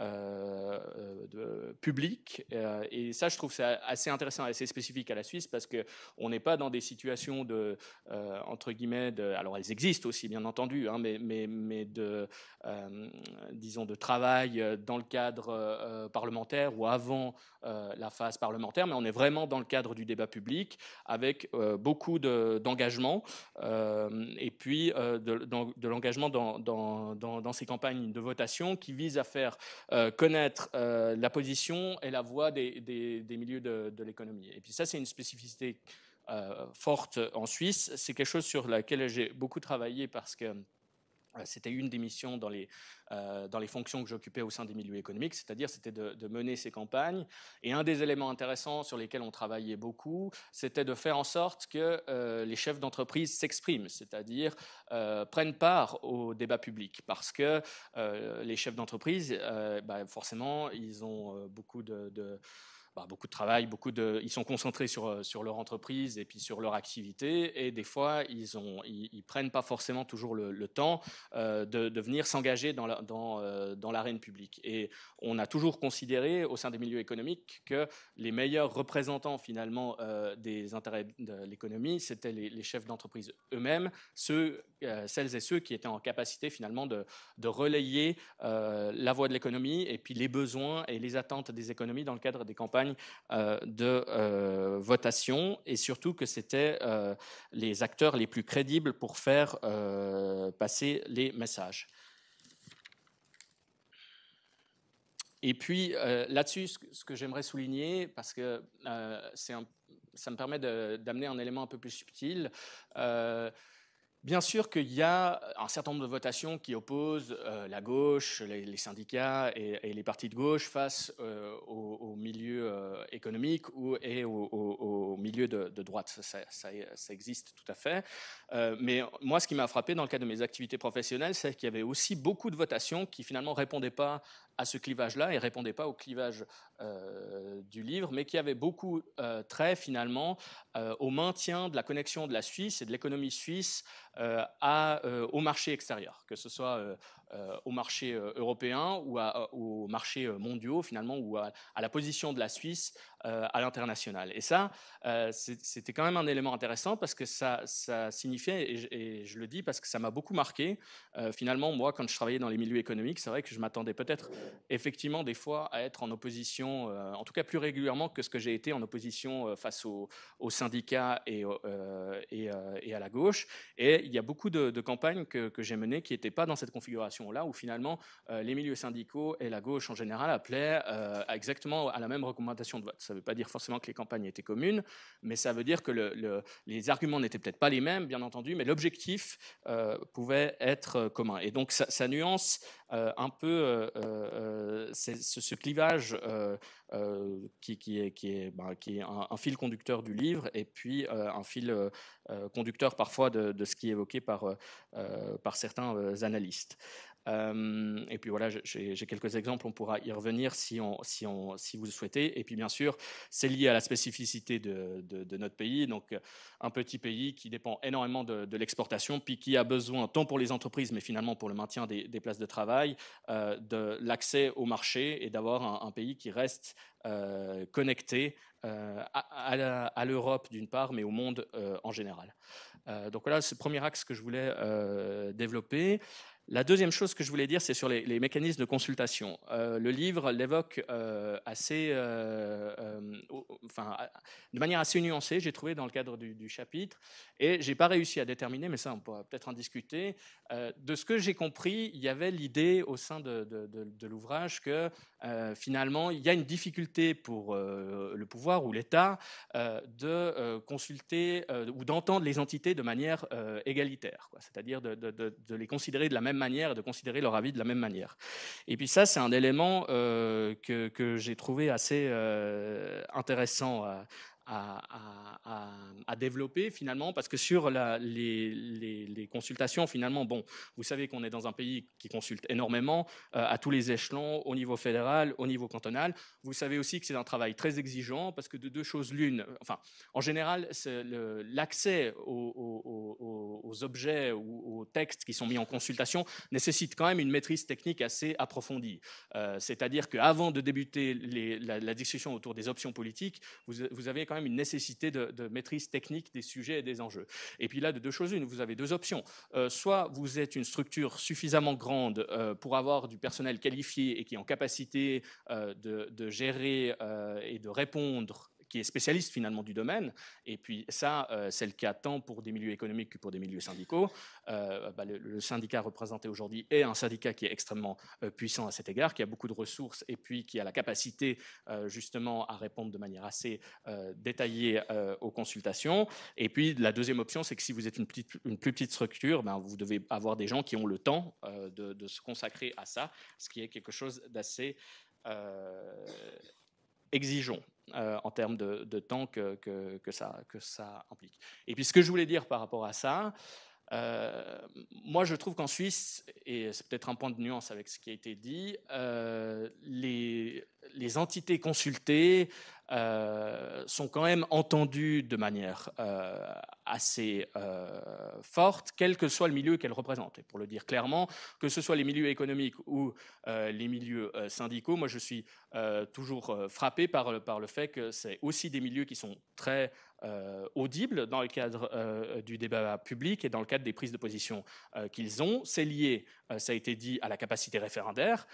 S7: euh, euh, de, euh, public. et ça, je trouve ça assez intéressant, assez spécifique à la Suisse, parce que on n'est pas dans des situations de, entre guillemets, alors elles existent aussi, bien entendu, hein, mais, mais, mais de, disons, de travail dans le cadre parlementaire ou avant la phase parlementaire, mais on est vraiment dans le cadre du débat public, avec beaucoup d'engagement, et puis de, l'engagement dans, dans, dans, dans ces campagnes de votation qui visent à faire euh, connaître euh, la position et la voix des, milieux de, de l'économie. Et puis ça, c'est une spécificité euh, forte en Suisse. C'est quelque chose sur laquelle j'ai beaucoup travaillé parce que euh, c'était une des missions dans les, euh, dans les fonctions que j'occupais au sein des milieux économiques, c'est-à-dire c'était de, mener ces campagnes. Et un des éléments intéressants sur lesquels on travaillait beaucoup, c'était de faire en sorte que euh, les chefs d'entreprise s'expriment, c'est-à-dire prennent part au débat public, parce que les chefs d'entreprise, bah, forcément, ils ont beaucoup de bah, beaucoup de travail, beaucoup de, ils sont concentrés sur, euh, sur leur entreprise et puis sur leur activité, et des fois, ils ont, ils, prennent pas forcément toujours le, temps euh, de, venir s'engager dans euh, l'arène dans, publique. Et on a toujours considéré au sein des milieux économiques que les meilleurs représentants finalement des intérêts de l'économie, c'était les, chefs d'entreprise eux-mêmes, ceux, celles et ceux qui étaient en capacité finalement de, de relayer la voie de l'économie et puis les besoins et les attentes des économies dans le cadre des campagnes euh, de euh, votation et surtout que c'était euh, les acteurs les plus crédibles pour faire passer les messages. Et puis là-dessus, ce que j'aimerais souligner, parce que ça me permet d'amener un élément un peu plus subtil, Bien sûr qu'il y a un certain nombre de votations qui opposent euh, la gauche, les, syndicats et, les partis de gauche face euh, au, milieu euh, économique ou, et au, milieu de, droite. Ça, existe tout à fait. mais moi, ce qui m'a frappé dans le cadre de mes activités professionnelles, c'est qu'il y avait aussi beaucoup de votations qui finalement répondaient pas à ce clivage-là et répondait pas au clivage euh, du livre, mais qui avait beaucoup euh, trait finalement euh, au maintien de la connexion de la Suisse et de l'économie suisse au marché extérieur, que ce soit euh, au marché euh, européen ou euh, au marché mondiaux finalement ou à, la position de la Suisse à l'international. Et ça, c'était quand même un élément intéressant parce que ça, ça signifiait, et je, le dis parce que ça m'a beaucoup marqué, finalement, moi, quand je travaillais dans les milieux économiques, c'est vrai que je m'attendais peut-être effectivement des fois à être en opposition, en tout cas plus régulièrement que ce que j'ai été en opposition face aux, syndicats et, et, à la gauche. Et il y a beaucoup de, campagnes que, que j'ai menées qui n'étaient pas dans cette configuration là où finalement euh, les milieux syndicaux et la gauche en général appelaient euh, exactement à la même recommandation de vote. Ça ne veut pas dire forcément que les campagnes étaient communes, mais ça veut dire que les arguments n'étaient peut-être pas les mêmes, bien entendu, mais l'objectif euh, pouvait être commun. Et donc ça, nuance un peu ce, clivage qui, est, qui, est, bah, qui est un, un, fil conducteur du livre et puis un fil euh, conducteur parfois de, ce qui est évoqué par, euh, euh, certains analystes. et puis voilà, j'ai quelques exemples, on pourra y revenir si, on, si, on, si vous le souhaitez. Et puis bien sûr, c'est lié à la spécificité de, notre pays, donc un petit pays qui dépend énormément de, l'exportation, puis qui a besoin, tant pour les entreprises, mais finalement pour le maintien des, places de travail, de l'accès au marché et d'avoir un, pays qui reste connecté euh, à, à l'Europe d'une part, mais au monde euh, en général. Euh, donc voilà, ce premier axe que je voulais développer. La deuxième chose que je voulais dire, c'est sur les, mécanismes de consultation. le livre l'évoque assez, enfin, de manière assez nuancée, j'ai trouvé dans le cadre du, chapitre, et j'ai pas réussi à déterminer, mais ça, on pourra peut-être en discuter. de ce que j'ai compris, il y avait l'idée au sein de, de l'ouvrage que euh, finalement, il y a une difficulté pour euh, le pouvoir ou l'État euh, de consulter ou d'entendre les entités de manière égalitaire, c'est-à-dire de, les considérer de la même manière et de considérer leur avis de la même manière. Et puis ça, c'est un élément que, que j'ai trouvé assez intéressant à, développer finalement, parce que sur la, les, consultations, finalement, bon, vous savez qu'on est dans un pays qui consulte énormément euh, à tous les échelons, au niveau fédéral, au niveau cantonal. Vous savez aussi que c'est un travail très exigeant, parce que de deux choses l'une, enfin, en général, l'accès aux, objets ou aux textes qui sont mis en consultation nécessite quand même une maîtrise technique assez approfondie. Euh, c'est-à-dire qu'avant de débuter la, discussion autour des options politiques, vous, vous avez quand une nécessité de, maîtrise technique des sujets et des enjeux. Et puis là, de deux choses une, vous avez deux options. Euh, soit vous êtes une structure suffisamment grande euh, pour avoir du personnel qualifié et qui est en capacité euh, de, de, gérer et de répondre qui est spécialiste finalement du domaine. Et puis ça, euh, c'est le cas tant pour des milieux économiques que pour des milieux syndicaux. Euh, bah, le, syndicat représenté aujourd'hui est un syndicat qui est extrêmement euh, puissant à cet égard, qui a beaucoup de ressources et puis qui a la capacité justement à répondre de manière assez détaillée aux consultations. Et puis la deuxième option, c'est que si vous êtes une, petite, une plus petite structure, ben, vous devez avoir des gens qui ont le temps de, de, se consacrer à ça, ce qui est quelque chose d'assez exigeant. Euh, en termes de, temps que, que, ça, que, ça, implique. Et puis ce que je voulais dire par rapport à ça, euh, moi je trouve qu'en Suisse, et c'est peut-être un point de nuance avec ce qui a été dit, euh, les, entités consultées euh, sont quand même entendus de manière euh, assez euh, forte, quel que soit le milieu qu'elles représentent. Et pour le dire clairement, que ce soit les milieux économiques ou les milieux syndicaux, moi je suis toujours frappé par, par le fait que c'est aussi des milieux qui sont très audibles dans le cadre du débat public et dans le cadre des prises de position qu'ils ont. C'est lié, ça a été dit, à la capacité référendaire,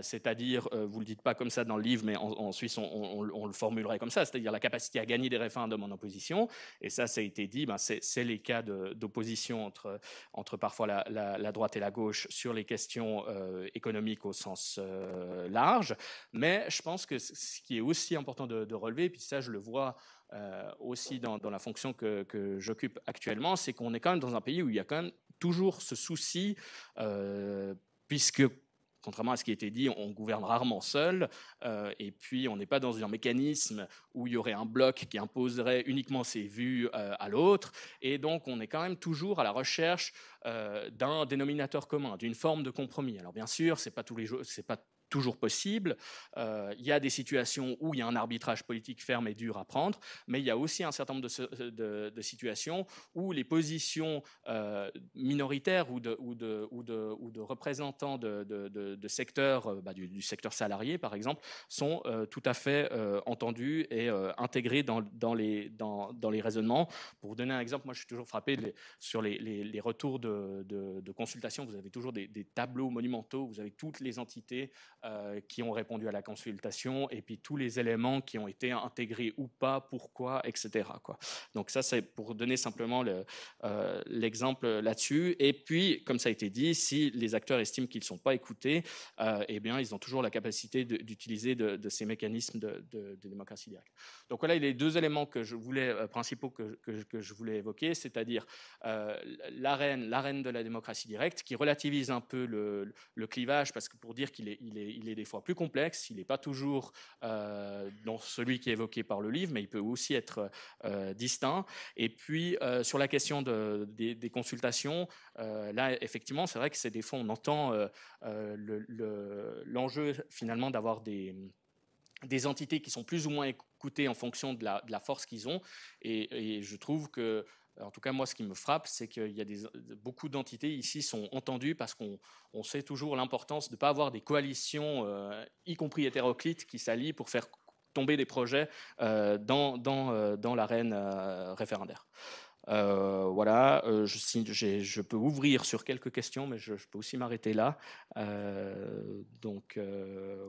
S7: c'est-à-dire, vous ne le dites pas comme ça dans le livre, mais en, Suisse, on, on le forme comme ça, c'est-à-dire la capacité à gagner des référendums en opposition. Et ça, ça a été dit, ben, c'est les cas d'opposition entre, entre parfois la, droite et la gauche sur les questions euh, économiques au sens euh, large. Mais je pense que ce qui est aussi important de, relever, et puis ça, je le vois. Euh, aussi dans, la fonction que, que j'occupe actuellement, c'est qu'on est quand même dans un pays où il y a quand même toujours ce souci, puisque contrairement à ce qui était dit, on gouverne rarement seul, euh, et puis on n'est pas dans un mécanisme où il y aurait un bloc qui imposerait uniquement ses vues euh, à l'autre, et donc on est quand même toujours à la recherche euh, d'un dénominateur commun, d'une forme de compromis. Alors bien sûr, ce n'est pas tous les jours, c'est pas toujours possible. Euh, il y a des situations où il y a un arbitrage politique ferme et dur à prendre, mais il y a aussi un certain nombre de, situations où les positions euh, minoritaires ou de, ou de ou ou représentants de, secteurs, euh, bah, du, secteur salarié par exemple, sont tout à fait entendues et intégrées dans, les, dans, les, raisonnements. Pour donner un exemple, moi je suis toujours frappé sur les, retours de, consultation, vous avez toujours des, des tableaux monumentaux, vous avez toutes les entités euh, qui ont répondu à la consultation, et puis tous les éléments qui ont été intégrés ou pas, pourquoi, etc. Quoi. Donc ça, c'est pour donner simplement euh, l'exemple le, là-dessus. Et puis, comme ça a été dit, si les acteurs estiment qu'ils ne sont pas écoutés, euh, eh bien, ils ont toujours la capacité d'utiliser de, ces mécanismes de, démocratie directe. Donc voilà les deux éléments que je voulais, principaux que, que, je voulais évoquer, c'est-à-dire l'arène de la démocratie directe, qui relativise un peu le, clivage, parce que pour dire qu'il il est il est des fois plus complexe, il n'est pas toujours euh, dans celui qui est évoqué par le livre, mais il peut aussi être euh, distinct. Et puis, euh, sur la question des, consultations, là, effectivement, c'est vrai que c'est des fois, on entend l'enjeu le, finalement d'avoir des des entités qui sont plus ou moins écoutées en fonction de la, force qu'ils ont. Et, et, je trouve que euh, en tout cas, moi, ce qui me frappe, c'est qu'il y a beaucoup d'entités ici sont entendues parce qu'on sait toujours l'importance de ne pas avoir des coalitions, euh, y compris hétéroclites, qui s'allient pour faire tomber des projets euh, dans l'arène référendaire. Euh, voilà, euh, je, je, peux ouvrir sur quelques questions, mais je, peux aussi m'arrêter là. Euh, donc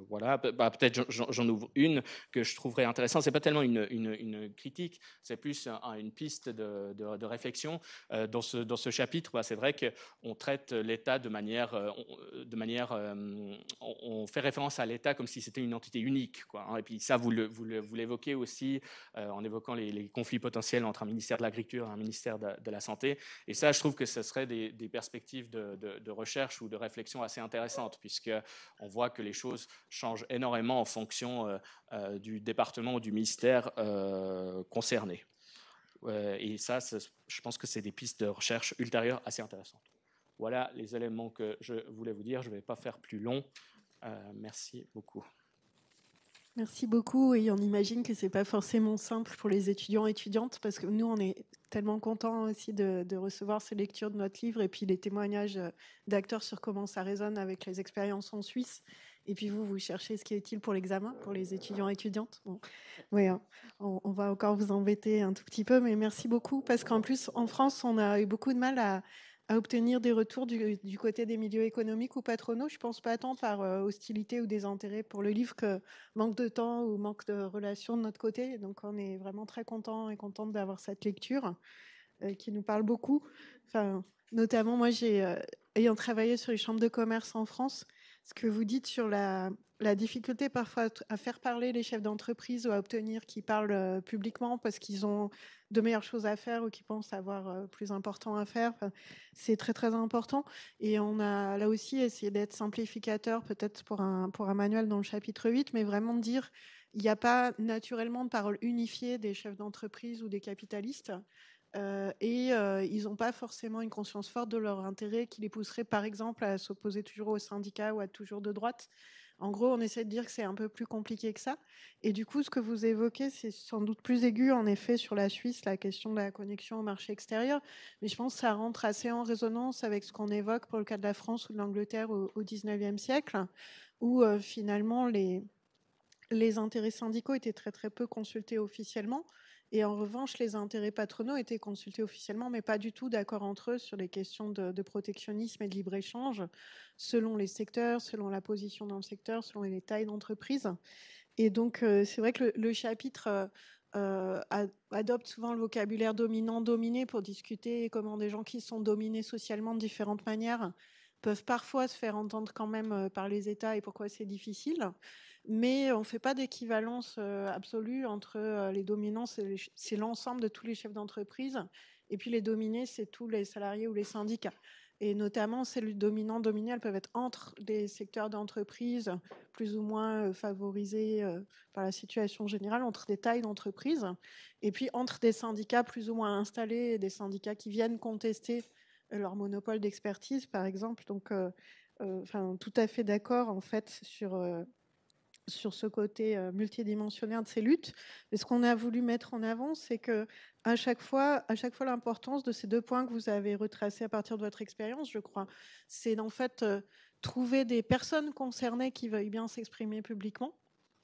S7: voilà, bah, peut-être j'en ouvre une que je trouverais intéressante. C'est pas tellement une, critique, c'est plus une piste de, réflexion. dans, ce, dans ce chapitre, bah, c'est vrai qu'on traite l'État de manière, de manière, on, fait référence à l'État comme si c'était une entité unique, quoi. Hein. et puis ça, vous l'évoquez vous aussi en évoquant les, les conflits potentiels entre un ministère de l'Agriculture et un ministère ministère de, la Santé. Et ça, je trouve que ce serait des, perspectives de, recherche ou de réflexion assez intéressantes, puisqu'on voit que les choses changent énormément en fonction euh, euh, du département ou du ministère euh, concerné. et ça, je pense que c'est des pistes de recherche ultérieures assez intéressantes. Voilà les éléments que je voulais vous dire. Je ne vais pas faire plus long. merci beaucoup.
S2: Merci beaucoup. Et on imagine que c'est pas forcément simple pour les étudiants et étudiantes parce que nous, on est tellement contents aussi de, recevoir ces lectures de notre livre et puis les témoignages euh, d'acteurs sur comment ça résonne avec les expériences en Suisse. Et puis vous, vous cherchez ce qui est utile pour l'examen, pour les étudiants et étudiantes. Bon. Hein. on, va encore vous embêter un tout petit peu, mais merci beaucoup parce qu'en plus, en France, on a eu beaucoup de mal à, à obtenir des retours du, côté des milieux économiques ou patronaux. Je ne pense pas tant par euh, hostilité ou désintérêt pour le livre que manque de temps ou manque de relations de notre côté. Donc on est vraiment très content et contente d'avoir cette lecture euh, qui nous parle beaucoup. Enfin, notamment moi, j'ai euh, ayant travaillé sur les chambres de commerce en France, ce que vous dites sur la la difficulté parfois à faire parler les chefs d'entreprise ou à obtenir qu'ils parlent euh, publiquement parce qu'ils ont de meilleures choses à faire ou qu'ils pensent avoir euh, plus important à faire, c'est très très important. Et on a là aussi essayé d'être simplificateur peut-être pour un, pour un manuel dans le chapitre 8, mais vraiment dire il n'y a pas naturellement de parole unifiée des chefs d'entreprise ou des capitalistes. Euh, et ils n'ont pas forcément une conscience forte de leur intérêt qui les pousserait, par exemple, à s'opposer toujours aux syndicats ou à toujours de droite. En gros, on essaie de dire que c'est un peu plus compliqué que ça. Et du coup, ce que vous évoquez, c'est sans doute plus aigu, en effet, sur la Suisse, la question de la connexion au marché extérieur. Mais je pense que ça rentre assez en résonance avec ce qu'on évoque pour le cas de la France ou de l'Angleterre au, XIXe siècle, où euh, finalement les, les intérêts syndicaux étaient très très peu consultés officiellement. Et en revanche, les intérêts patronaux étaient consultés officiellement, mais pas du tout d'accord entre eux sur les questions de, protectionnisme et de libre-échange, selon les secteurs, selon la position dans le secteur, selon les tailles d'entreprise. Et donc, euh, c'est vrai que le, chapitre euh, euh, adopte souvent le vocabulaire dominant-dominé pour discuter comment des gens qui sont dominés socialement de différentes manières peuvent parfois se faire entendre quand même par les États et pourquoi c'est difficile mais on ne fait pas d'équivalence euh, absolue entre euh, les dominants, c'est l'ensemble de tous les chefs d'entreprise, et puis les dominés, c'est tous les salariés ou les syndicats. Et notamment, ces dominantes, dominées, elles peuvent être entre des secteurs d'entreprise plus ou moins euh, favorisés par la situation générale, entre des tailles d'entreprise, et puis entre des syndicats plus ou moins installés, des syndicats qui viennent contester leur monopole d'expertise, par exemple. Donc, enfin, tout à fait d'accord, en fait, sur, sur ce côté euh, multidimensionnaire de ces luttes. Mais ce qu'on a voulu mettre en avant, c'est que à chaque fois, à chaque fois l'importance de ces deux points que vous avez retracés à partir de votre expérience, je crois, c'est d'en fait euh, trouver des personnes concernées qui veuillent bien s'exprimer publiquement.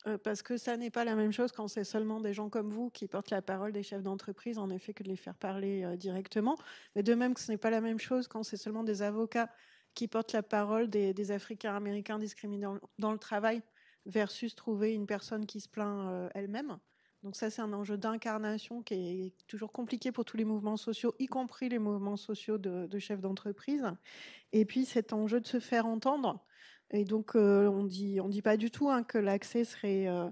S2: Euh, parce que ça n'est pas la même chose quand c'est seulement des gens comme vous qui portent la parole des chefs d'entreprise, en effet, que de les faire parler directement. Mais de même que ce n'est pas la même chose quand c'est seulement des avocats qui portent la parole des, Africains américains discriminés dans le travail versus trouver une personne qui se plaint euh, elle-même. Donc ça, c'est un enjeu d'incarnation qui est toujours compliqué pour tous les mouvements sociaux, y compris les mouvements sociaux de, chefs d'entreprise. Et puis cet enjeu de se faire entendre. Et donc euh, on dit, dit pas du tout hein, que l'accès serait euh,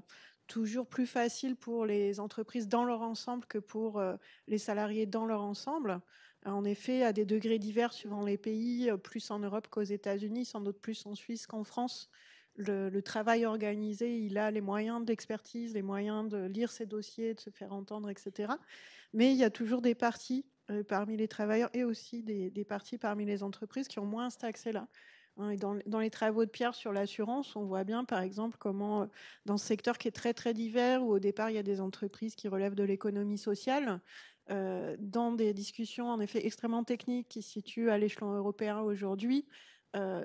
S2: toujours plus facile pour les entreprises dans leur ensemble que pour les salariés dans leur ensemble. En effet, à des degrés divers suivant les pays, plus en Europe qu'aux États-Unis, sans doute plus en Suisse qu'en France le, travail organisé, il a les moyens d'expertise, les moyens de lire ses dossiers, de se faire entendre, etc. Mais il y a toujours des parties euh, parmi les travailleurs et aussi des, parties parmi les entreprises qui ont moins cet accès-là. Hein. dans, les travaux de Pierre sur l'assurance, on voit bien, par exemple, comment euh, dans ce secteur qui est très très divers, où au départ il y a des entreprises qui relèvent de l'économie sociale, euh, dans des discussions en effet extrêmement techniques qui se situent à l'échelon européen aujourd'hui,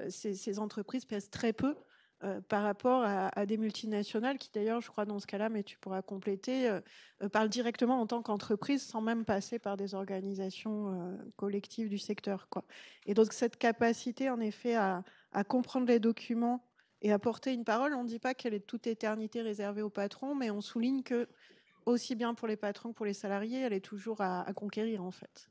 S2: ces, ces, entreprises pèsent très peu euh, par rapport à, des multinationales qui, d'ailleurs, je crois, dans ce cas-là, mais tu pourras compléter, euh, euh, parlent directement en tant qu'entreprise sans même passer par des organisations collectives du secteur. Et donc, cette capacité, en effet, à, comprendre les documents et à porter une parole, on ne dit pas qu'elle est toute éternité réservée aux patrons, mais on souligne que, aussi bien pour les patrons que pour les salariés, elle est toujours à conquérir, en fait.